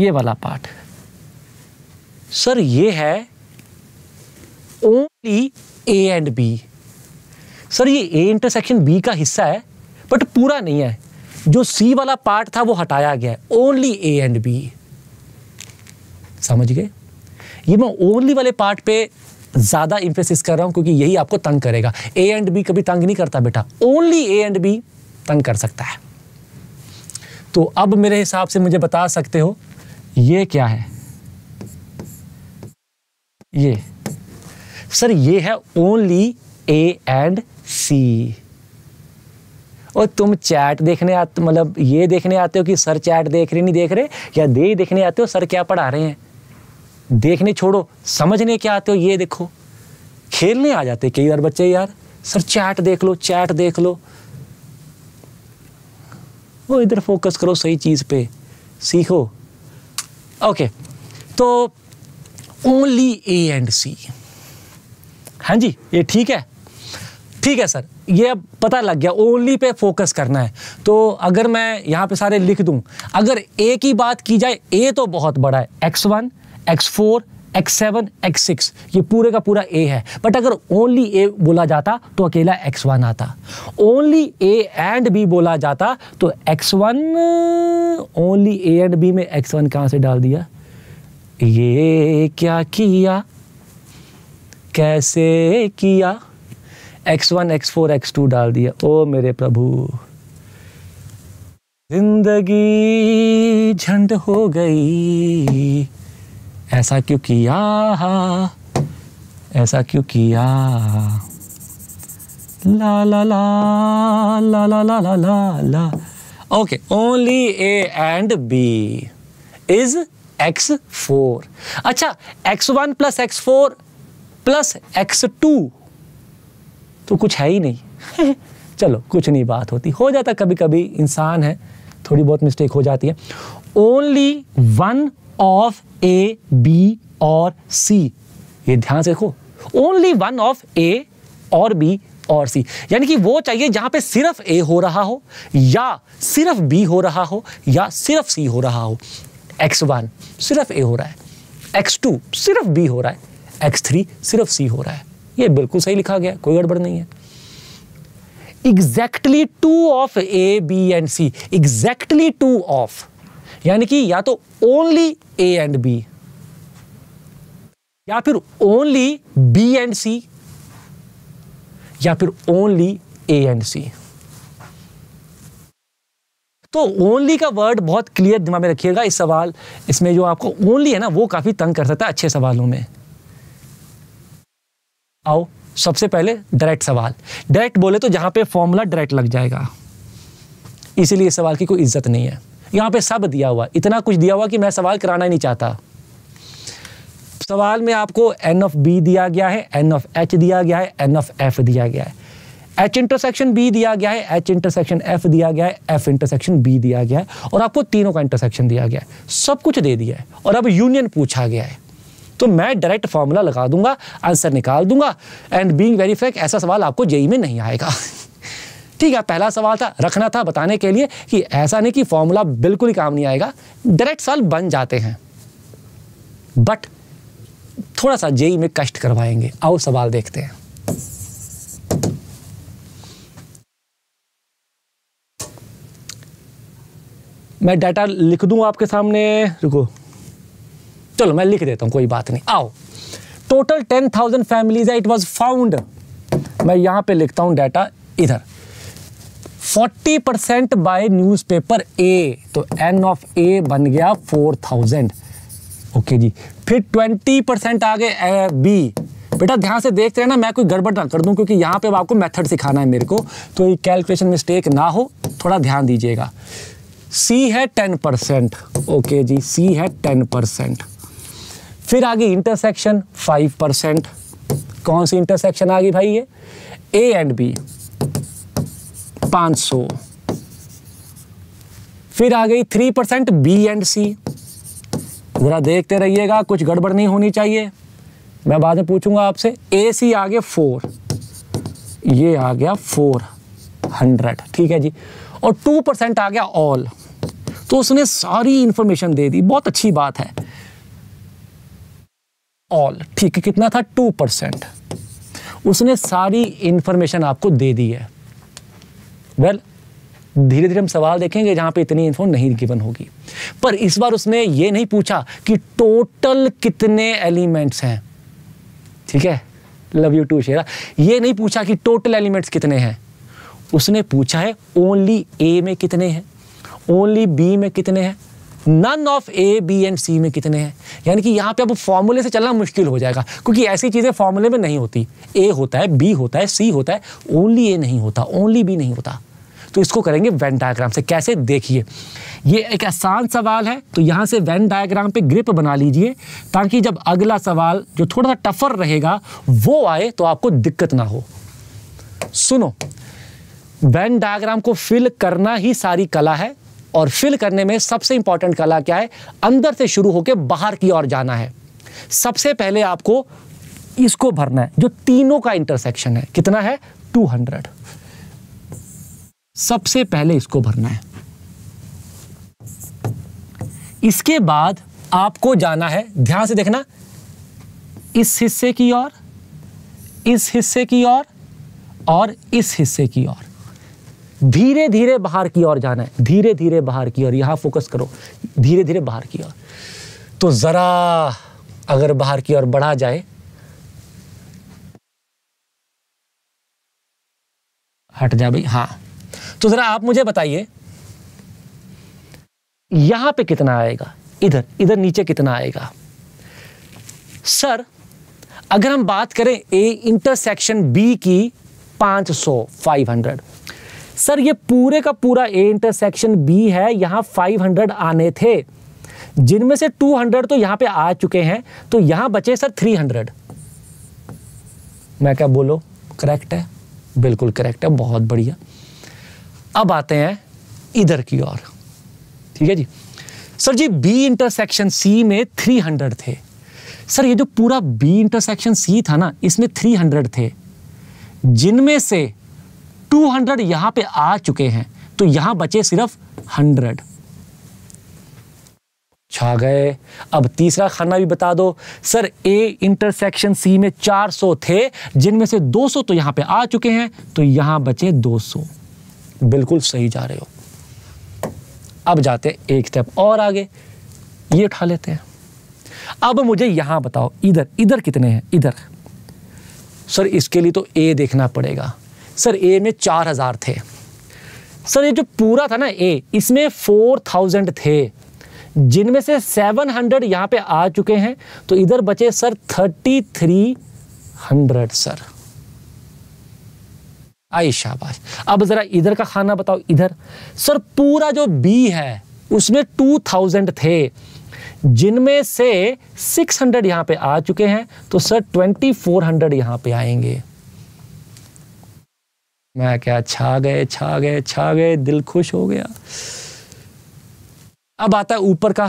ये वाला पार्ट सर ये है only A and B sir ये ए इंटरसेक्शन बी का हिस्सा है बट पूरा नहीं है जो सी वाला पार्ट था वो हटाया गया है ओनली ए एंड बी समझ गए ये मैं ओनली वाले पार्ट पे ज़्यादा इंफेसिस कर रहा हूं क्योंकि यही आपको तंग करेगा ए एंड बी कभी तंग नहीं करता बेटा ओनली ए एंड बी तंग कर सकता है तो अब मेरे हिसाब से मुझे बता सकते हो ये क्या है ये सर ये है ओनली ए एंड सी और तुम चैट देखने आते मतलब ये देखने आते हो कि सर चैट देख रहे नहीं देख रहे या दे देखने आते हो सर क्या पढ़ा रहे हैं देखने छोड़ो समझने क्या आते हो ये देखो खेलने आ जाते कई बार बच्चे यार सर चैट देख लो चैट देख लो वो इधर फोकस करो सही चीज़ पे सीखो ओके तो ओनली ए एंड सी हाँ जी ये ठीक है ठीक है सर ये अब पता लग गया ओनली पे फोकस करना है तो अगर मैं यहाँ पे सारे लिख दूँ अगर ए की बात की जाए ए तो बहुत बड़ा है x one x four x seven x six ये पूरे का पूरा ए है बट अगर ओनली ए बोला जाता तो अकेला एक्स वन आता ओनली ए एंड बी बोला जाता तो x one only A and B में एक्स वन कहाँ से डाल दिया ये क्या किया कैसे किया x one x four x two डाल दिया ओ मेरे प्रभु जिंदगी झंड हो गई ऐसा क्यों किया ऐसा क्यों किया ला ला ला ला ला ला ला ला okay only A and B is x four अच्छा x one plus x four plus x two तो कुछ है ही नहीं चलो कुछ नहीं बात होती हो जाता कभी कभी इंसान है थोड़ी बहुत मिस्टेक हो जाती है only one of A B और सी ये ध्यान से देखो ओनली वन ऑफ ए और बी और सी यानी कि वो चाहिए जहां पे सिर्फ ए हो रहा हो या सिर्फ बी हो रहा हो या सिर्फ सी हो रहा हो एक्स वन सिर्फ ए हो रहा है एक्स टू सिर्फ बी हो रहा है एक्स थ्री सिर्फ सी हो रहा है ये बिल्कुल सही लिखा गया कोई गड़बड़ नहीं है exactly two of A B and C exactly two of यानी कि या तो ओनली ए एंड बी या फिर ओनली बी एंड सी या फिर ओनली ए एंड सी तो ओनली का वर्ड बहुत क्लियर दिमाग में रखिएगा इस सवाल इसमें जो आपको ओनली है ना वो काफ़ी तंग कर सकता है अच्छे सवालों में आओ सबसे पहले डायरेक्ट सवाल डायरेक्ट बोले तो जहां पे फॉर्मूला डायरेक्ट लग जाएगा इसीलिए इस सवाल की कोई इज्जत नहीं है यहां पे सब दिया हुआ इतना कुछ दिया हुआ कि मैं सवाल कराना ही नहीं चाहता सवाल में आपको एन ऑफ बी दिया गया है एन ऑफ एच दिया गया है एन ऑफ एफ दिया गया है एच इंटरसेक्शन बी दिया गया है एच इंटरसेक्शन एफ दिया गया है एफ इंटरसेक्शन बी दिया गया है और आपको तीनों का इंटरसेक्शन दिया गया है सब कुछ दे दिया है और अब यूनियन पूछा गया है तो मैं डायरेक्ट फॉर्मूला लगा दूंगा आंसर निकाल दूंगा एंड बींग वेरी फैक्ट ऐसा सवाल आपको जेई में नहीं आएगा ठीक है पहला सवाल था रखना था बताने के लिए कि ऐसा नहीं कि फॉर्मूला बिल्कुल ही काम नहीं आएगा डायरेक्ट सवाल बन जाते हैं बट थोड़ा सा जेई में कष्ट करवाएंगे आओ सवाल देखते हैं मैं डाटा लिख दूँ आपके सामने रुको चलो मैं लिख देता हूँ कोई बात नहीं आओ टोटल टेन थाउजेंड फैमिलीज है इट वॉज फाउंड मैं यहाँ पे लिखता हूँ डाटा इधर forty percent by news paper A तो एन ऑफ ए बन गया फोर थाउजेंड ओके जी फिर ट्वेंटी परसेंट आ गए बी बेटा ध्यान से देखते रहे ना मैं कोई गड़बड़ ना कर दूं क्योंकि यहाँ पे आपको मेथड सिखाना है मेरे को तो ये कैलकुलेशन मिस्टेक ना हो थोड़ा ध्यान दीजिएगा सी है टेन परसेंट ओके जी सी है टेन परसेंट फिर आ गई इंटरसेक्शन फाइव परसेंट कौन सी इंटरसेक्शन आ गई भाई ये ए एंड बी पांच सौ फिर आ गई three percent B and C ज़रा देखते रहिएगा कुछ गड़बड़ नहीं होनी चाहिए मैं बाद में पूछूंगा आपसे ए सी आ गया फोर ये आ गया फोर हंड्रेड ठीक है जी और टू परसेंट आ गया ऑल तो उसने सारी इंफॉर्मेशन दे दी बहुत अच्छी बात है ऑल ठीक है कितना था टू परसेंट उसने सारी इंफॉर्मेशन आपको दे दी है वेल धीरे धीरे हम सवाल देखेंगे जहां पे इतनी इन्फो नहीं गिवन होगी पर इस बार उसने ये नहीं पूछा कि टोटल कितने एलिमेंट्स हैं ठीक है लव यू टू शेरा ये नहीं पूछा कि टोटल एलिमेंट्स कितने हैं उसने पूछा है ओनली ए में कितने हैं ओनली बी में कितने हैं none of A B and C में कितने हैं यानी कि यहाँ पे अब फॉर्मूले से चलना मुश्किल हो जाएगा क्योंकि ऐसी चीज़ें फॉर्मूले में नहीं होती ए होता है बी होता है सी होता है ओनली ए नहीं होता ओनली बी नहीं होता तो इसको करेंगे वेन डायग्राम से कैसे देखिए ये एक आसान सवाल है तो यहाँ से वेन डायग्राम पे ग्रिप बना लीजिए ताकि जब अगला सवाल जो थोड़ा सा टफर रहेगा वो आए तो आपको दिक्कत ना हो सुनो वेन डायग्राम को फिल करना ही सारी कला है और फिल करने में सबसे इंपॉर्टेंट कला क्या है अंदर से शुरू होकर बाहर की ओर जाना है सबसे पहले आपको इसको भरना है जो तीनों का इंटरसेक्शन है कितना है 200 सबसे पहले इसको भरना है इसके बाद आपको जाना है ध्यान से देखना इस हिस्से की ओर इस हिस्से की ओर और, और इस हिस्से की ओर धीरे धीरे बाहर की ओर जाना है धीरे धीरे बाहर की ओर यहाँ फोकस करो धीरे धीरे बाहर की ओर तो ज़रा अगर बाहर की ओर बढ़ा जाए हट जा भाई हाँ तो ज़रा आप मुझे बताइए यहाँ पे कितना आएगा इधर इधर नीचे कितना आएगा सर अगर हम बात करें ए इंटरसेक्शन बी की 500 500 सर ये पूरे का पूरा ए इंटरसेक्शन बी है यहाँ 500 आने थे जिनमें से 200 तो यहाँ पे आ चुके हैं तो यहाँ बचे सर 300 मैं क्या बोलो करेक्ट है बिल्कुल करेक्ट है बहुत बढ़िया अब आते हैं इधर की ओर ठीक है जी सर जी बी इंटरसेक्शन सी में 300 थे सर ये जो पूरा बी इंटरसेक्शन सी था ना इसमें 300 थे जिनमें से टू हंड्रेड यहां पर आ चुके हैं तो यहां बचे सिर्फ हंड्रेड छा गए अब तीसरा खाना भी बता दो सर ए इंटरसेक्शन सी में 400 थे जिनमें से 200 तो यहां पे आ चुके हैं तो यहां बचे 200 बिल्कुल सही जा रहे हो अब जाते हैं एक स्टेप और आगे ये उठा लेते हैं अब मुझे यहां बताओ इधर इधर कितने हैं इधर सर इसके लिए तो ए देखना पड़ेगा सर ए में चार हज़ार थे सर ये जो पूरा था ना ए इसमें फोर थाउजेंड थे जिनमें से सेवन हंड्रेड यहां पर आ चुके हैं तो इधर बचे sir thirty three hundred sir आई शाबाश अब ज़रा इधर का खाना बताओ इधर सर पूरा जो बी है उसमें टू थाउजेंड थे जिनमें से सिक्स हंड्रेड यहां पे आ चुके हैं तो सर ट्वेंटी फोर हंड्रेड यहां पे आएंगे मैं क्या छा गए छा गए छा गए दिल खुश हो गया अब आता है ऊपर का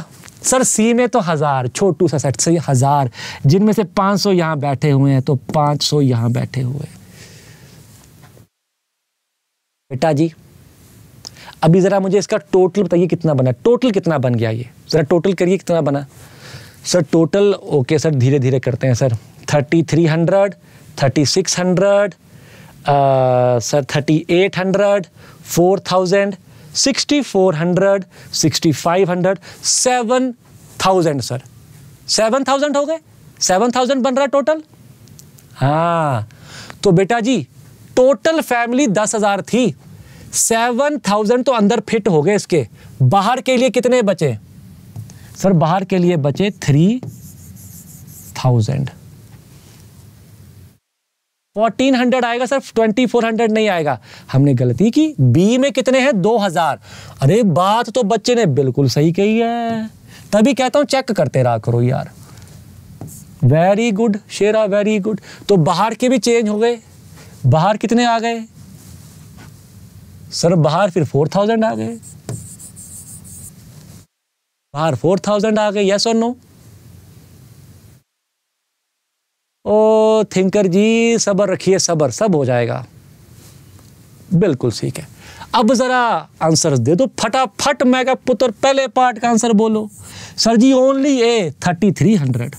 सर सी में तो हज़ार छोटू सा सेट सही हज़ार जिनमें से पांच सौ यहां बैठे हुए हैं तो पांच सौ यहाँ बैठे हुए बेटा जी अभी ज़रा मुझे इसका टोटल बताइए कितना बना टोटल कितना बन गया ये ज़रा टोटल करिए कितना बना सर टोटल ओके सर धीरे धीरे करते हैं sir thirty three hundred thirty six hundred sir thirty eight hundred four thousand sixty four hundred sixty five hundred seven thousand sir seven thousand हो गए सेवन थाउजेंड बन रहा टोटल हाँ तो बेटा जी टोटल फैमिली दस हजार थी सेवन थाउजेंड तो अंदर फिट हो गए इसके बाहर के लिए कितने बचे सर बाहर के लिए बचे थ्री थाउजेंड फोर्टीन हंड्रेड आएगा सर ट्वेंटी फोर हंड्रेड नहीं आएगा हमने गलती की बी में कितने हैं दो हजार अरे बात तो बच्चे ने बिल्कुल सही कही है तभी कहता हूं चेक करते रहा करो यार very good Shera very good तो बाहर के भी चेंज हो गए बाहर कितने आ गए सर बाहर फिर फोर थाउजेंड आ गए बाहर फोर थाउजेंड आ गए यस और नो ओ थिंकर जी सब्र रखिए सब्र सब हो जाएगा बिल्कुल ठीक है अब ज़रा आंसर दे दो फटाफट मैं का पुत्र पहले पार्ट का आंसर बोलो सर जी only A thirty three hundred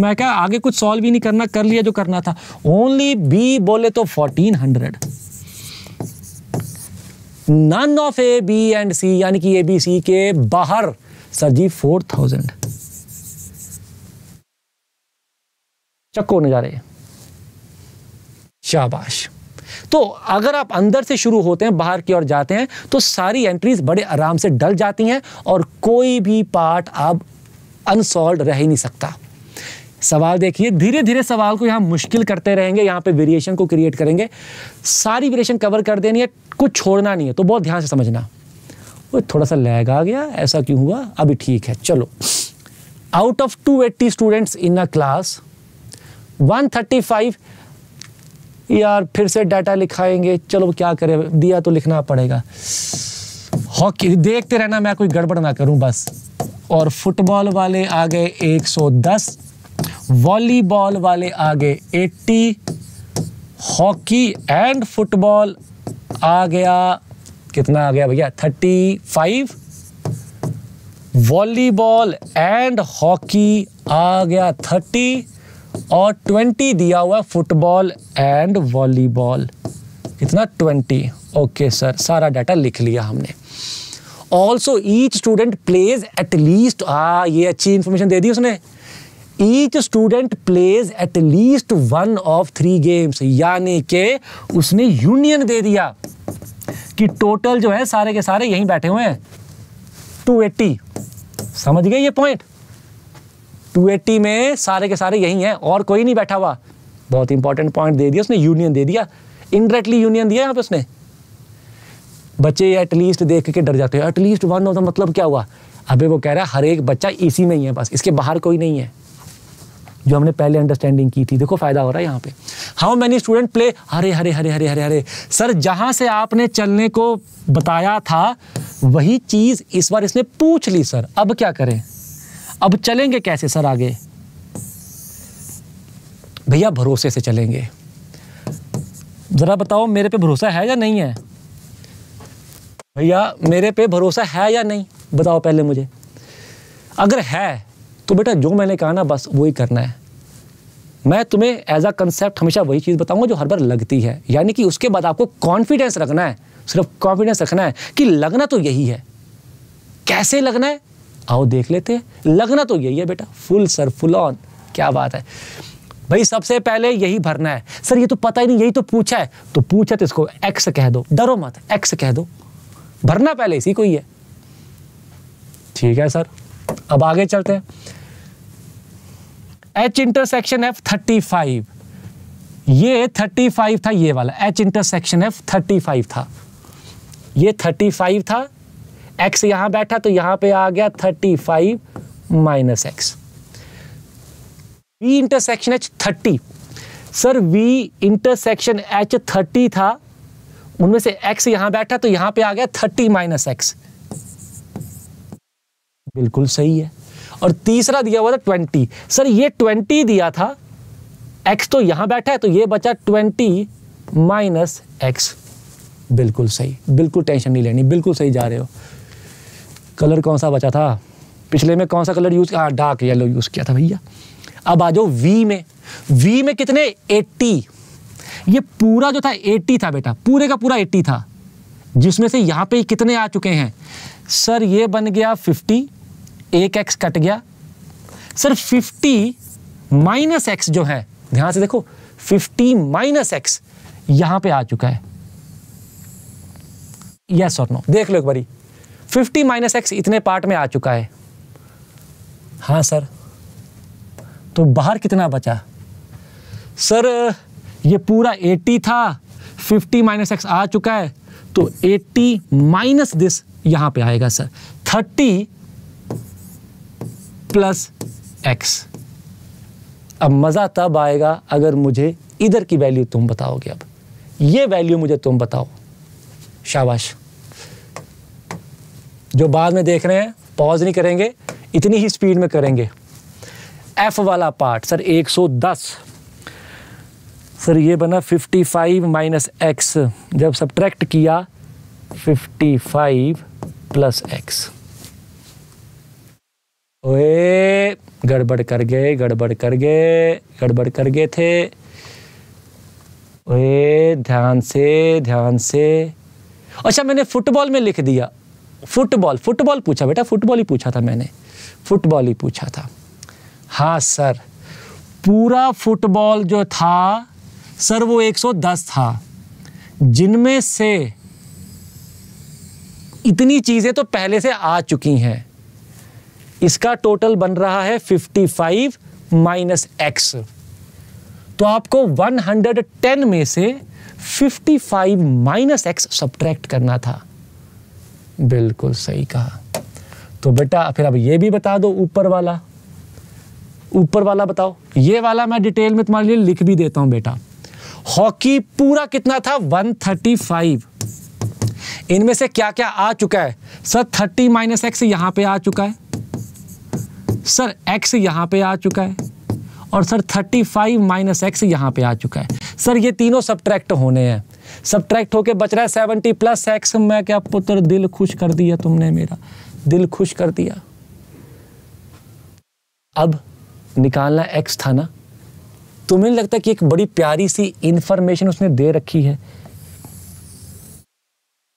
मैं क्या आगे कुछ सॉल्व ही नहीं करना कर लिया जो करना था ओनली बी बोले तो fourteen hundred none of A B and C यानी कि ए बी सी के बाहर सर जी फोर थाउजेंड चक्को होने जा रहे हैं शाबाश तो अगर आप अंदर से शुरू होते हैं बाहर की ओर जाते हैं तो सारी एंट्रीज बड़े आराम से डल जाती हैं और कोई भी पार्ट अब अनसॉल्व रह ही नहीं सकता सवाल देखिए धीरे धीरे सवाल को यहाँ मुश्किल करते रहेंगे यहाँ पे वेरिएशन को क्रिएट करेंगे सारी वेरिएशन कवर कर देनी है कुछ छोड़ना नहीं है तो बहुत ध्यान से समझना वो थोड़ा सा लैग आ गया ऐसा क्यों हुआ अभी ठीक है चलो of two 280 students in a class 135 यार फिर से डाटा लिखाएंगे चलो क्या करें दिया तो लिखना पड़ेगा हॉकी देखते रहना मैं कोई गड़बड़ ना करूं बस और फुटबॉल वाले आ गए 110 वॉलीबॉल वाले आ गए 80 हॉकी एंड फुटबॉल आ गया कितना आ गया भैया 35 वॉलीबॉल एंड हॉकी आ गया थर्टी और ट्वेंटी दिया हुआ है फुटबॉल एंड वॉलीबॉल कितना ट्वेंटी ओके सर सारा डाटा लिख लिया हमने also each student plays least हाँ ये अच्छी इन्फॉर्मेशन दे दी उसने each student plays at least one of three games यानी के उसने यूनियन दे दिया कि टोटल जो है सारे के सारे यहीं बैठे हुए हैं 280 समझ गए ये पॉइंट 280 में सारे के सारे यही हैं और कोई नहीं बैठा हुआ बहुत इंपॉर्टेंट पॉइंट दे दिया उसने यूनियन दे दिया इनडायरेक्टली यूनियन दिया यहाँ पे उसने बच्चे एटलीस्ट देख के डर जाते हैं एटलीस्ट वन ऑफ द मतलब क्या हुआ अबे वो कह रहा है हर एक बच्चा इसी में ही है बस इसके बाहर कोई नहीं है जो हमने पहले अंडरस्टैंडिंग की थी देखो फायदा हो रहा है यहाँ पे हाउ मैनी स्टूडेंट प्ले हरे हरे हरे हरे हरे हरे सर जहाँ से आपने चलने को बताया था वही चीज़ इस बार इसने पूछ ली सर अब क्या करें अब चलेंगे कैसे सर आगे भैया भरोसे से चलेंगे ज़रा बताओ मेरे पे भरोसा है या नहीं है भैया मेरे पे भरोसा है या नहीं बताओ पहले मुझे अगर है तो बेटा जो मैंने कहा ना बस वही करना है मैं तुम्हें एज आ कंसेप्ट हमेशा वही चीज़ बताऊंगा जो हर बार लगती है यानी कि उसके बाद आपको कॉन्फिडेंस रखना है सिर्फ कॉन्फिडेंस रखना है कि लगना तो यही है कैसे लगना है आओ देख लेते लगना तो यही है बेटा फुल सर फुल ऑन क्या बात है भाई सबसे पहले यही भरना है सर ये तो पता ही नहीं यही तो पूछा है तो पूछा तो इसको एक्स कह दो डरो मत एक्स कह दो भरना पहले इसी को ही है ठीक है सर अब आगे चलते हैं H intersection F thirty five ये थर्टी फाइव था ये वाला H intersection F thirty five था ये थर्टी फाइव था एक्स यहां बैठा तो यहां पे आ गया thirty five minus x V intersection H thirty sir V intersection H thirty था उनमें से एक्स यहां बैठा तो यहां पे आ गया थर्टी माइनस एक्स बिल्कुल सही है और तीसरा दिया हुआ था ट्वेंटी सर ये ट्वेंटी दिया था एक्स तो यहां बैठा है तो ये बचा ट्वेंटी माइनस एक्स बिल्कुल सही बिल्कुल टेंशन नहीं लेनी बिल्कुल सही जा रहे हो कलर कौन सा बचा था पिछले में कौन सा कलर यूज़ किया डार्क येलो यूज़ किया था भैया अब आ जाओ वी में वी में कितने 80 ये पूरा जो था 80 था बेटा पूरे का पूरा 80 था जिसमें से यहाँ पे कितने आ चुके हैं सर ये बन गया 50 एक एक्स कट गया सर 50 माइनस एक्स जो है ध्यान से देखो 50 माइनस एक्स यहाँ पे आ चुका है यस और नो देख लो एक बारी फिफ्टी माइनस एक्स इतने पार्ट में आ चुका है हाँ सर तो बाहर कितना बचा सर ये पूरा 80 था 50 माइनस एक्स आ चुका है तो 80 माइनस दिस यहाँ पे आएगा सर 30 प्लस एक्स अब मज़ा तब आएगा अगर मुझे इधर की वैल्यू तुम बताओगे अब ये वैल्यू मुझे तुम बताओ शाबाश जो बाद में देख रहे हैं पॉज नहीं करेंगे इतनी ही स्पीड में करेंगे एफ़ वाला पार्ट सर 110 सर ये बना 55 फाइव माइनस एक्स जब सब्ट्रैक्ट किया 55 फाइव प्लस एक्स ओए गड़बड़ कर गए गड़बड़ कर गए गड़बड़ कर गए थे ओए ध्यान से ध्यान से अच्छा मैंने फुटबॉल में लिख दिया फुटबॉल फुटबॉल पूछा बेटा फुटबॉल ही पूछा था मैंने फुटबॉल ही पूछा था हाँ सर पूरा फुटबॉल जो था सर वो 110 था जिनमें से इतनी चीज़ें तो पहले से आ चुकी हैं इसका टोटल बन रहा है 55 माइनस एक्स तो आपको 110 में से 55 माइनस एक्स सब्ट्रैक्ट करना था बिल्कुल सही कहा तो बेटा फिर अब ये भी बता दो ऊपर वाला ऊपर वाला बताओ ये वाला मैं डिटेल में तुम्हारे लिए लिख भी देता हूं बेटा हॉकी पूरा कितना था 135 इनमें से क्या क्या आ चुका है सर 30 माइनस एक्स यहां पे आ चुका है सर एक्स यहां पे आ चुका है और सर 35 फाइव माइनस एक्स यहाँ पर आ चुका है सर ये तीनों सब्ट्रैक्ट होने हैं सब्ट्रैक्ट होके बच रहा है सेवनटी प्लस एक्स मैं क्या पुत्र दिल खुश कर दिया तुमने मेरा दिल खुश कर दिया अब निकालना एक्स था ना तुम्हें तो लगता है कि एक बड़ी प्यारी सी इंफॉर्मेशन उसने दे रखी है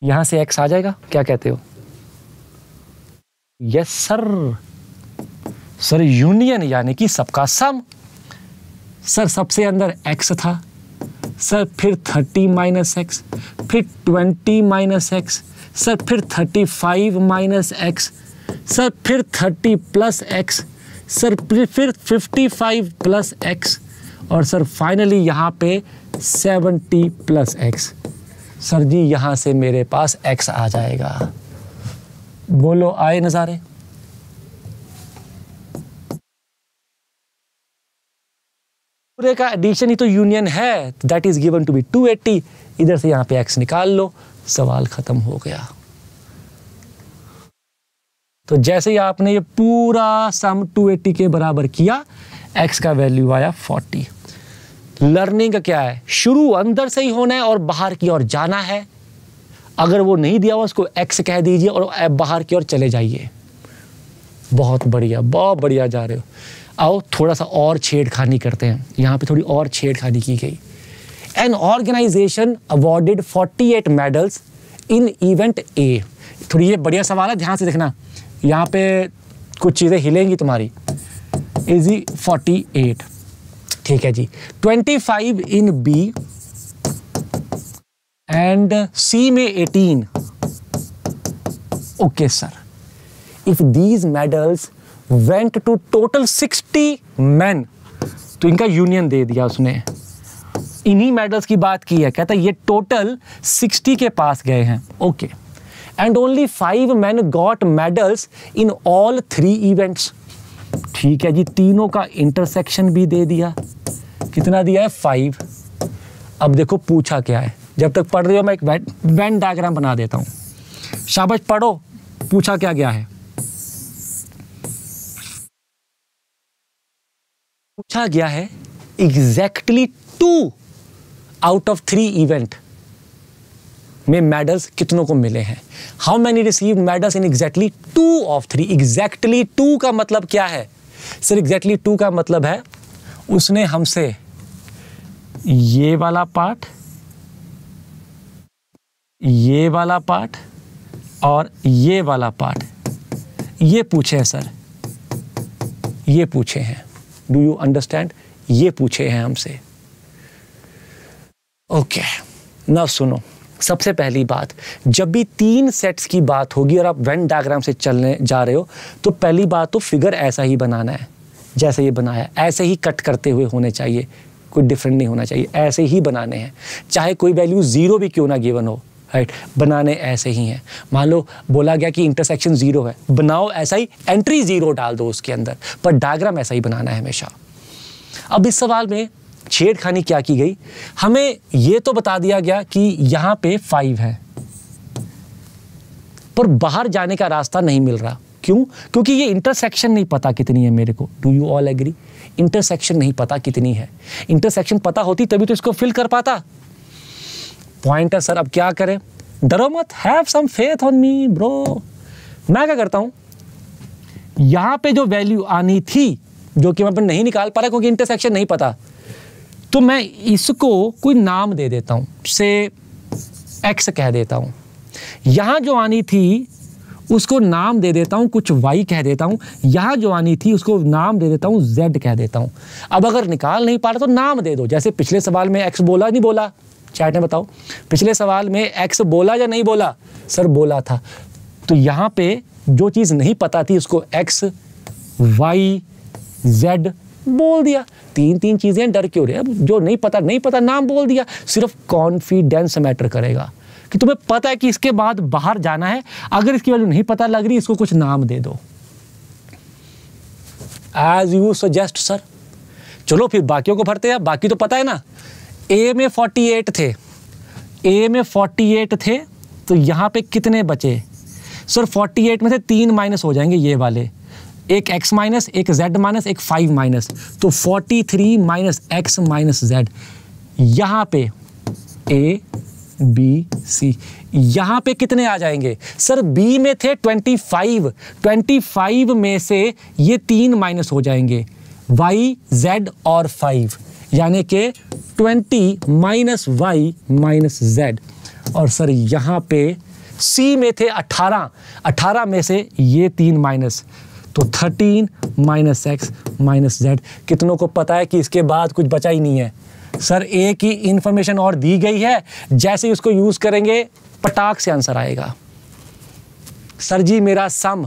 यहां से एक्स आ जाएगा क्या कहते हो यस सर सर यूनियन यानी कि सबका सम सर सबसे अंदर एक्स था सर फिर थर्टी माइनस एक्स फिर ट्वेंटी माइनस एक्स सर फिर thirty five minus x sir फिर थर्टी प्लस एक्स सर फिर फिफ्टी फाइव प्लस एक्स और सर फाइनली यहाँ पे सेवेंटी प्लस एक्स सर जी यहाँ से मेरे पास एक्स आ जाएगा बोलो आए नज़ारे पूरे का एडिशन ही तो यूनियन है that is given to be two eighty इधर से यहाँ पे एक्स निकाल लो सवाल खत्म हो गया तो जैसे ही आपने ये पूरा सम 280 के बराबर किया एक्स का वैल्यू आया 40 लर्निंग का क्या है शुरू अंदर से ही होना है और बाहर की ओर जाना है अगर वो नहीं दिया हुआ उसको एक्स कह दीजिए और बाहर की ओर चले जाइए बहुत बढ़िया बहुत बढ़िया जा रहे हो आओ थोड़ा सा और छेड़खानी करते हैं यहाँ पे थोड़ी और छेड़खानी की गई an organisation awarded 48 medals in event A थोड़ी ये बढ़िया सवाल है ध्यान से देखना यहाँ पे कुछ चीज़ें हिलेंगी तुम्हारी इजी 48 ठीक है जी 25 इन बी एंड सी में 18 okay sir if these medals went to total sixty man तो इनका यूनियन दे दिया उसने इन्हीं मेडल्स की बात की है कहता ये टोटल सिक्सटी के पास गए हैं okay and only five man got medals in all three events ठीक है जी तीनों का इंटरसेक्शन भी दे दिया कितना दिया है फाइव अब देखो पूछा क्या है जब तक पढ़ रहे हो मैं एक वेन डायग्राम बना देता हूँ शाबाश पढ़ो पूछा क्या गया है पूछा गया है exactly two out of three event में मेडल्स कितनों को मिले हैं how many receive medals in exactly two of three exactly two का मतलब क्या है सर एग्जैक्टली टू का मतलब है उसने हमसे ये वाला पार्ट ये वाला पार्ट और ये वाला पार्ट ये पूछे हैं सर ये पूछे हैं डू यू अंडरस्टैंड ये पूछे हैं हमसे ओके okay, ना सुनो सबसे पहली बात जब भी तीन सेट्स की बात होगी और आप वेन डायग्राम से चलने जा रहे हो तो पहली बात तो फिगर ऐसा ही बनाना है जैसे ये बनाया ऐसे ही कट करते हुए होने चाहिए कोई डिफरेंट नहीं होना चाहिए ऐसे ही बनाने हैं चाहे कोई वैल्यू ज़ीरो भी क्यों ना गिवन हो राइट बनाने ऐसे ही हैं मान लो बोला गया कि इंटरसेक्शन ज़ीरो है बनाओ ऐसा ही एंट्री ज़ीरो डाल दो उसके अंदर पर डायग्राम ऐसा ही बनाना है हमेशा अब इस सवाल में छेड़खानी क्या की गई हमें यह तो बता दिया गया कि यहाँ पे फाइव है पर बाहर जाने का रास्ता नहीं मिल रहा क्यों क्योंकि ये इंटरसेक्शन नहीं पता कितनी है मेरे को do you all agree intersection नहीं पता कितनी है इंटरसेक्शन पता होती तभी तो इसको फिल कर पाता पॉइंट है सर अब क्या करें डरो मत have some faith on me bro मैं क्या करता हूं यहाँ पे जो वैल्यू आनी थी जो कि मैं नहीं निकाल पा रहा क्योंकि इंटरसेक्शन नहीं पता तो मैं इसको कोई नाम दे देता हूं से एक्स कह देता हूं यहां जो आनी थी उसको नाम दे देता हूं कुछ वाई कह देता हूं यहां जो आनी थी उसको नाम दे देता हूँ जेड कह देता हूं अब अगर निकाल नहीं पा रहा तो नाम दे दो जैसे पिछले सवाल में एक्स बोला नहीं बोला चैट में बताओ पिछले सवाल में एक्स बोला या नहीं बोला सर बोला था तो यहाँ पे जो चीज़ नहीं पता थी उसको एक्स वाई जेड बोल दिया तीन तीन चीज़ें डर क्यों रहे अब जो नहीं पता नहीं पता नाम बोल दिया सिर्फ कॉन्फिडेंस मैटर करेगा कि तुम्हें पता है कि इसके बाद बाहर जाना है अगर इसकी वैल्यू नहीं पता लग रही इसको कुछ नाम दे दो एज यू सजेस्ट सर चलो फिर बाकियों को भरते हैं बाकी तो पता है ना ए में 48 थे ए में 48 थे तो यहाँ पे कितने बचे सर 48 में से तीन माइनस हो जाएंगे ये वाले एक x माइनस एक z माइनस एक 5 माइनस तो 43 three minus x minus z यहाँ पे ए बी सी यहाँ पे कितने आ जाएंगे सर बी में थे 25 25 में से ये तीन माइनस हो जाएंगे वाई जेड और फाइव यानी कि 20 माइनस वाई माइनस जेड और सर यहाँ पे सी में थे 18 18 में से ये तीन माइनस तो 13 माइनस एक्स माइनस जेड कितनों को पता है कि इसके बाद कुछ बचा ही नहीं है सर ए की इंफॉर्मेशन और दी गई है जैसे ही उसको यूज़ करेंगे पटाख से आंसर आएगा सर जी मेरा सम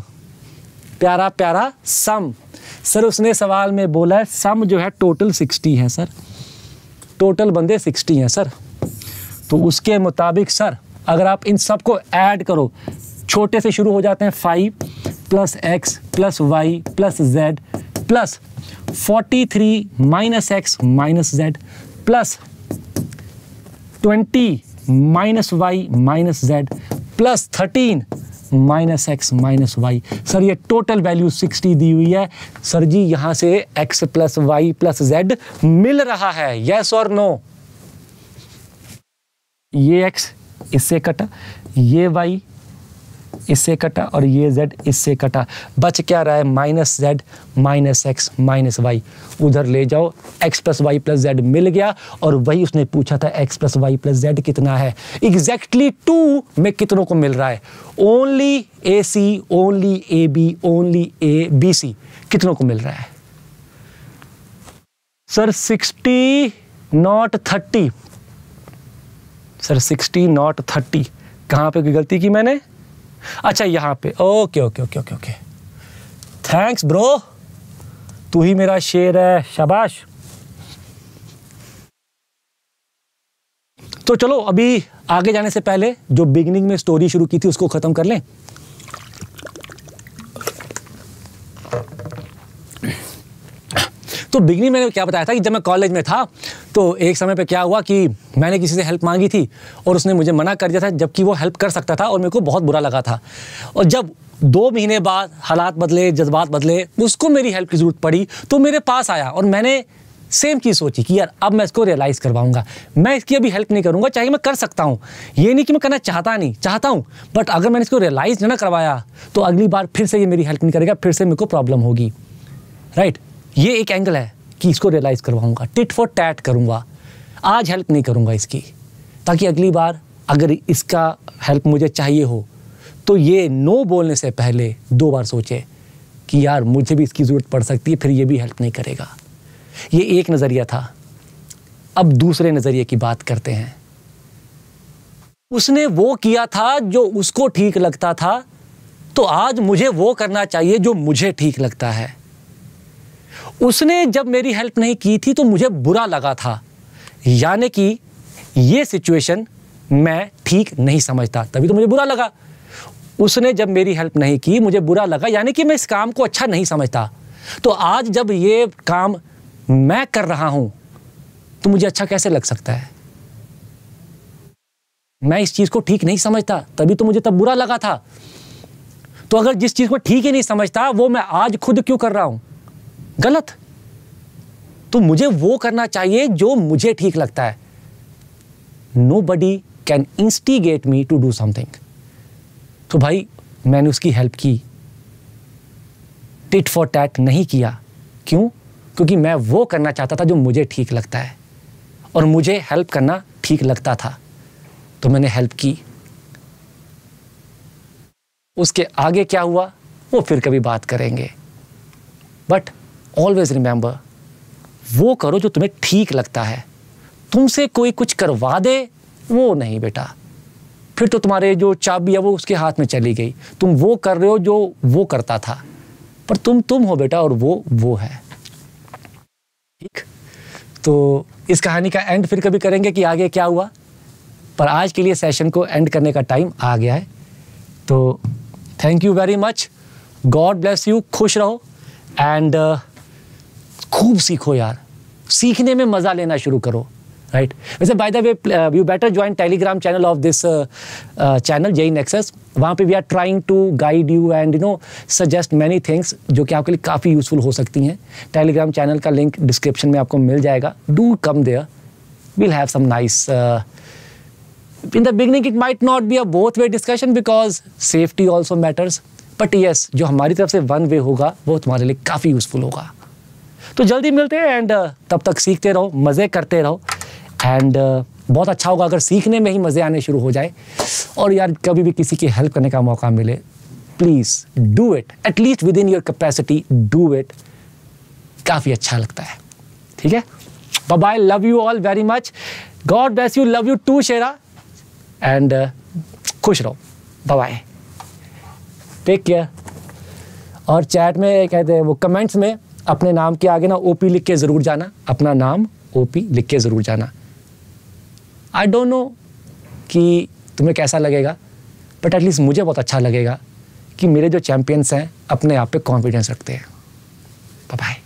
प्यारा प्यारा सम सर उसने सवाल में बोला है सम जो है टोटल सिक्सटी है सर टोटल बंदे सिक्सटी हैं सर तो उसके मुताबिक सर अगर आप इन सबको ऐड करो छोटे से शुरू हो जाते हैं five plus x plus y plus z plus forty three minus x minus z plus twenty minus y minus z plus thirteen minus x minus y sir ये टोटल वैल्यू 60 दी हुई है सर जी यहां से x plus y plus z मिल रहा है यस और नो ये एक्स इससे कटा ये वाई इससे कटा और ये z इससे कटा बच क्या रहा है minus z minus x minus y उधर ले जाओ x plus y plus z मिल गया और वही उसने पूछा था x plus y plus z कितना है एग्जैक्टली टू में कितनों को मिल रहा है only A C only A B only A B C कितनों को मिल रहा है sir sixty not thirty sir sixty not thirty कहाँ पे गलती की मैंने अच्छा यहाँ पे okay okay okay okay okay thanks bro तू ही मेरा शेर है शाबाश तो चलो अभी आगे जाने से पहले जो बिगिनिंग में स्टोरी शुरू की थी उसको ख़त्म कर लें तो बिगनिंग मैंने क्या बताया था कि जब मैं कॉलेज में था तो एक समय पर क्या हुआ कि मैंने किसी से हेल्प मांगी थी और उसने मुझे मना कर दिया था जबकि वो हेल्प कर सकता था और मेरे को बहुत बुरा लगा था और जब दो महीने बाद हालात बदले जज्बात बदले उसको मेरी हेल्प की ज़रूरत पड़ी तो मेरे पास आया और मैंने सेम चीज़ सोची कि यार अब मैं इसको रियलाइज़ करवाऊंगा मैं इसकी अभी हेल्प नहीं करूंगा चाहे मैं कर सकता हूँ ये नहीं कि मैं करना चाहता नहीं चाहता हूँ बट अगर मैंने इसको रियलाइज़ ना करवाया तो अगली बार फिर से ये मेरी हेल्प नहीं करेगा फिर से मेरे को प्रॉब्लम होगी राइट ये एक एंगल है कि इसको रियलाइज़ करवाऊंगा टिट फॉर टैट करूंगा आज हेल्प नहीं करूंगा इसकी ताकि अगली बार अगर इसका हेल्प मुझे चाहिए हो तो ये नो बोलने से पहले दो बार सोचे कि यार मुझे भी इसकी ज़रूरत पड़ सकती है फिर ये भी हेल्प नहीं करेगा ये एक नज़रिया था अब दूसरे नज़रिए की बात करते हैं उसने वो किया था जो उसको ठीक लगता था तो आज मुझे वो करना चाहिए जो मुझे ठीक लगता है उसने जब मेरी हेल्प नहीं की थी तो मुझे बुरा लगा था यानी कि ये सिचुएशन मैं ठीक नहीं समझता तभी तो मुझे बुरा लगा उसने जब मेरी हेल्प नहीं की मुझे बुरा लगा यानी कि मैं इस काम को अच्छा नहीं समझता तो आज जब ये काम मैं कर रहा हूं तो मुझे अच्छा कैसे लग सकता है मैं इस चीज़ को ठीक नहीं समझता तभी तो मुझे तब बुरा लगा था तो अगर जिस चीज़ को ठीक ही नहीं समझता वो मैं आज खुद क्यों कर रहा हूं गलत तो मुझे वो करना चाहिए जो मुझे ठीक लगता है nobody can instigate me to do something तो भाई मैंने उसकी हेल्प की टिट फॉर टैट नहीं किया क्यों क्योंकि मैं वो करना चाहता था जो मुझे ठीक लगता है और मुझे हेल्प करना ठीक लगता था तो मैंने हेल्प की उसके आगे क्या हुआ वो फिर कभी बात करेंगे बट ऑलवेज रिमेंबर वो करो जो तुम्हें ठीक लगता है तुमसे कोई कुछ करवा दे वो नहीं बेटा फिर तो तुम्हारे जो चाबी है वो उसके हाथ में चली गई तुम वो कर रहे हो जो वो करता था पर तुम तुम हो बेटा और वो वो है ठीक तो इस कहानी का एंड फिर कभी करेंगे कि आगे क्या हुआ पर आज के लिए सेशन को एंड करने का टाइम आ गया है तो thank you very much God bless you खुश रहो एंड uh, खूब सीखो यार सीखने में मज़ा लेना शुरू करो राइट वैसे by the way you better join Telegram channel of this channel in access वहाँ पे we are trying to guide you and you know suggest many things जो कि आपके लिए काफ़ी यूजफुल हो सकती हैं टेलीग्राम चैनल का लिंक डिस्क्रिप्शन में आपको मिल जाएगा do come there will have some nice in the beginning it might not be a both way discussion because safety also matters but yes जो हमारी तरफ से वन वे होगा वो तुम्हारे लिए काफ़ी यूजफुल होगा तो जल्दी मिलते हैं एंड uh, तब तक सीखते रहो मज़े करते रहो एंड uh, बहुत अच्छा होगा अगर सीखने में ही मज़े आने शुरू हो जाए और यार कभी भी किसी की हेल्प करने का मौका मिले please do it at least within your capacity do it काफ़ी अच्छा लगता है ठीक है bye bye love you all very much God bless you love you too Shera and खुश रहो बाय बाय टेक केयर और चैट में कहते हैं वो कमेंट्स में अपने नाम के आगे ना ओपी लिख के ज़रूर जाना अपना नाम ओपी लिख के ज़रूर जाना आई डोंट नो कि तुम्हें कैसा लगेगा बट एटलीस्ट मुझे बहुत अच्छा लगेगा कि मेरे जो चैम्पियंस हैं अपने आप पे कॉन्फिडेंस रखते हैं बाय